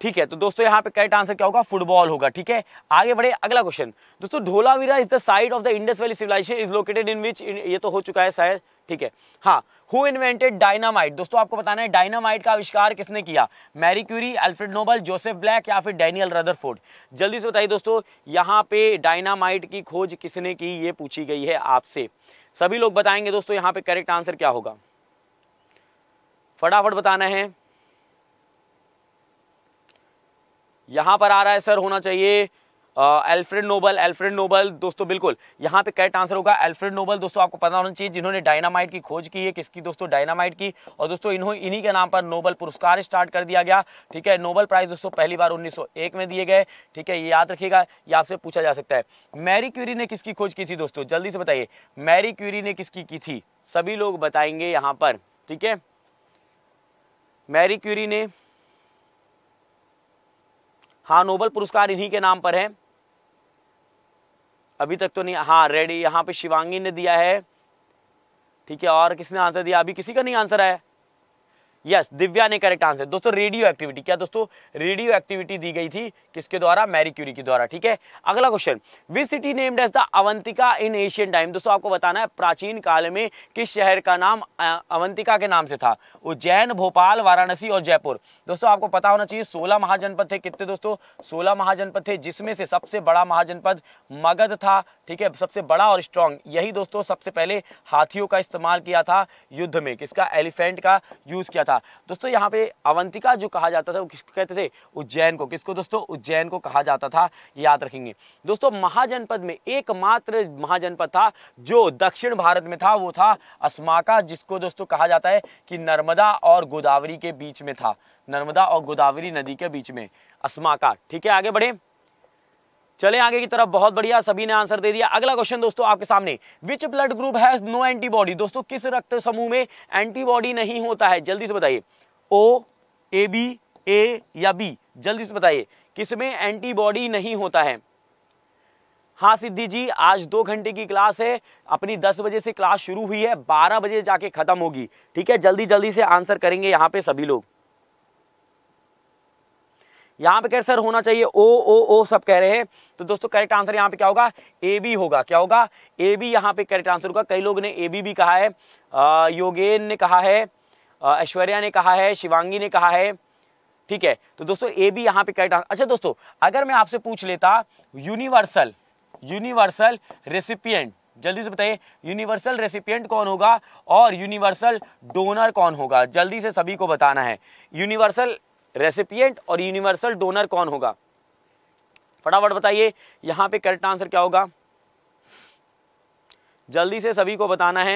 ठीक है तो दोस्तों यहाँ पे करेक्ट आंसर क्या होगा फुटबॉल होगा ठीक है आगे बढ़े अगला क्वेश्चन दोस्तों Dholavira is the site of the Indus valley Civilization is located in which ये तो हो चुका है शायद ठीक है हाँ हु इन्वेंटेड डायनामाइट दोस्तों आपको बताना है डायनामाइट का आविष्कार किसने किया Marie Curie Alfred Nobel Joseph Black या फिर डैनियल रदरफोर्ड जल्दी से बताइए दोस्तों यहाँ पे डायनामाइट की खोज किसने की ये पूछी गई है आपसे सभी लोग बताएंगे दोस्तों यहाँ पे करेक्ट आंसर क्या होगा फटाफट बताना है यहां पर आ रहा है सर होना चाहिए एल्फ्रेड नोबल एल्फ्रेड नोबल दोस्तों बिल्कुल यहाँ पे करेक्ट आंसर होगा एल्फ्रेड नोबल दोस्तों आपको पता होना चाहिए जिन्होंने डायनामाइट की खोज की है किसकी दोस्तों डायनामाइट की और दोस्तों इन्हों इन्हीं के नाम पर नोबल पुरस्कार स्टार्ट कर दिया गया ठीक है नोबल प्राइज दोस्तों पहली बार उन्नीस में दिए गए ठीक है ये याद रखिएगा ये आपसे पूछा जा सकता है मैरी क्यूरी ने किसकी खोज की थी दोस्तों जल्दी से बताइए मैरी क्यूरी ने किसकी की थी सभी लोग बताएंगे यहाँ पर ठीक है मैरी क्यूरी ने हाँ नोबल पुरस्कार इन्हीं के नाम पर है अभी तक तो नहीं हाँ रेडी यहाँ पे शिवांगी ने दिया है ठीक है और किसने आंसर दिया अभी किसी का नहीं आंसर आया यस दिव्या ने करेक्ट आंसर दोस्तों रेडियो एक्टिविटी क्या दोस्तों रेडियो एक्टिविटी दी गई थी किसके द्वारा मैरी क्यूरी के द्वारा ठीक है अगला question which city named as the Avantika in Asian time दोस्तों आपको बताना है प्राचीन काल में किस शहर का नाम अवंतिका के नाम से था उज्जैन भोपाल वाराणसी और जयपुर दोस्तों आपको पता होना चाहिए सोलह महाजनपद थे कितने दोस्तों सोलह महाजनपद थे जिसमें से सबसे बड़ा महाजनपद मगध था ठीक है सबसे बड़ा और स्ट्रांग यही दोस्तों सबसे पहले हाथियों का इस्तेमाल किया था युद्ध में किसका एलिफेंट का यूज किया था था दोस्तों यहाँ पे अवंतिका जो कहा जाता था वो किसको कहते थे उज्जैन को किसको दोस्तों उज्जैन को कहा जाता था याद रखेंगे दोस्तों महाजनपद में एकमात्र महाजनपद था जो दक्षिण भारत में था वो था अस्माका जिसको दोस्तों कहा जाता है कि नर्मदा और गोदावरी के बीच में था नर्मदा और गोदावरी नदी के बीच में अस्माका ठीक है आगे बढ़े चले आगे की तरफ बहुत बढ़िया सभी ने आंसर दे दिया अगला क्वेश्चन दोस्तों आपके सामने which blood group has no antibody दोस्तों किस रक्त समूह में एंटीबॉडी नहीं होता है जल्दी से बताइए ओ ए बी ए या बी जल्दी से बताइए किसमें एंटीबॉडी नहीं होता है हाँ सिद्धि जी आज दो घंटे की क्लास है अपनी दस बजे से क्लास शुरू हुई है बारह बजे जाके खत्म होगी ठीक है जल्दी जल्दी से आंसर करेंगे यहाँ पे सभी लोग यहाँ पे कैसे सर होना चाहिए ओ ओ ओ सब कह रहे हैं तो दोस्तों करेक्ट आंसर यहाँ पे क्या होगा ए बी होगा क्या होगा ए बी यहाँ पे करेक्ट आंसर होगा कई लोगों ने ए बी भी कहा है योगेन ने कहा है ऐश्वर्या ने कहा है शिवांगी ने कहा है ठीक है तो दोस्तों ए बी यहाँ पे करेक्ट आंसर अच्छा दोस्तों अगर मैं आपसे पूछ लेता यूनिवर्सल यूनिवर्सल रेसिपियंट जल्दी से बताइए यूनिवर्सल रेसिपियंट कौन होगा और यूनिवर्सल डोनर कौन होगा जल्दी से सभी को बताना है यूनिवर्सल रेसिपियंट और यूनिवर्सल डोनर कौन होगा फटाफट बताइए यहां पे करेक्ट आंसर क्या होगा जल्दी से सभी को बताना है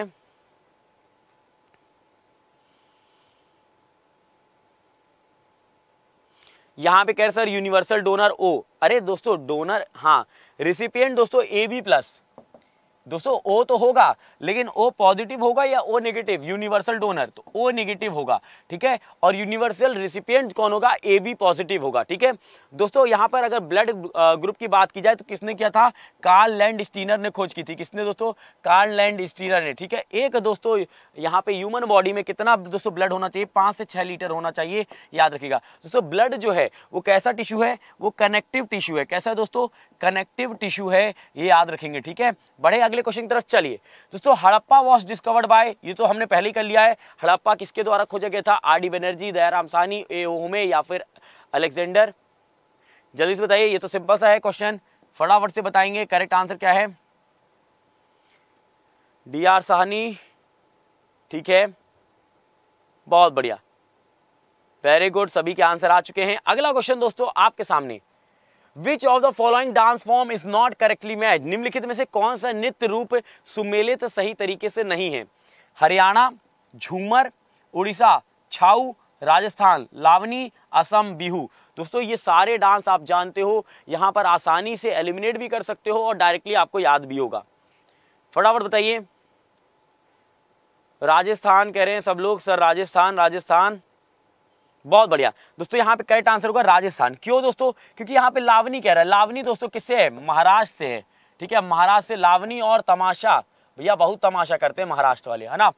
यहां पे कह सर यूनिवर्सल डोनर ओ अरे दोस्तों डोनर हाँ रेसिपियंट दोस्तों ए बी प्लस दोस्तों ओ तो होगा लेकिन ओ पॉजिटिव होगा या ओ नेगेटिव यूनिवर्सल डोनर तो ओ नेगेटिव होगा ठीक है और यूनिवर्सल रिसिपियंट कौन होगा ए बी पॉजिटिव होगा ठीक है दोस्तों यहाँ पर अगर ब्लड ग्रुप की बात की जाए तो किसने किया था कार्ल लैंड स्टीनर ने खोज की थी किसने दोस्तों कार्ल लैंड स्टीनर ने ठीक है एक दोस्तों यहाँ पे ह्यूमन बॉडी में कितना दोस्तों ब्लड होना चाहिए पाँच से छः लीटर होना चाहिए याद रखिएगा दोस्तों ब्लड जो है वो कैसा टिश्यू है वो कनेक्टिव टिश्यू है कैसा है दोस्तों कनेक्टिव टिश्यू है ये याद रखेंगे ठीक है बढ़े अगले क्वेश्चन की तरफ चलिए दोस्तों हड़प्पा वॉश डिस्कवर्ड बाय ये तो हमने पहले ही कर लिया है हड़प्पा किसके द्वारा खोजा गया था R D Banerjee Dayaram Sahni A ओहमे या फिर अलेक्जेंडर जल्दी से बताइए ये तो सिंपल सा है क्वेश्चन फटाफट से बताएंगे करेक्ट आंसर क्या है डी आर साहनी ठीक है बहुत बढ़िया वेरी गुड सभी के आंसर आ चुके हैं अगला क्वेश्चन दोस्तों आपके सामने which of the following dance form is not correctly match निम्नलिखित में से कौन सा नृत्य रूप सुमेलित सही तरीके से नहीं है हरियाणा झूमर उड़ीसा छाऊ राजस्थान लावनी असम बिहू दोस्तों ये सारे डांस आप जानते हो यहाँ पर आसानी से एलिमिनेट भी कर सकते हो और डायरेक्टली आपको याद भी होगा फटाफट बताइए राजस्थान कह रहे हैं सब लोग सर राजस्थान राजस्थान बहुत बढ़िया दोस्तों यहाँ पे करेक्ट आंसर होगा राजस्थान क्यों दोस्तों क्योंकि यहाँ पे लावनी कह रहा है लावनी दोस्तों किससे है महाराष्ट्र से है ठीक है महाराष्ट्र से लावनी और तमाशा भैया बहुत तमाशा करते हैं महाराष्ट्र वाले है ना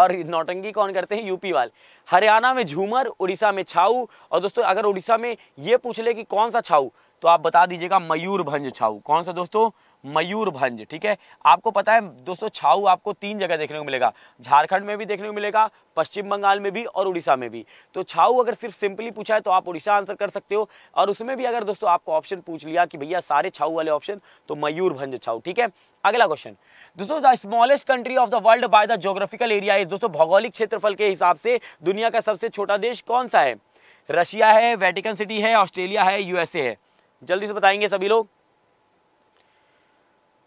और नौटंगी कौन करते हैं यूपी वाले हरियाणा में झूमर उड़ीसा में छाऊ और दोस्तों अगर उड़ीसा में ये पूछ ले कि कौन सा छाऊ तो आप बता दीजिएगा मयूरभंज छाऊ कौन सा दोस्तों मयूरभंज ठीक है आपको पता है दोस्तों छाऊ आपको तीन जगह देखने को मिलेगा झारखंड में भी देखने को मिलेगा पश्चिम बंगाल में भी और उड़ीसा में भी तो छाऊ अगर सिर्फ सिंपली पूछा है तो आप उड़ीसा आंसर कर सकते हो और उसमें भी अगर दोस्तों आपको ऑप्शन पूछ लिया कि भैया सारे छाऊ वाले ऑप्शन तो मयूरभंज छाऊ ठीक है अगला क्वेश्चन दोस्तों the smallest country of the world by the geographical area is दोस्तों भौगोलिक क्षेत्रफल के हिसाब से दुनिया का सबसे छोटा देश कौन सा है रशिया है वेटिकन सिटी है ऑस्ट्रेलिया है यूएसए है जल्दी से बताएंगे सभी लोग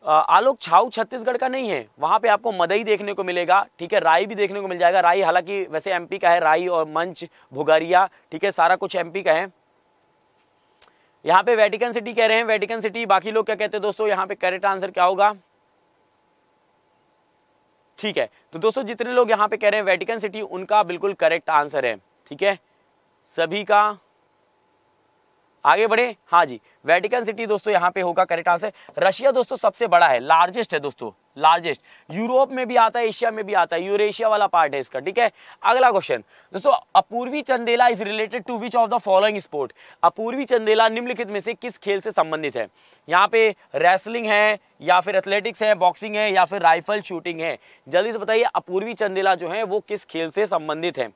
आलोक छाऊ छत्तीसगढ़ का नहीं है वहाँ पे आपको मदई देखने को मिलेगा ठीक है राई भी देखने को मिल जाएगा राई हालांकि वैसे एमपी का है राई और मंच भुगरिया ठीक है सारा कुछ एमपी का है यहाँ पे वेटिकन सिटी कह रहे हैं वेटिकन सिटी बाकी लोग क्या कहते हैं दोस्तों यहाँ पे करेक्ट आंसर क्या होगा ठीक है तो दोस्तों जितने लोग यहाँ पे कह रहे हैं वेटिकन सिटी उनका बिल्कुल करेक्ट आंसर है ठीक है सभी का आगे बढ़े हाँ जी वेटिकन सिटी दोस्तों यहाँ पे होगा करेक्ट आंसर रशिया दोस्तों सबसे बड़ा है लार्जेस्ट है दोस्तों लार्जेस्ट यूरोप में भी आता है एशिया में भी आता है यूरेशिया वाला पार्ट है इसका ठीक है अगला क्वेश्चन दोस्तों Apurvi Chandela is related to which of the following sport Apurvi Chandela निम्नलिखित में से किस खेल से संबंधित है यहाँ पे रेसलिंग है या फिर एथलेटिक्स है बॉक्सिंग है या फिर राइफल शूटिंग है जल्दी से बताइए अपूर्वी चंदेला जो है वो किस खेल से संबंधित है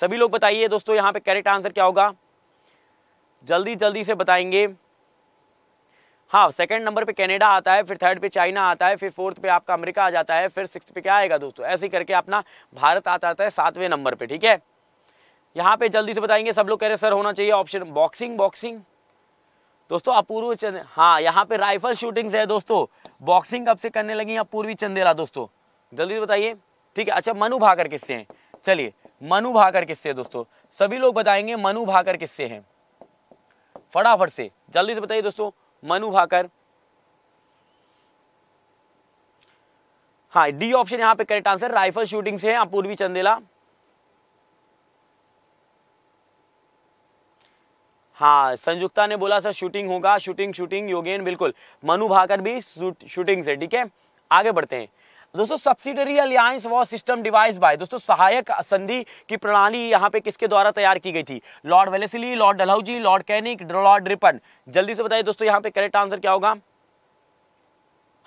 सभी लोग बताइए दोस्तों यहाँ पे करेक्ट आंसर क्या होगा जल्दी जल्दी से बताएंगे हाँ सेकंड नंबर पे कनाडा आता है फिर थर्ड पे चाइना आता है फिर फोर्थ पे आपका अमेरिका आ जाता है फिर सिक्स पे क्या आएगा दोस्तों ऐसे करके अपना भारत आता आता है सातवें नंबर पे ठीक है यहाँ पे जल्दी से बताएंगे सब लोग कह रहे सर होना चाहिए ऑप्शन बॉक्सिंग बॉक्सिंग दोस्तों अपूर्व चंद हाँ यहाँ पे राइफल शूटिंग्स है दोस्तों बॉक्सिंग कब से करने लगी अपूर्वी चंदेला दोस्तों जल्दी से बताइए ठीक है अच्छा मनु भाकर किससे हैं चलिए मनु भाकर किससे दोस्तों सभी लोग बताएंगे मनु भाकर किससे हैं फटाफट से जल्दी से बताइए दोस्तों मनु भाकर हाँ डी ऑप्शन यहां पे करेक्ट आंसर राइफल शूटिंग से है पूर्वी चंदेला हाँ संयुक्ता ने बोला सर शूटिंग होगा शूटिंग शूटिंग योगेन बिल्कुल मनु भाकर भी शूटिंग से ठीक है आगे बढ़ते हैं दोस्तों subsidiary alliance war system devised by दोस्तों सहायक संधि की प्रणाली यहाँ पे किसके द्वारा तैयार की गई थी Lord Wellesley Lord Dalhousie Lord Canning Lord Ripon जल्दी से बताइए दोस्तों यहाँ पे करेक्ट आंसर क्या होगा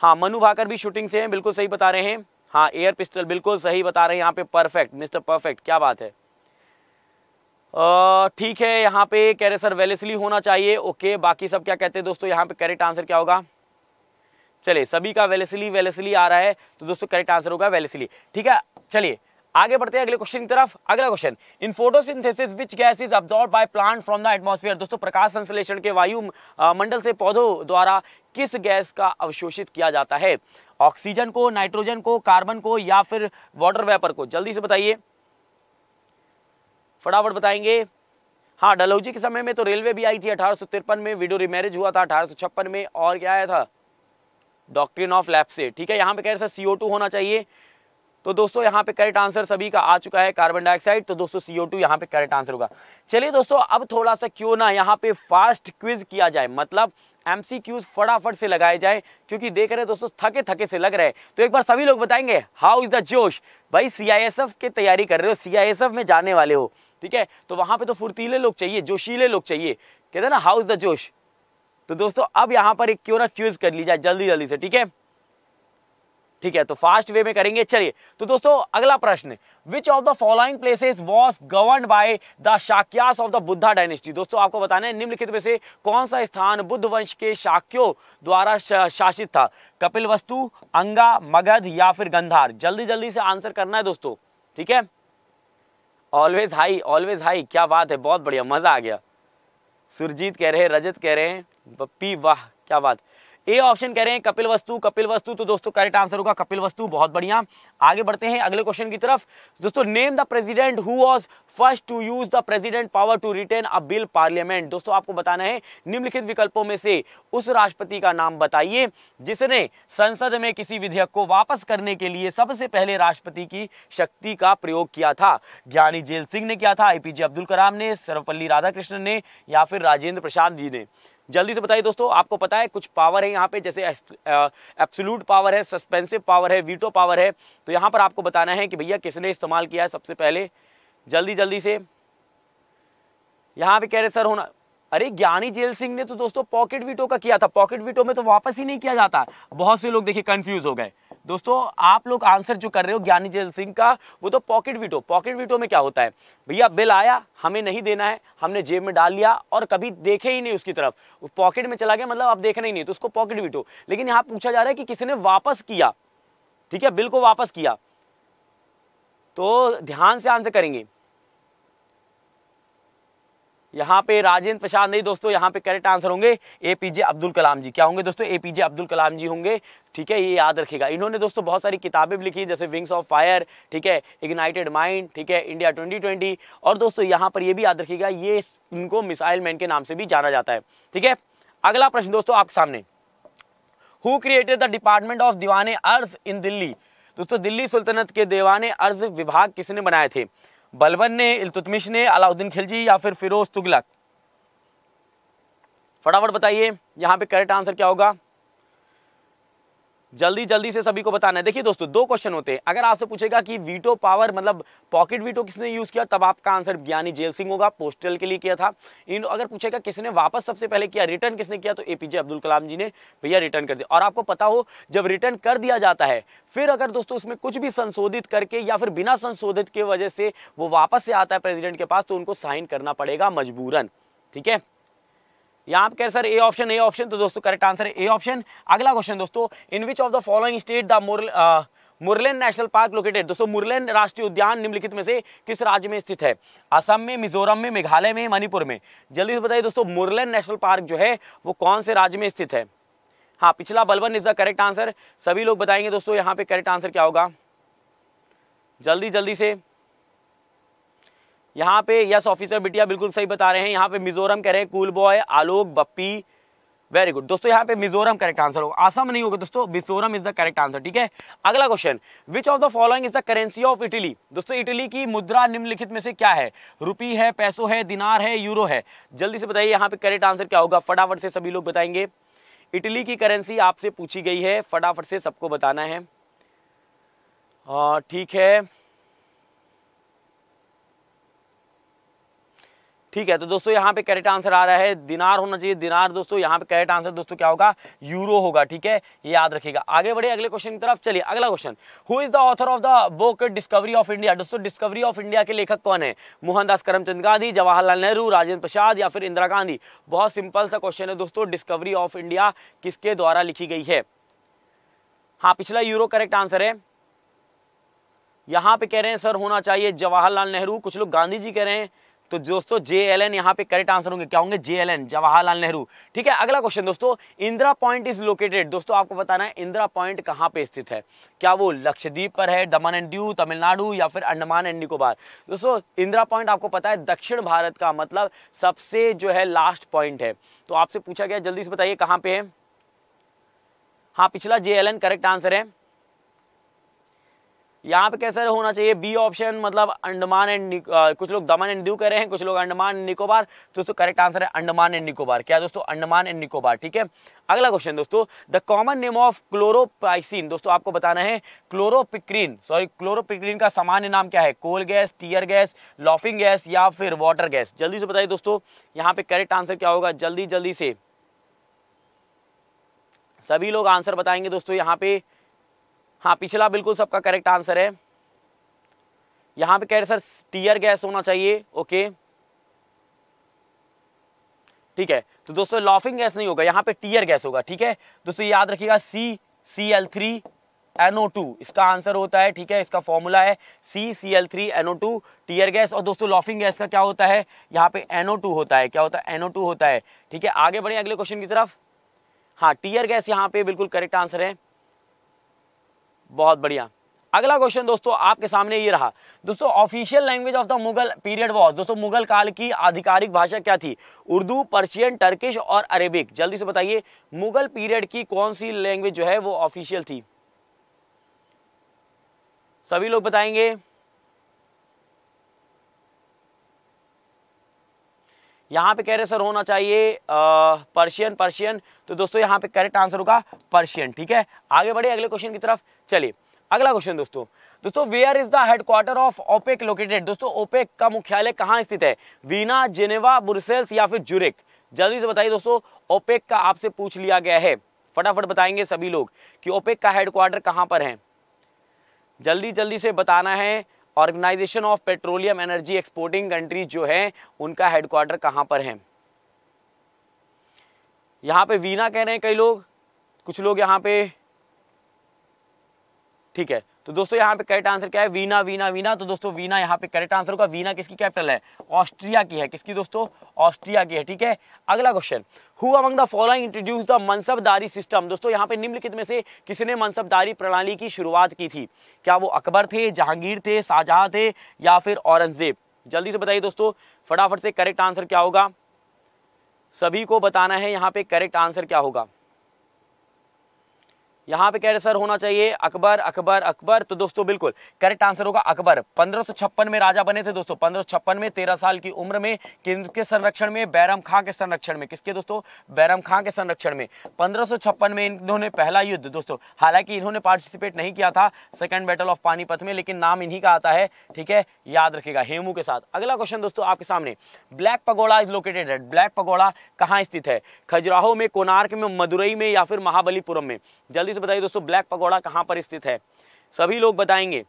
हाँ मनु भाकर भी शूटिंग से हैं बिल्कुल सही बता रहे हैं हाँ एयर पिस्टल बिल्कुल सही बता रहे हैं यहाँ पे परफेक्ट मिस्टर परफेक्ट क्या बात है ठीक है यहाँ पे कह रहे सर वेलेसली होना चाहिए ओके बाकी सब क्या कहते हैं दोस्तों यहाँ पे करेक्ट आंसर क्या होगा चलिए सभी का वेलेसिली वेलेसिली आ रहा है तो दोस्तों करेक्ट आंसर होगा वेलेसिली ठीक है चलिए आगे बढ़ते हैं अगले क्वेश्चन की तरफ अगला question in photosynthesis which gas is absorb by plant from the atmosphere दोस्तों प्रकाश संश्लेषण के वायु मंडल से पौधों द्वारा किस गैस का अवशोषित किया जाता है ऑक्सीजन को नाइट्रोजन को कार्बन को या फिर वाटर वेपर को जल्दी से बताइए फटाफट बताएंगे हाँ डलहौजी के समय में तो रेलवे भी आई थी अठारह में विडो रिमैरिज हुआ था अठारह में और क्या आया था डॉक्ट्रिन ऑफ लैप से ठीक है यहाँ पे कह रहे सर सी होना चाहिए तो दोस्तों यहाँ पे करेक्ट आंसर सभी का आ चुका है कार्बन डाइऑक्साइड तो दोस्तों सीओ टू यहाँ पे करेक्ट आंसर होगा चलिए दोस्तों अब थोड़ा सा क्यों ना यहाँ पे फास्ट क्विज किया जाए मतलब एम सी क्यूज फटाफट से लगाए जाए क्योंकि देख रहे दोस्तों थके थके से लग रहे तो एक बार सभी लोग बताएंगे हाउ इज द जोश भाई सी आई एस एफ की तैयारी कर रहे हो सी आई एस एफ में जाने वाले हो ठीक है तो वहाँ पे तो फुर्तीले लोग चाहिए जोशीले लोग चाहिए कहते हैं ना हाउ इज द जोश तो दोस्तों अब यहां पर एक क्यों ना चूज कर लीजिए जल्दी जल्दी से ठीक है ठीक है तो फास्ट वे में करेंगे चलिए तो दोस्तों अगला प्रश्न which of the following places was govern by the Shakyas of the Buddha dynasty दोस्तों आपको बताना है निम्नलिखित में से कौन सा स्थान बुद्ध वंश के शाक्यों द्वारा शासित था कपिल वस्तु अंगा मगध या फिर गंधार जल्दी जल्दी से आंसर करना है दोस्तों ठीक है ऑलवेज हाई ऑलवेज हाई क्या बात है बहुत बढ़िया मजा आ गया सुरजीत कह रहे हैं रजत कह रहे हैं पी वाह क्या बात ए ऑप्शन कह रहे हैं कपिल वस्तु कपिल वस्तु तो दोस्तों करेक्ट आंसर होगा कपिल वस्तु बहुत बढ़िया आगे बढ़ते हैं अगले क्वेश्चन की तरफ दोस्तों name the president who was first to use the president power to retain a bill parliament दोस्तों आपको बताना है निम्नलिखित विकल्पों में से उस राष्ट्रपति का नाम बताइए जिसने संसद में किसी विधेयक को वापस करने के लिए सबसे पहले राष्ट्रपति की शक्ति का प्रयोग किया था ज्ञानी जेल सिंह ने किया था एपीजे अब्दुल कलाम ने सर्वपल्ली राधाकृष्णन ने या फिर राजेंद्र प्रसाद जी ने जल्दी से बताइए दोस्तों आपको पता है कुछ पावर है यहाँ पे जैसे एप्सलूट पावर है सस्पेंसिव पावर है वीटो पावर है तो यहाँ पर आपको बताना है कि भैया किसने इस्तेमाल किया है सबसे पहले जल्दी जल्दी से यहाँ पे कह रहे सर होना अरे ज्ञानी जेल सिंह ने तो दोस्तों पॉकेट वीटो का किया था पॉकेट वीटो में तो वापस ही नहीं किया जाता बहुत से लोग देखिए कंफ्यूज हो गए दोस्तों आप लोग आंसर जो कर रहे हो ज्ञानी जेल सिंह का वो तो पॉकेट वीटो पॉकेट वीटो में क्या होता है भैया बिल आया हमें नहीं देना है हमने जेब में डाल लिया और कभी देखे ही नहीं उसकी तरफ पॉकेट में चला गया मतलब आप देखना ही नहीं तो उसको पॉकेट वीटो लेकिन यहाँ पूछा जा रहा है कि किसी ने वापस किया ठीक है बिल को वापस किया तो ध्यान से आंसर करेंगे यहाँ पे राजेंद्र प्रसाद नहीं दोस्तों यहाँ पे करेक्ट आंसर होंगे ए पी जे अब्दुल कलाम जी क्या होंगे दोस्तों ए पी जे अब्दुल कलाम जी होंगे ठीक है ये याद रखेगा इन्होंने दोस्तों बहुत सारी किताबें लिखी जैसे विंग्स ऑफ फायर ठीक है इग्नाइटेड माइंड ठीक है इंडिया 2020 और दोस्तों यहाँ पर ये भी याद रखिएगा ये इनको मिसाइल मैन के नाम से भी जाना जाता है ठीक है अगला प्रश्न दोस्तों आपके सामने who created the department of Diwan Arz in Delhi दोस्तों दिल्ली सुल्तनत के दीवान अर्ज विभाग किसने बनाए थे बलबन ने इलतुतमिश ने अलाउद्दीन खिलजी या फिर फिरोज तुगलक फटाफट बताइए यहाँ पे करेक्ट आंसर क्या होगा जल्दी जल्दी से सभी को बताना है देखिए दोस्तों दो क्वेश्चन होते हैं अगर आपसे पूछेगा कि वीटो पावर मतलब पॉकेट वीटो किसने यूज़ किया तब आपका आंसर ज्ञानी जेल सिंह होगा पोस्टल के लिए किया था इन अगर पूछेगा किसने वापस सबसे पहले किया रिटर्न किसने किया तो एपीजे अब्दुल कलाम जी ने भैया रिटर्न कर दिया और आपको पता हो जब रिटर्न कर दिया जाता है फिर अगर दोस्तों उसमें कुछ भी संशोधित करके या फिर बिना संशोधित के वजह से वो वापस से आता है प्रेसिडेंट के पास तो उनको साइन करना पड़ेगा मजबूरन ठीक है यहाँ पे कह sir A option A option तो दोस्तों करेक्ट आंसर है ए ऑप्शन अगला क्वेश्चन दोस्तों in which of the following state the more Murlen national park located दोस्तों मुरलेन राष्ट्रीय उद्यान निम्नलिखित में से किस राज्य में स्थित है असम में मिजोरम में मेघालय में मणिपुर में जल्दी से बताइए दोस्तों मुरलेन नेशनल पार्क जो है वो कौन से राज्य में स्थित है हाँ पिछला Balban is the correct answer सभी लोग बताएंगे दोस्तों यहाँ पे करेक्ट आंसर क्या होगा जल्दी जल्दी से यहाँ पे यस ऑफिसर बिटिया बिल्कुल सही बता रहे हैं यहाँ पे मिजोरम कह रहे हैं cool boy Alok Bappi very good दोस्तों यहाँ पे मिजोरम करेक्ट आंसर होगा आसाम नहीं होगा दोस्तों Mizoram is the correct answer ठीक है अगला question which of the following is the currency of Italy दोस्तों इटली की मुद्रा निम्नलिखित में से क्या है रुपी है पैसो है दिनार है यूरो है जल्दी से बताइए यहाँ पे करेक्ट आंसर क्या होगा फटाफट से सभी लोग बताएंगे इटली की करेंसी आपसे पूछी गई है फटाफट से सबको बताना है ठीक है ठीक है तो दोस्तों यहाँ पे करेक्ट आंसर आ रहा है दिनार होना चाहिए दिनार दोस्तों यहाँ पे करेक्ट आंसर दोस्तों क्या होगा यूरो होगा ठीक है ये याद रखिएगा आगे बढ़े अगले क्वेश्चन की तरफ चलिए अगला question who is the author of the book Discovery of India दोस्तों डिस्कवरी ऑफ इंडिया के लेखक कौन है मोहनदास करमचंद गांधी जवाहरलाल नेहरू राजेंद्र प्रसाद या फिर इंदिरा गांधी बहुत सिंपल सा क्वेश्चन है दोस्तों डिस्कवरी ऑफ इंडिया किसके द्वारा लिखी गई है हाँ पिछला यूरो करेक्ट आंसर है यहाँ पे कह रहे हैं सर होना चाहिए जवाहरलाल नेहरू कुछ लोग गांधी जी कह रहे हैं तो दोस्तों जे एल एन यहाँ पे करेक्ट आंसर होंगे क्या होंगे J L N Jawaharlal Nehru ठीक है अगला क्वेश्चन दोस्तों इंदिरा पॉइंट इज लोकेटेड दोस्तों आपको बताना है इंदिरा पॉइंट कहाँ पे स्थित है क्या वो लक्षद्वीप पर है दमन एंड दीव तमिलनाडु या फिर अंडमान एंड निकोबार दोस्तों इंदिरा पॉइंट आपको पता है दक्षिण भारत का मतलब सबसे जो है लास्ट पॉइंट है तो आपसे पूछा गया जल्दी से बताइए कहाँ पे है हाँ पिछला J L N correct answer है यहाँ पे कैसे होना चाहिए बी ऑप्शन मतलब अंडमान एंड कुछ लोग दमन एंड दीव कह रहे हैं कुछ लोग अंडमान एंड निकोबार दोस्तों करेक्ट आंसर है अंडमान एंड निकोबार क्या दोस्तों अंडमान एंड निकोबार ठीक है अगला क्वेश्चन दोस्तों the common name of chloropicrin दोस्तों आपको बताना है क्लोरोपिक्रीन सॉरी क्लोरोपिक्रीन का सामान्य नाम क्या है coal gas tear gas laughing gas या फिर वाटर गैस जल्दी से बताइए दोस्तों यहाँ पे करेक्ट आंसर क्या होगा जल्दी जल्दी से सभी लोग आंसर बताएंगे दोस्तों यहाँ पे हाँ पिछला बिल्कुल सबका करेक्ट आंसर है यहाँ पे कह रहे सर टीयर गैस होना चाहिए ओके ठीक है तो दोस्तों लॉफिंग गैस नहीं होगा यहाँ पे टीयर गैस होगा ठीक है दोस्तों याद रखिएगा C C L three N O two इसका आंसर होता है ठीक है इसका फॉर्मूला है C C L three N O two tear gas और दोस्तों लॉफिंग गैस का क्या होता है यहाँ पे एनओ टू होता है क्या होता है एनओ टू होता है ठीक है आगे बढ़े अगले क्वेश्चन की तरफ हाँ टीयर गैस यहाँ पे बिल्कुल करेक्ट आंसर है बहुत बढ़िया अगला क्वेश्चन दोस्तों आपके सामने ये रहा दोस्तों official language of the Mughal period was दोस्तों मुगल काल की आधिकारिक भाषा क्या थी उर्दू पर्शियन टर्किश और अरेबिक जल्दी से बताइए मुगल पीरियड की कौन सी लैंग्वेज जो है वो ऑफिशियल थी सभी लोग बताएंगे यहाँ पे कह रहे सर होना चाहिए पर्शियन पर्शियन तो दोस्तों यहाँ पे करेक्ट आंसर होगा पर्शियन ठीक है आगे बढ़े अगले क्वेश्चन की तरफ चलिए अगला क्वेश्चन दोस्तों दोस्तों where is the headquarter of OPEC located दोस्तों ओपेक का मुख्यालय कहाँ स्थित है वीना जेनेवा ब्रुसेल्स या फिर जुरेक जल्दी से बताइए दोस्तों ओपेक का आपसे पूछ लिया गया है फटाफट बताएंगे सभी लोग कि ओपेक का हेडक्वार्टर कहाँ पर है जल्दी जल्दी से बताना है organization of petroleum energy exporting countries जो है उनका हेडक्वार्टर कहाँ पर है यहाँ पे वीना कह रहे हैं कई लोग कुछ लोग यहाँ पे ठीक है तो दोस्तों यहाँ पे करेक्ट आंसर क्या है वीना वीना वीना तो दोस्तों वीना यहाँ पे करेक्ट आंसर होगा वीना किसकी कैपिटल है ऑस्ट्रिया की है किसकी दोस्तों ऑस्ट्रिया की है ठीक है अगला question who among the following introduce the mansabdari system दोस्तों यहाँ पे निम्नलिखित में से किसने मनसबदारी प्रणाली की शुरुआत की थी क्या वो अकबर थे जहांगीर थे शाहजहां थे या फिर औरंगजेब जल्दी से बताइए दोस्तों फटाफट से करेक्ट आंसर क्या होगा सभी को बताना है यहाँ पे करेक्ट आंसर क्या होगा यहाँ पे कह रहे सर होना चाहिए अकबर अकबर अकबर तो दोस्तों बिल्कुल करेक्ट आंसर होगा अकबर पंद्रह में राजा बने थे दोस्तों पंद्रह में तेरह साल की उम्र में के संरक्षण में बैरम खां के संरक्षण में किसके दोस्तों बैरम खां के संरक्षण में पंद्रह में इन्होंने पहला युद्ध दोस्तों हालांकि इन्होंने पार्टिसिपेट नहीं किया था सेकेंड बैटल ऑफ पानीपत में लेकिन नाम इन्हीं का आता है ठीक है याद रखेगा हेमू के साथ अगला क्वेश्चन दोस्तों आपके सामने ब्लैक पगोड़ा इज लोकेटेड है ब्लैक पगोड़ा कहाँ स्थित है खजुराहो में कोनार्क में मदुरई में या फिर महाबलीपुरम में जल्दी से बताइए दोस्तों ब्लैक पगोड़ा कहाँ पर स्थित है सभी लोग बताएंगे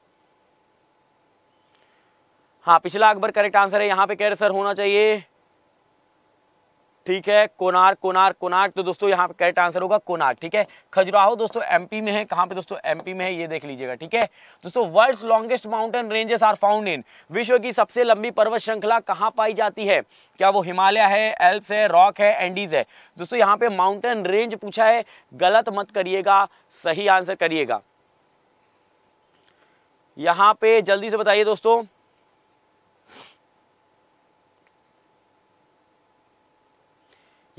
हाँ पिछला अकबर करेक्ट आंसर है यहाँ पे सर होना चाहिए ठीक है कोनार कोनार कोनार तो दोस्तों यहाँ पे करेक्ट आंसर होगा कोनार ठीक है खजुराहो दोस्तों एमपी में है कहाँ पे दोस्तों एमपी में है ये देख लीजिएगा ठीक है दोस्तों world longest mountain ranges are found in विश्व की सबसे लंबी पर्वत श्रृंखला कहाँ पाई जाती है क्या वो हिमालय है एल्प्स है रॉक है एंडीज है दोस्तों यहाँ पे माउंटेन रेंज पूछा है गलत मत करिएगा सही आंसर करिएगा यहाँ पे जल्दी से बताइए दोस्तों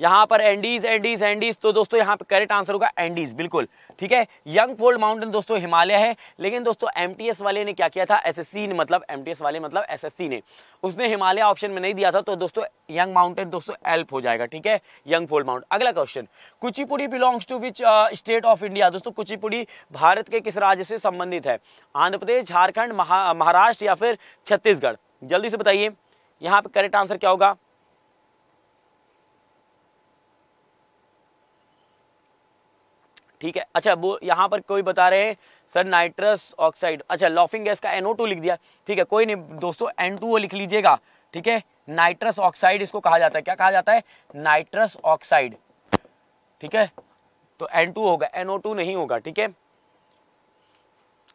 यहाँ पर एंडीज एंडीज एंडीज तो दोस्तों यहाँ पे करेक्ट आंसर होगा एंडीज बिल्कुल ठीक है यंग फोल्ड माउंटेन दोस्तों हिमालय है लेकिन दोस्तों एमटीएस वाले ने क्या किया था एसएससी ने मतलब एमटीएस वाले मतलब एसएससी ने उसने हिमालय ऑप्शन में नहीं दिया था तो दोस्तों यंग माउंटेन दोस्तों एल्प हो जाएगा ठीक है यंग फोल्ड माउंट अगला question Kuchipudi belongs to which state of India दोस्तों कुचिपुड़ी भारत के किस राज्य से संबंधित है आंध्र प्रदेश झारखंड महाराष्ट्र या फिर छत्तीसगढ़ जल्दी से बताइए यहाँ पे करेक्ट आंसर क्या होगा ठीक है अच्छा वो यहाँ पर कोई बता रहे हैं सर नाइट्रस ऑक्साइड अच्छा लॉफिंग गैस का एनओ लिख दिया ठीक है कोई नहीं दोस्तों एन लिख लीजिएगा ठीक है नाइट्रस ऑक्साइड इसको कहा जाता है क्या कहा जाता है नाइट्रस ऑक्साइड ठीक है तो N2 होगा NO2 नहीं होगा ठीक है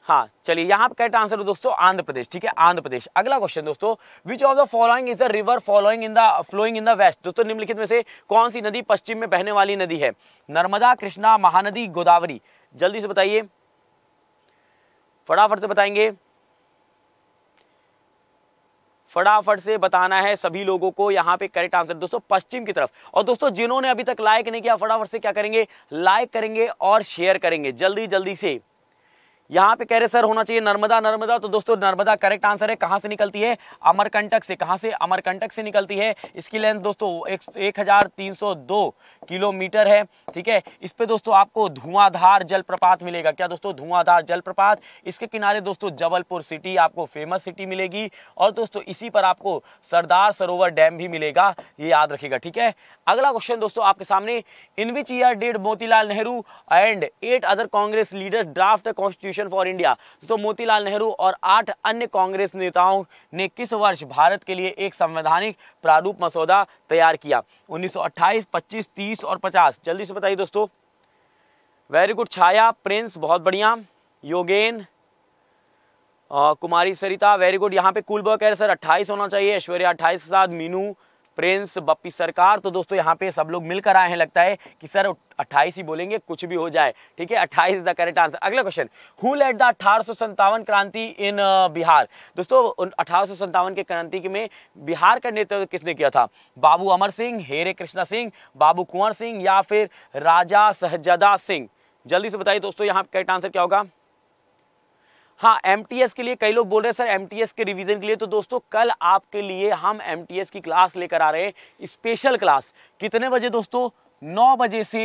हाँ चलिए यहाँ पर करेक्ट आंसर हो दोस्तों आंध्र प्रदेश ठीक है आंध्र प्रदेश अगला क्वेश्चन दोस्तों which of the following is the river following in the flowing in the west दोस्तों निम्नलिखित में से कौन सी नदी पश्चिम में बहने वाली नदी है नर्मदा कृष्णा महानदी गोदावरी जल्दी से बताइए फटाफट से बताएंगे फटाफट से बताना है सभी लोगों को यहाँ पे करेक्ट आंसर दोस्तों पश्चिम की तरफ और दोस्तों जिन्होंने अभी तक लाइक नहीं किया फटाफट से क्या करेंगे लाइक करेंगे और शेयर करेंगे जल्दी जल्दी से यहाँ पे कह रहे सर होना चाहिए नर्मदा नर्मदा तो दोस्तों नर्मदा करेक्ट आंसर है कहाँ से निकलती है अमरकंटक से कहाँ से अमरकंटक से निकलती है इसकी लेंथ दोस्तों एक, एक हजार तीन सौ दो किलोमीटर है ठीक है इस पे दोस्तों आपको धुआंधार जलप्रपात मिलेगा क्या दोस्तों धुआंधार जलप्रपात इसके किनारे दोस्तों जबलपुर सिटी आपको फेमस सिटी मिलेगी और दोस्तों इसी पर आपको सरदार सरोवर डैम भी मिलेगा ये याद रखेगा ठीक है अगला क्वेश्चन दोस्तों आपके सामने in which year dead Motilal Nehru and eight other Congress leader draft constitution constitution for India तो मोतीलाल नेहरू और आठ अन्य कांग्रेस नेताओं ने किस वर्ष भारत के लिए एक संवैधानिक प्रारूप मसौदा तैयार किया 1928, 25, 30 और 50 जल्दी से बताइए दोस्तों वेरी गुड छाया प्रिंस बहुत बढ़िया योगेन आ, कुमारी सरिता वेरी गुड यहाँ पे कुल बर्क सर अट्ठाईस होना चाहिए ऐश्वर्या अट्ठाईस के साथ मीनू प्रिंस बप्पी सरकार तो दोस्तों यहाँ पे सब लोग मिलकर आए हैं लगता है कि सर 28 ही बोलेंगे कुछ भी हो जाए ठीक है 28 इज द करेक्ट आंसर अगला क्वेश्चन हु लेट द अठारह क्रांति इन uh, बिहार दोस्तों अठारह के क्रांति में बिहार का नेतृत्व किसने किया था बाबू अमर सिंह हेरे कृष्णा सिंह बाबू कुंवर सिंह या फिर राजा सहजदा सिंह जल्दी से बताइए दोस्तों यहाँ करेक्ट आंसर क्या होगा हाँ एम के लिए कई लोग बोल रहे हैं सर एम के रिवीजन के लिए तो दोस्तों कल आपके लिए हम एम की क्लास लेकर आ रहे हैं स्पेशल क्लास कितने बजे दोस्तों नौ बजे से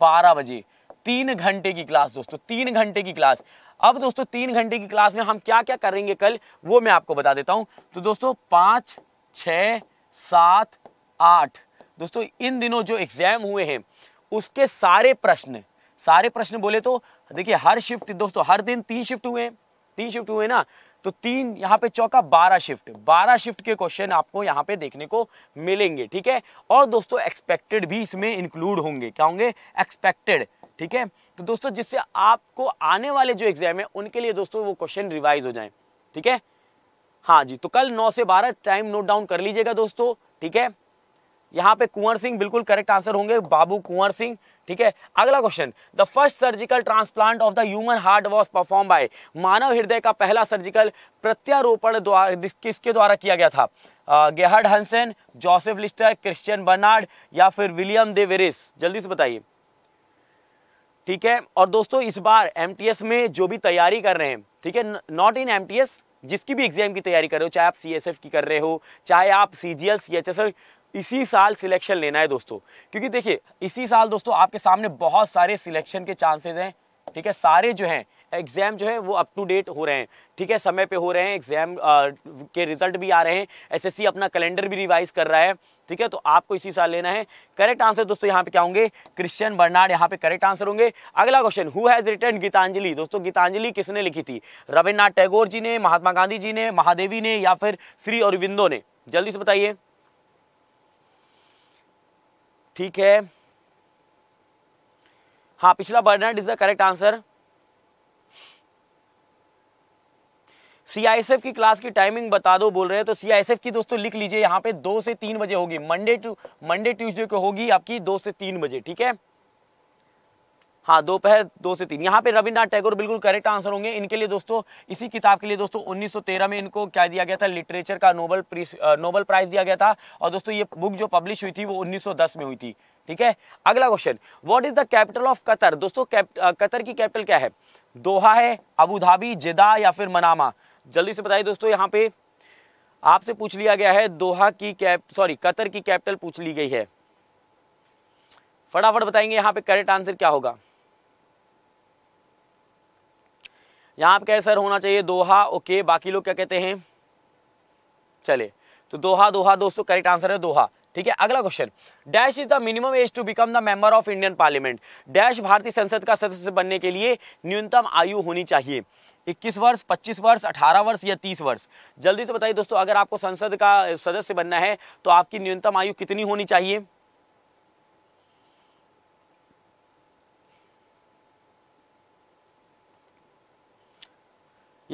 बारह बजे तीन घंटे की क्लास दोस्तों तीन घंटे की क्लास अब दोस्तों तीन घंटे की क्लास में हम क्या क्या करेंगे कल वो मैं आपको बता देता हूँ तो दोस्तों पाँच छ सात आठ दोस्तों इन दिनों जो एग्जाम हुए हैं उसके सारे प्रश्न सारे प्रश्न बोले तो देखिए हर शिफ्ट दोस्तों हर दिन तीन शिफ्ट हुए हैं तीन शिफ्ट हुए ना तो तीन यहाँ पे चौका बारह शिफ्ट बारह शिफ्ट के क्वेश्चन आपको यहाँ पे देखने को मिलेंगे ठीक है और दोस्तों एक्सपेक्टेड भी इसमें इंक्लूड होंगे क्या होंगे एक्सपेक्टेड ठीक है तो दोस्तों जिससे आपको आने वाले जो एग्जाम है उनके लिए दोस्तों वो क्वेश्चन रिवाइज हो जाए ठीक है हाँ जी तो कल नौ से बारह टाइम नोट डाउन कर लीजिएगा दोस्तों ठीक है यहाँ पे कुंवर सिंह बिल्कुल करेक्ट आंसर होंगे बाबू कुंवर सिंह ठीक है अगला question the first surgical transplant of the human heart was perform by मानव हृदय का पहला सर्जिकल प्रत्यारोपण द्वारा किसके द्वारा किया गया था Gerhard Hansen Joseph Lister Christiaan Barnard या फिर विलियम दे वेरिस जल्दी से बताइए ठीक है और दोस्तों इस बार एम में जो भी तैयारी कर रहे हैं ठीक है नॉट इन एम जिसकी भी एग्जाम की तैयारी कर रहे हो चाहे आप सी की कर रहे हो चाहे आप सी जी एल इसी साल सिलेक्शन लेना है दोस्तों क्योंकि देखिए इसी साल दोस्तों आपके सामने बहुत सारे सिलेक्शन के चांसेज हैं ठीक है सारे जो हैं एग्जाम जो है वो अप टू डेट हो रहे हैं ठीक है समय पे हो रहे हैं एग्जाम के रिजल्ट भी आ रहे हैं एसएससी अपना कैलेंडर भी रिवाइज कर रहा है ठीक है तो आपको इसी साल लेना है करेक्ट आंसर दोस्तों यहाँ पे क्या होंगे क्रिश्चियन बर्नाड यहाँ पे करेक्ट आंसर होंगे अगला question who has return Gitanjali दोस्तों गीतांजलि किसने लिखी थी रविन्द्रनाथ टैगोर जी ने महात्मा गांधी जी ने महादेवी ने या फिर श्री अरविंदो ने जल्दी से बताइए ठीक है हाँ पिछला Barnard is the correct answer CISF की क्लास की टाइमिंग बता दो बोल रहे हैं तो सीआईएसएफ की दोस्तों लिख लीजिए यहाँ पे दो से तीन बजे होगी मंडे टू मंडे ट्यूसडे को होगी आपकी दो से तीन बजे ठीक है हाँ दोपहर दो, से तीन यहाँ पे रविन्द्रनाथ टैगोर बिल्कुल करेक्ट आंसर होंगे इनके लिए दोस्तों इसी किताब के लिए दोस्तों 1913 में इनको क्या दिया गया था लिटरेचर का नोबल प्रीस नोबल प्राइज दिया गया था और दोस्तों ये बुक जो पब्लिश हुई थी वो 1910 में हुई थी ठीक है अगला question what is the capital of Qatar दोस्तों कतर की कैपिटल क्या है दोहा है अबूधाबी जिदा या फिर मनामा जल्दी से बताइए दोस्तों यहाँ पे आपसे पूछ लिया गया है दोहा की कैप सॉरी कतर की कैपिटल पूछ ली गई है फटाफट बताएंगे यहाँ पे करेक्ट आंसर क्या होगा यहाँ पे कैसर होना चाहिए दोहा ओके बाकी लोग क्या कहते हैं चले तो दोहा दोहा दोस्तों करेक्ट आंसर है दोहा ठीक है अगला question dash is the minimum age to become the member of Indian parliament dash भारतीय संसद का सदस्य बनने के लिए न्यूनतम आयु होनी चाहिए 21 वर्ष 25 वर्ष 18 वर्ष या 30 वर्ष जल्दी से बताइए दोस्तों अगर आपको संसद का सदस्य बनना है तो आपकी न्यूनतम आयु कितनी होनी चाहिए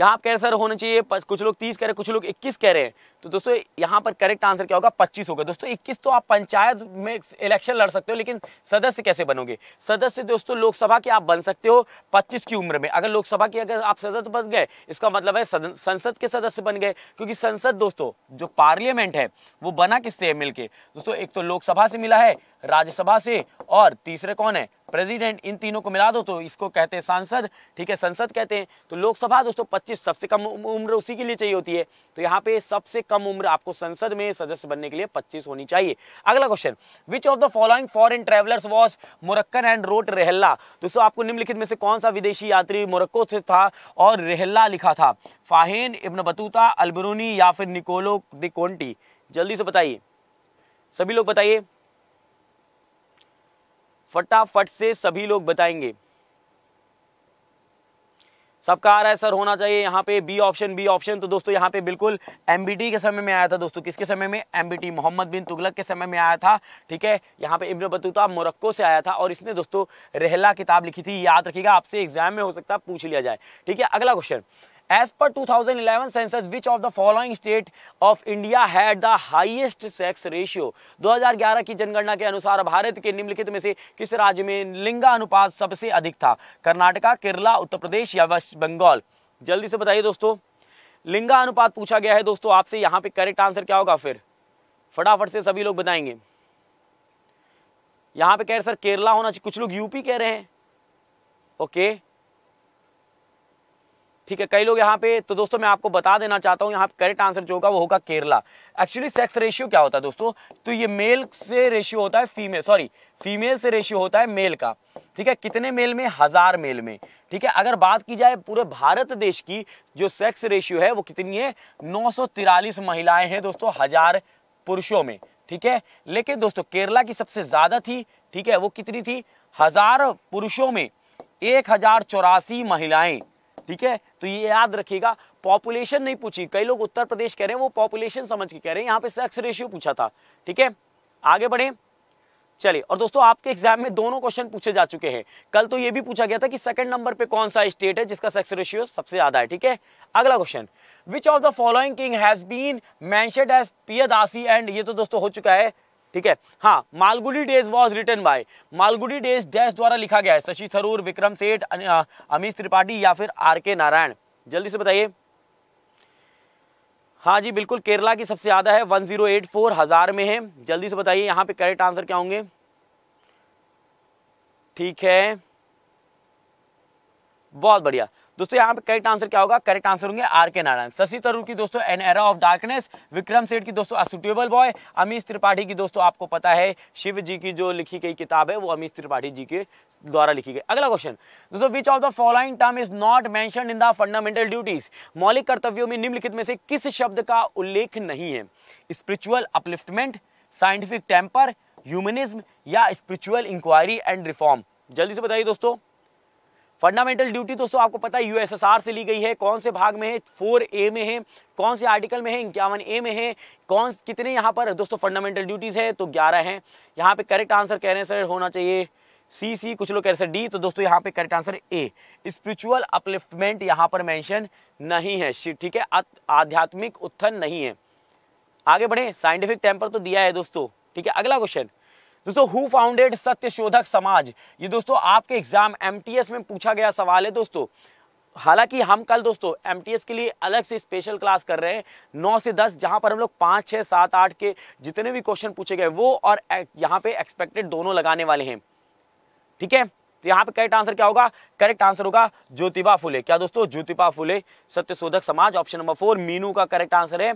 यहाँ आप होना चाहिए कुछ लोग तीस कह रहे कुछ लोग इक्कीस कह रहे हैं तो दोस्तों यहाँ पर करेक्ट आंसर क्या होगा पच्चीस होगा दोस्तों इक्कीस तो आप पंचायत में इलेक्शन लड़ सकते हो लेकिन सदस्य कैसे बनोगे सदस्य दोस्तों लोकसभा के आप बन सकते हो पच्चीस की उम्र में अगर लोकसभा के अगर आप सदस्य बन गए इसका मतलब है संसद के सदस्य बन गए क्योंकि संसद दोस्तों जो पार्लियामेंट है वो बना किससे मिल के दोस्तों एक तो लोकसभा से मिला है राज्यसभा से और तीसरे कौन है प्रेसिडेंट इन तीनों को मिला दो तो इसको कहते हैं सांसद ठीक है संसद कहते हैं तो लोकसभा दोस्तों 25 सबसे कम उम्र उसी के लिए चाहिए होती है तो यहाँ पे सबसे कम उम्र आपको संसद में सदस्य बनने के लिए 25 होनी चाहिए अगला question which of the following foreign travellers was Moroccan and wrote Rihla दोस्तों आपको निम्नलिखित में से कौन सा विदेशी यात्री मोरक्को से था और रेहल्ला लिखा था फाहेन इब्न बतूता अलबरूनी या फिर निकोलो दी जल्दी से बताइए सभी लोग बताइए फटाफट से सभी लोग बताएंगे सबका आ रहा है सर होना चाहिए यहाँ पे बी ऑप्शन बी ऑप्शन तो दोस्तों यहाँ पे बिल्कुल एम के समय में आया था दोस्तों किसके समय में एम मोहम्मद बिन तुगलक के समय में आया था ठीक है यहाँ पे इब्न बतूता मोरक्को से आया था और इसने दोस्तों रहला किताब लिखी थी याद रखिएगा आपसे एग्जाम में हो सकता है पूछ लिया जाए ठीक है अगला question as per 2011 census which of the of state of india had the highest sex ratio 2011 की जनगणना के अनुसार भारत के निम्नलिखित में से किस राज्य में लिंगानुपात सबसे अधिक था कर्नाटका केरला उत्तर प्रदेश या वेस्ट बंगाल जल्दी से बताइए दोस्तों लिंगानुपात पूछा गया है दोस्तों आपसे यहाँ पे करेक्ट आंसर क्या होगा फिर फटाफट से सभी लोग बताएंगे यहाँ पे कह रहे सर केरला होना चाहिए कुछ लोग यूपी कह रहे हैं ओके okay. ठीक है कई लोग यहाँ पे तो दोस्तों मैं आपको बता देना चाहता हूँ यहाँ करेक्ट आंसर जो होगा वो होगा केरला एक्चुअली सेक्स रेशियो क्या होता है दोस्तों तो ये मेल से रेशियो होता है फीमेल सॉरी फीमेल से रेशियो होता है मेल का ठीक है कितने मेल में हजार मेल में ठीक है अगर बात की जाए पूरे भारत देश की जो सेक्स रेशियो है वो कितनी है नौ महिलाएं हैं दोस्तों हजार पुरुषों में ठीक है लेकिन दोस्तों केरला की सबसे ज़्यादा थी ठीक है वो कितनी थी हजार पुरुषों में एक हजार चौरासी महिलाएं ठीक है तो ये याद रखिएगा पॉपुलेशन नहीं पूछी कई लोग उत्तर प्रदेश कह रहे हैं वो पॉपुलेशन समझ के कह रहे हैं यहाँ पे सेक्स रेशियो पूछा था ठीक है आगे बढ़े चलिए और दोस्तों आपके एग्जाम में दोनों क्वेश्चन पूछे जा चुके हैं कल तो ये भी पूछा गया था कि सेकंड नंबर पे कौन सा स्टेट है जिसका सेक्स रेशियो सबसे ज्यादा है ठीक है अगला question which of the following king has been mentioned as Piyadasi and ये तो दोस्तों हो चुका है ठीक है हाँ Malgudi Days was written by Malgudi Days dash द्वारा लिखा गया है शशि थरूर विक्रम सेठ अमीश त्रिपाठी या फिर आर के नारायण जल्दी से बताइए हाँ जी बिल्कुल केरला की सबसे ज़्यादा है वन जीरो एट फोर हज़ार में है जल्दी से बताइए यहाँ पे करेक्ट आंसर क्या होंगे ठीक है बहुत बढ़िया दोस्तों यहाँ पे करेक्ट आंसर क्या होगा करेक्ट आंसर होंगे आर के नारायण शशि तरूर की दोस्तों an era of darkness Vikram Seth की दोस्तों असुटेबल बॉय अमीश त्रिपाठी की दोस्तों आपको पता है शिव जी की जो लिखी गई किताब है वो अमीश त्रिपाठी जी के द्वारा लिखी गई अगला क्वेश्चन दोस्तों which of the following term is not mention in the fundamental duties मौलिक कर्तव्यों में निम्नलिखित में से किस शब्द का उल्लेख नहीं है spiritual upliftment scientific temper humanism या स्पिरिचुअल इंक्वायरी एंड रिफॉर्म जल्दी से बताइए दोस्तों फंडामेंटल ड्यूटी दोस्तों आपको पता है यूएसएसआर से ली गई है कौन से भाग में है फोर ए में है कौन से आर्टिकल में है इक्यावन ए में है कौन कितने यहाँ पर दोस्तों फंडामेंटल ड्यूटीज़ है तो ग्यारह हैं यहाँ पे करेक्ट आंसर कह रहे हैं सर होना चाहिए सी सी कुछ लोग कह रहे सर डी तो दोस्तों यहाँ पे correct answer A spiritual upliftment यहाँ पर मैंशन नहीं है ठीक है आध्यात्मिक उत्थन नहीं है आगे बढ़े साइंटिफिक टेम्पर तो दिया है दोस्तों ठीक है अगला क्वेश्चन दोस्तों हु फाउंडेड सत्य शोधक समाज ये दोस्तों आपके एग्जाम एमटीएस में पूछा गया सवाल है दोस्तों हालांकि हम कल दोस्तों एम के लिए अलग से स्पेशल क्लास कर रहे हैं नौ से दस जहां पर हम लोग 5 6 सात आठ के जितने भी क्वेश्चन पूछे गए वो और यहाँ पे एक्सपेक्टेड दोनों लगाने वाले हैं ठीक है तो यहाँ पे करेक्ट आंसर क्या होगा करेक्ट आंसर होगा ज्योतिबा फुले क्या दोस्तों ज्योतिबा फुले सत्यशोधक समाज ऑप्शन नंबर फोर मीनू का करेक्ट आंसर है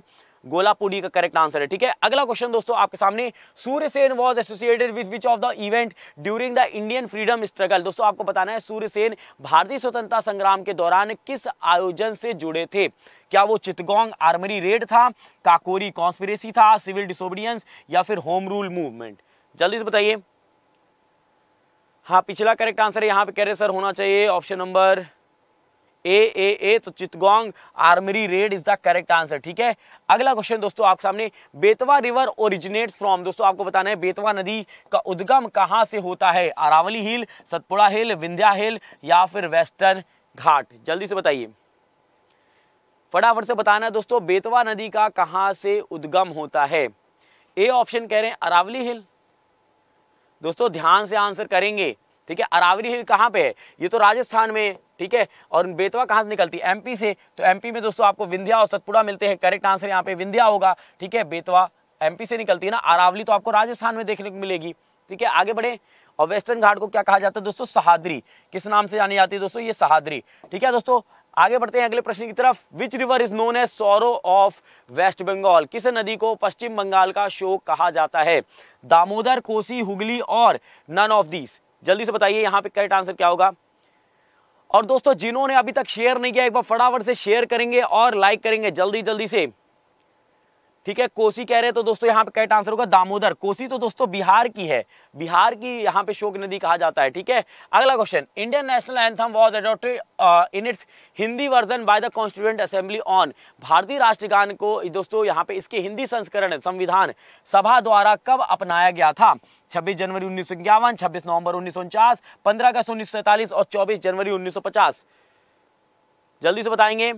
गोलापुरी का करेक्ट आंसर है ठीक है अगला क्वेश्चन दोस्तों आपके सामने Surya Sen was associated with which of the event during the Indian freedom struggle दोस्तों आपको बताना है सूर्य सेन भारतीय स्वतंत्रता संग्राम के दौरान किस आयोजन से जुड़े थे क्या वो चितगोंग आर्मरी रेड था काकोरी कॉन्स्पिरेसी था सिविल डिसोबीडियंस या फिर होम रूल मूवमेंट जल्दी से बताइए हाँ पिछला करेक्ट आंसर यहाँ पे कह रहे सर होना चाहिए option number A A A तो Chittagong armoury raid is the correct answer ठीक है अगला क्वेश्चन दोस्तों आपके सामने बेतवा रिवर ओरिजिनेट फ्रॉम दोस्तों आपको बताना है बेतवा नदी का उद्गम कहाँ से होता है अरावली हिल सतपुड़ा हिल विंध्या हिल या फिर वेस्टर्न घाट जल्दी से बताइए फटाफट से बताना है दोस्तों बेतवा नदी का कहाँ से उद्गम होता है ए ऑप्शन कह रहे हैं अरावली हिल दोस्तों ध्यान से आंसर करेंगे ठीक है अरावली हिल कहाँ पे है ये तो राजस्थान में ठीक है और बेतवा कहाँ से निकलती है एमपी से तो एमपी में दोस्तों आपको विंध्या और सतपुड़ा मिलते हैं करेक्ट आंसर यहाँ पे विंध्या होगा ठीक है बेतवा एमपी से निकलती है ना अरावली तो आपको राजस्थान में देखने को मिलेगी ठीक है आगे बढ़े और वेस्टर्न घाट को क्या कहा जाता है दोस्तों सहादरी किस नाम से जानी जाती है दोस्तों ये सहादरी ठीक है दोस्तों आगे बढ़ते हैं अगले प्रश्न की तरफ which river is known as sorrow of West Bengal किस नदी को पश्चिम बंगाल का शोक कहा जाता है दामोदर कोसी हुगली और नन ऑफ दीस जल्दी से बताइए यहाँ पे करेक्ट आंसर क्या होगा और दोस्तों जिन्होंने अभी तक शेयर नहीं किया एक बार फटाफट से शेयर करेंगे और लाइक करेंगे जल्दी जल्दी से ठीक है कोसी कह रहे हैं तो दोस्तों यहाँ पे करेक्ट आंसर होगा दामोदर कोसी तो दोस्तों बिहार की है बिहार की यहाँ पे शोक नदी कहा जाता है ठीक है अगला question Indian national anthem was adopted in its Hindi version by the constituent assembly on भारतीय राष्ट्रगान को दोस्तों यहाँ पे इसके हिंदी संस्करण संविधान सभा द्वारा कब अपनाया गया था छब्बीस जनवरी उन्नीस सौ इक्यावन छब्बीस नवंबर उन्नीस सौ उनचास पंद्रह अगस्त उन्नीस सौ और चौबीस जनवरी उन्नीस सौ पचास जल्दी से बताएंगे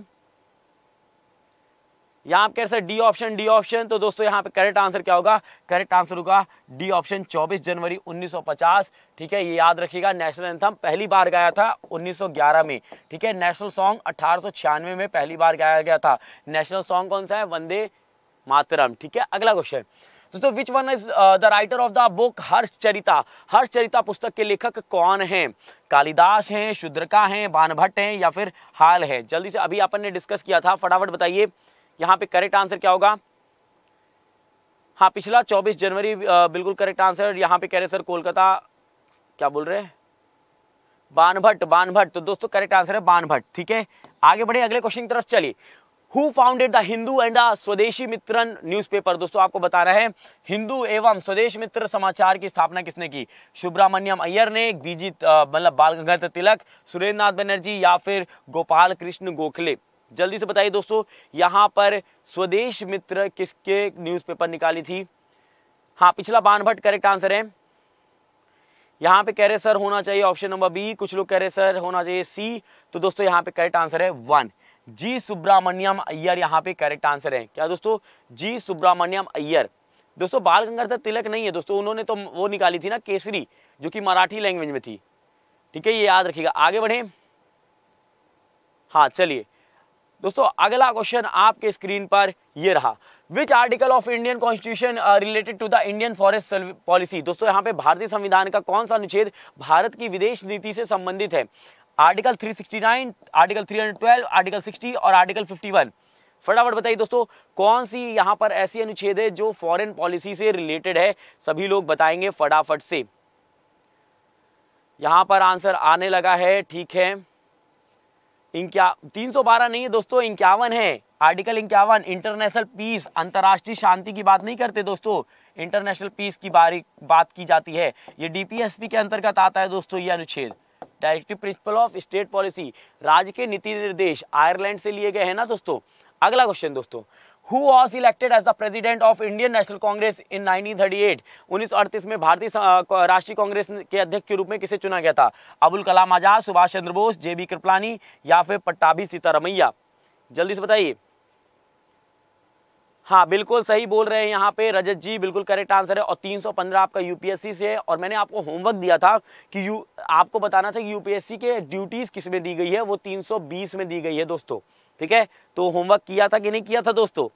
यहाँ आप कह रहे डी ऑप्शन डी ऑप्शन तो दोस्तों यहाँ पे करेक्ट आंसर क्या होगा करेक्ट आंसर होगा डी ऑप्शन 24 जनवरी 1950 ठीक है ये याद रखिएगा नेशनल एंथम पहली बार गाया था 1911 में ठीक है नेशनल सॉन्ग अठारह में पहली बार गाया गया था नेशनल सॉन्ग कौन सा है वंदे मातरम ठीक है अगला क्वेश्चन दोस्तों which one is the writer of the book Harsha Charita Harsha Charita पुस्तक के लेखक कौन है कालिदास हैं शुद्रका हैं बानभट्ट हैं या फिर हाल है जल्दी से अभी अपन ने डिस्कस किया था फटाफट बताइए यहाँ पे करेक्ट आंसर क्या होगा हाँ पिछला 24 जनवरी बिल्कुल करेक्ट आंसर यहाँ पे कह रहे सर कोलकाता क्या बोल रहे बानभट्ट बानभट्ट तो दोस्तों करेक्ट आंसर है बानभट्ट ठीक है आगे बढ़े अगले क्वेश्चन की तरफ चलिए who founded the Hindu and the Swadesamitran newspaper दोस्तों आपको बता रहे हैं हिंदू एवं स्वदेश मित्र समाचार की स्थापना किसने की सुब्रमण्यम अय्यर ने बीजी मतलब बाल गंगाधर तिलक सुरेंद्र नाथ बनर्जी या फिर गोपाल कृष्ण गोखले जल्दी से बताइए दोस्तों यहाँ पर स्वदेश मित्र किसके न्यूज़पेपर निकाली थी हाँ पिछला बानभट्ट करेक्ट आंसर है यहाँ पे कह रहे सर होना चाहिए ऑप्शन नंबर बी कुछ लोग कह रहे सर होना चाहिए सी तो दोस्तों यहाँ पे करेक्ट आंसर है वन जी सुब्रमण्यम अय्यर यहाँ पे करेक्ट आंसर है क्या दोस्तों जी सुब्रमण्यम अय्यर दोस्तों बाल गंगाधर तिलक नहीं है दोस्तों उन्होंने तो वो निकाली थी ना केसरी जो कि मराठी लैंग्वेज में थी ठीक है ये याद रखिएगा आगे बढ़े हाँ चलिए दोस्तों अगला क्वेश्चन आपके स्क्रीन पर ये रहा which article of Indian constitution related to the Indian forest policy दोस्तों यहाँ पे भारतीय संविधान का कौन सा अनुच्छेद भारत की विदेश नीति से संबंधित है आर्टिकल 369, आर्टिकल 312, आर्टिकल 60 और आर्टिकल 51 फटाफट बताइए दोस्तों कौन सी यहाँ पर ऐसी अनुच्छेद है जो फॉरेन पॉलिसी से रिलेटेड है सभी लोग बताएंगे फटाफट से यहाँ पर आंसर आने लगा है ठीक है इंक्या तीन सौ बारह नहीं है दोस्तों इंक्यावन है आर्टिकल इंक्यावन इंटरनेशनल पीस अंतर्राष्ट्रीय शांति की बात नहीं करते दोस्तों इंटरनेशनल पीस की बारी बात की जाती है ये डीपीएसपी के अंतर्गत आता है दोस्तों ये अनुच्छेद directive principle of state policy राज्य के नीति निर्देश आयरलैंड से लिए गए हैं ना दोस्तों अगला क्वेश्चन दोस्तों who was elected as the president in nineteen thirty eight उन्नीस 1938 अड़तीस में भारतीय राष्ट्रीय कांग्रेस के अध्यक्ष के रूप में किसे चुना गया था अबुल कलाम आजाद सुभाष चंद्र बोस जेबी कृपलानी या फिर पट्टाभी सीतारमैया जल्दी से बताइए हाँ बिल्कुल सही बोल रहे हैं यहाँ पे रजत जी बिल्कुल करेक्ट आंसर है और 315 आपका यूपीएससी से है और मैंने आपको होमवर्क दिया था कि यू आपको बताना था कि यूपीएससी के ड्यूटीज़ किस में दी गई है वो 320 में दी गई है दोस्तों ठीक है तो होमवर्क किया था कि नहीं किया था दोस्तों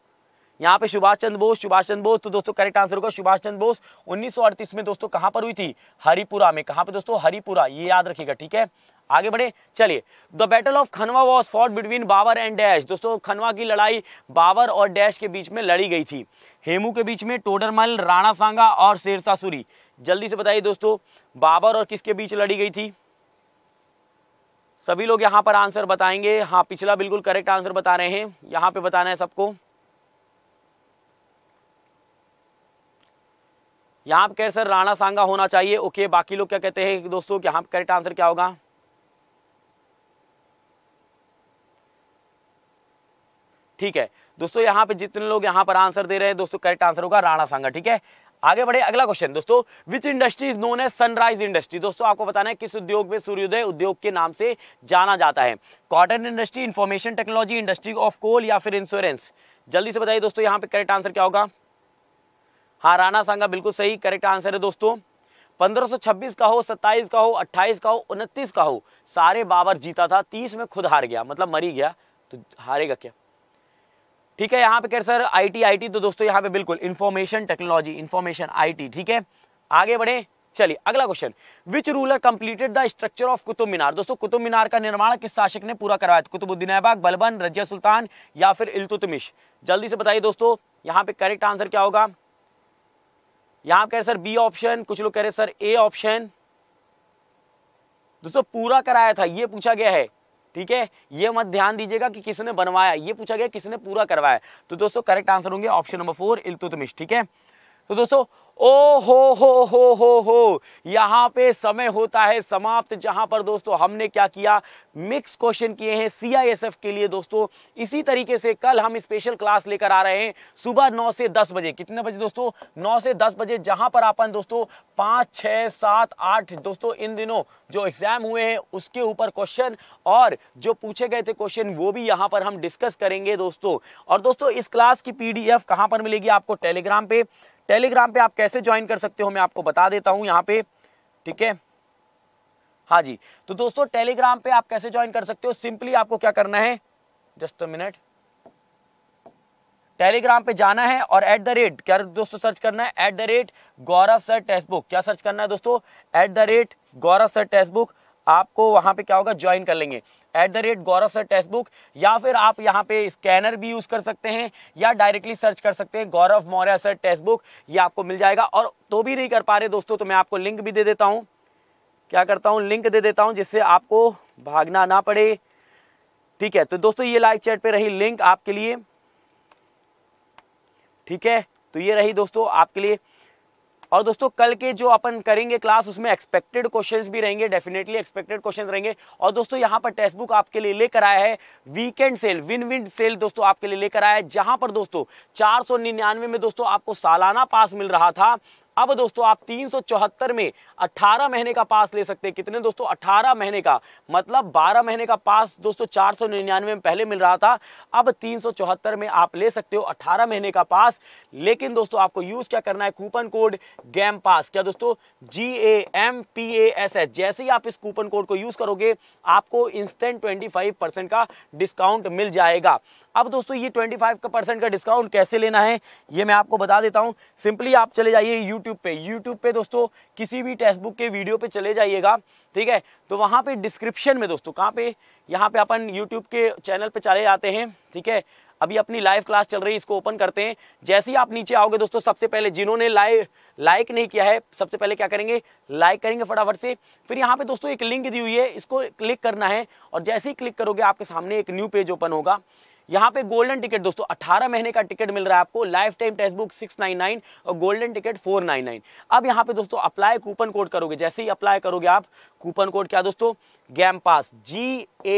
यहाँ पे सुभाष चंद्र बोस सुभाष चंद्र बोस तो दोस्तों करेक्ट आंसर होगा सुभाष चंद्र बोस 1938 में दोस्तों कहाँ पर हुई थी हरिपुरा में कहाँ पे दोस्तों हरिपुरा ये याद रखिएगा ठीक है आगे बढ़े चलिए the battle of Khanwa was fought between Babur and dash दोस्तों खनवा की लड़ाई बाबर और डैश के बीच में लड़ी गई थी हेमू के बीच में टोडरमल राणा सांगा और शेरसा सूरी जल्दी से बताइए दोस्तों बाबर और किसके बीच लड़ी गई थी सभी लोग यहाँ पर आंसर बताएंगे हाँ पिछला बिल्कुल करेक्ट आंसर बता रहे हैं यहाँ पे बताना है सबको यहाँ पे कह सर राणा सांगा होना चाहिए ओके बाकी लोग क्या कहते हैं दोस्तों कि यहाँ करेक्ट आंसर क्या होगा ठीक है दोस्तों यहाँ पे जितने लोग यहाँ पर आंसर दे रहे हैं दोस्तों करेक्ट आंसर होगा राणा सांगा ठीक है आगे बढ़े अगला क्वेश्चन दोस्तों विच इंडस्ट्री इज नोन है सनराइज इंडस्ट्री दोस्तों आपको बताना है किस उद्योग में सूर्योदय उद्योग के नाम से जाना जाता है cotton industry information technology industry of coal या फिर इंश्योरेंस जल्दी से बताइए दोस्तों यहाँ पे करेक्ट आंसर क्या होगा हाँ राणा सांगा बिल्कुल सही करेक्ट आंसर है दोस्तों 1526 का हो 27 का हो 28 का हो 29 का हो सारे बाबर जीता था 30 में खुद हार गया मतलब मरी गया तो हारेगा क्या ठीक है यहाँ पे कह सर आई टी तो दोस्तों यहाँ पे बिल्कुल इन्फॉर्मेशन टेक्नोलॉजी इन्फॉर्मेशन टी ठीक है आगे बढ़े चलिए अगला question which ruler completed the structure of Qutub Minar दोस्तों कुतुब मीनार का निर्माण किस शासक ने पूरा करवाया कुतुबुद्दीन ऐबाक बलबन रजिया सुल्तान या फिर इल्तुतमिश जल्दी से बताइए दोस्तों यहाँ पे करेक्ट आंसर क्या होगा यहाँ कह रहे सर बी ऑप्शन कुछ लोग कह रहे सर ए ऑप्शन दोस्तों पूरा कराया था ये पूछा गया है ठीक है ये मत ध्यान दीजिएगा कि किसने बनवाया ये पूछा गया किसने पूरा करवाया तो दोस्तों करेक्ट आंसर होंगे ऑप्शन नंबर फोर इलतुतमिश ठीक है तो दोस्तों ओ हो हो हो हो हो यहाँ पे समय होता है समाप्त जहाँ पर दोस्तों हमने क्या किया मिक्स क्वेश्चन किए हैं सीआईएसएफ के लिए दोस्तों इसी तरीके से कल हम स्पेशल क्लास लेकर आ रहे हैं सुबह नौ से दस बजे कितने बजे दोस्तों नौ से दस बजे जहां पर अपन दोस्तों पाँच छः सात आठ दोस्तों इन दिनों जो एग्जाम हुए हैं उसके ऊपर क्वेश्चन और जो पूछे गए थे क्वेश्चन वो भी यहाँ पर हम डिस्कस करेंगे दोस्तों और दोस्तों इस क्लास की पीडीएफ कहाँ पर मिलेगी आपको टेलीग्राम पे टेलीग्राम पे आप कैसे ज्वाइन कर सकते हो मैं आपको बता देता हूँ यहाँ पे ठीक है हाँ जी तो दोस्तों टेलीग्राम पे आप कैसे ज्वाइन कर सकते हो सिंपली आपको क्या करना है जस्ट अ मिनट टेलीग्राम पे जाना है और एट द रेट क्या दोस्तों सर्च करना है at the rate Gaurav sir text book क्या सर्च करना है दोस्तों at the rate Gaurav sir text book आपको वहां पे क्या होगा ज्वाइन कर लेंगे at the rate Gaurav sir text book या फिर आप यहाँ पे स्कैनर भी यूज़ कर सकते हैं या डायरेक्टली सर्च कर सकते हैं Gaurav Maurya sir text book ये आपको मिल जाएगा और तो भी नहीं कर पा रहे दोस्तों तो मैं आपको लिंक भी दे देता हूँ क्या करता हूँ लिंक दे देता हूँ जिससे आपको भागना ना पड़े ठीक है तो दोस्तों ये लाइव चैट पे रही लिंक आपके लिए ठीक है तो ये रही दोस्तों आपके लिए और दोस्तों कल के जो अपन करेंगे क्लास उसमें एक्सपेक्टेड क्वेश्चंस भी रहेंगे डेफिनेटली एक्सपेक्टेड क्वेश्चंस रहेंगे और दोस्तों यहाँ पर टेक्स्ट बुक आपके लिए लेकर आया है weekend sale win win sale दोस्तों आपके लिए लेकर आया है जहां पर दोस्तों चार में दोस्तों आपको सालाना पास मिल रहा था अब दोस्तों आप तीन में 18 महीने का पास ले सकते हैं कितने दोस्तों 18 महीने का मतलब 12 महीने का पास दोस्तों चार में पहले मिल रहा था अब तीन में आप ले सकते हो 18 महीने का पास लेकिन दोस्तों आपको यूज क्या करना है कूपन कोड गैम पास क्या दोस्तों G A M P A S S जैसे ही आप इस कूपन कोड को यूज करोगे आपको इंस्टेंट 25 परसेंट का डिस्काउंट मिल जाएगा अब दोस्तों ये 25 परसेंट का डिस्काउंट कैसे लेना है ये मैं आपको बता देता हूँ सिंपली आप चले जाइए यूट्यूब यूट्यूब पे यूट्यूब पे दोस्तों किसी भी टेक्स्ट बुक के वीडियो पे चले जाइएगा ठीक है तो वहाँ पे डिस्क्रिप्शन में दोस्तों कहाँ पे यहाँ पे अपन यूट्यूब के चैनल पे चले जाते हैं ठीक है अभी अपनी लाइव क्लास चल रही है इसको ओपन करते हैं जैसे ही आप नीचे आओगे दोस्तों सबसे पहले जिन्होंने लाइव लाइक नहीं किया है सबसे पहले क्या करेंगे लाइक करेंगे फटाफट से फिर यहाँ पे दोस्तों एक लिंक दी हुई है इसको क्लिक करना है और जैसे ही क्लिक करोगे आपके सामने एक न्यू पेज ओपन होगा यहाँ पे गोल्डन टिकट दोस्तों अठारह महीने का टिकट मिल रहा है आपको lifetime text book six और गोल्डन टिकट 499 अब यहाँ पे दोस्तों अप्लाई कूपन कोड करोगे जैसे ही अप्लाई करोगे आप कूपन कोड क्या दोस्तों gam pass G A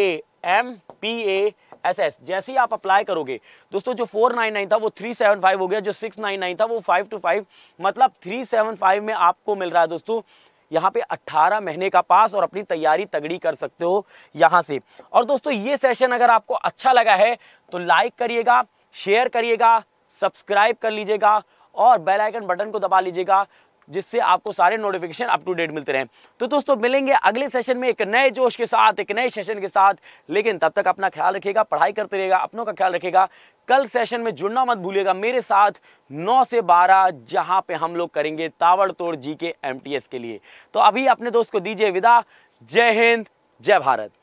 M P A S S जैसे ही आप अप्लाई करोगे दोस्तों जो 499 था वो 375 हो गया जो 699 था वो 525 मतलब 375 में आपको मिल रहा है दोस्तों यहाँ पे 18 महीने का पास और अपनी तैयारी तगड़ी कर सकते हो यहाँ से और दोस्तों ये सेशन अगर आपको अच्छा लगा है तो लाइक करिएगा शेयर करिएगा सब्सक्राइब कर लीजिएगा और बेल आइकन बटन को दबा लीजिएगा जिससे आपको सारे नोटिफिकेशन अप टू डेट मिलते रहें तो दोस्तों मिलेंगे अगले सेशन में एक नए जोश के साथ एक नए सेशन के साथ लेकिन तब तक अपना ख्याल रखेगा पढ़ाई करते रहेगा अपनों का ख्याल रखेगा कल सेशन में जुड़ना मत भूलिएगा मेरे साथ 9 से 12 जहां पे हम लोग करेंगे तावड़तोड़ जी के एम के लिए तो अभी अपने दोस्त को दीजिए विदा जय हिंद जय भारत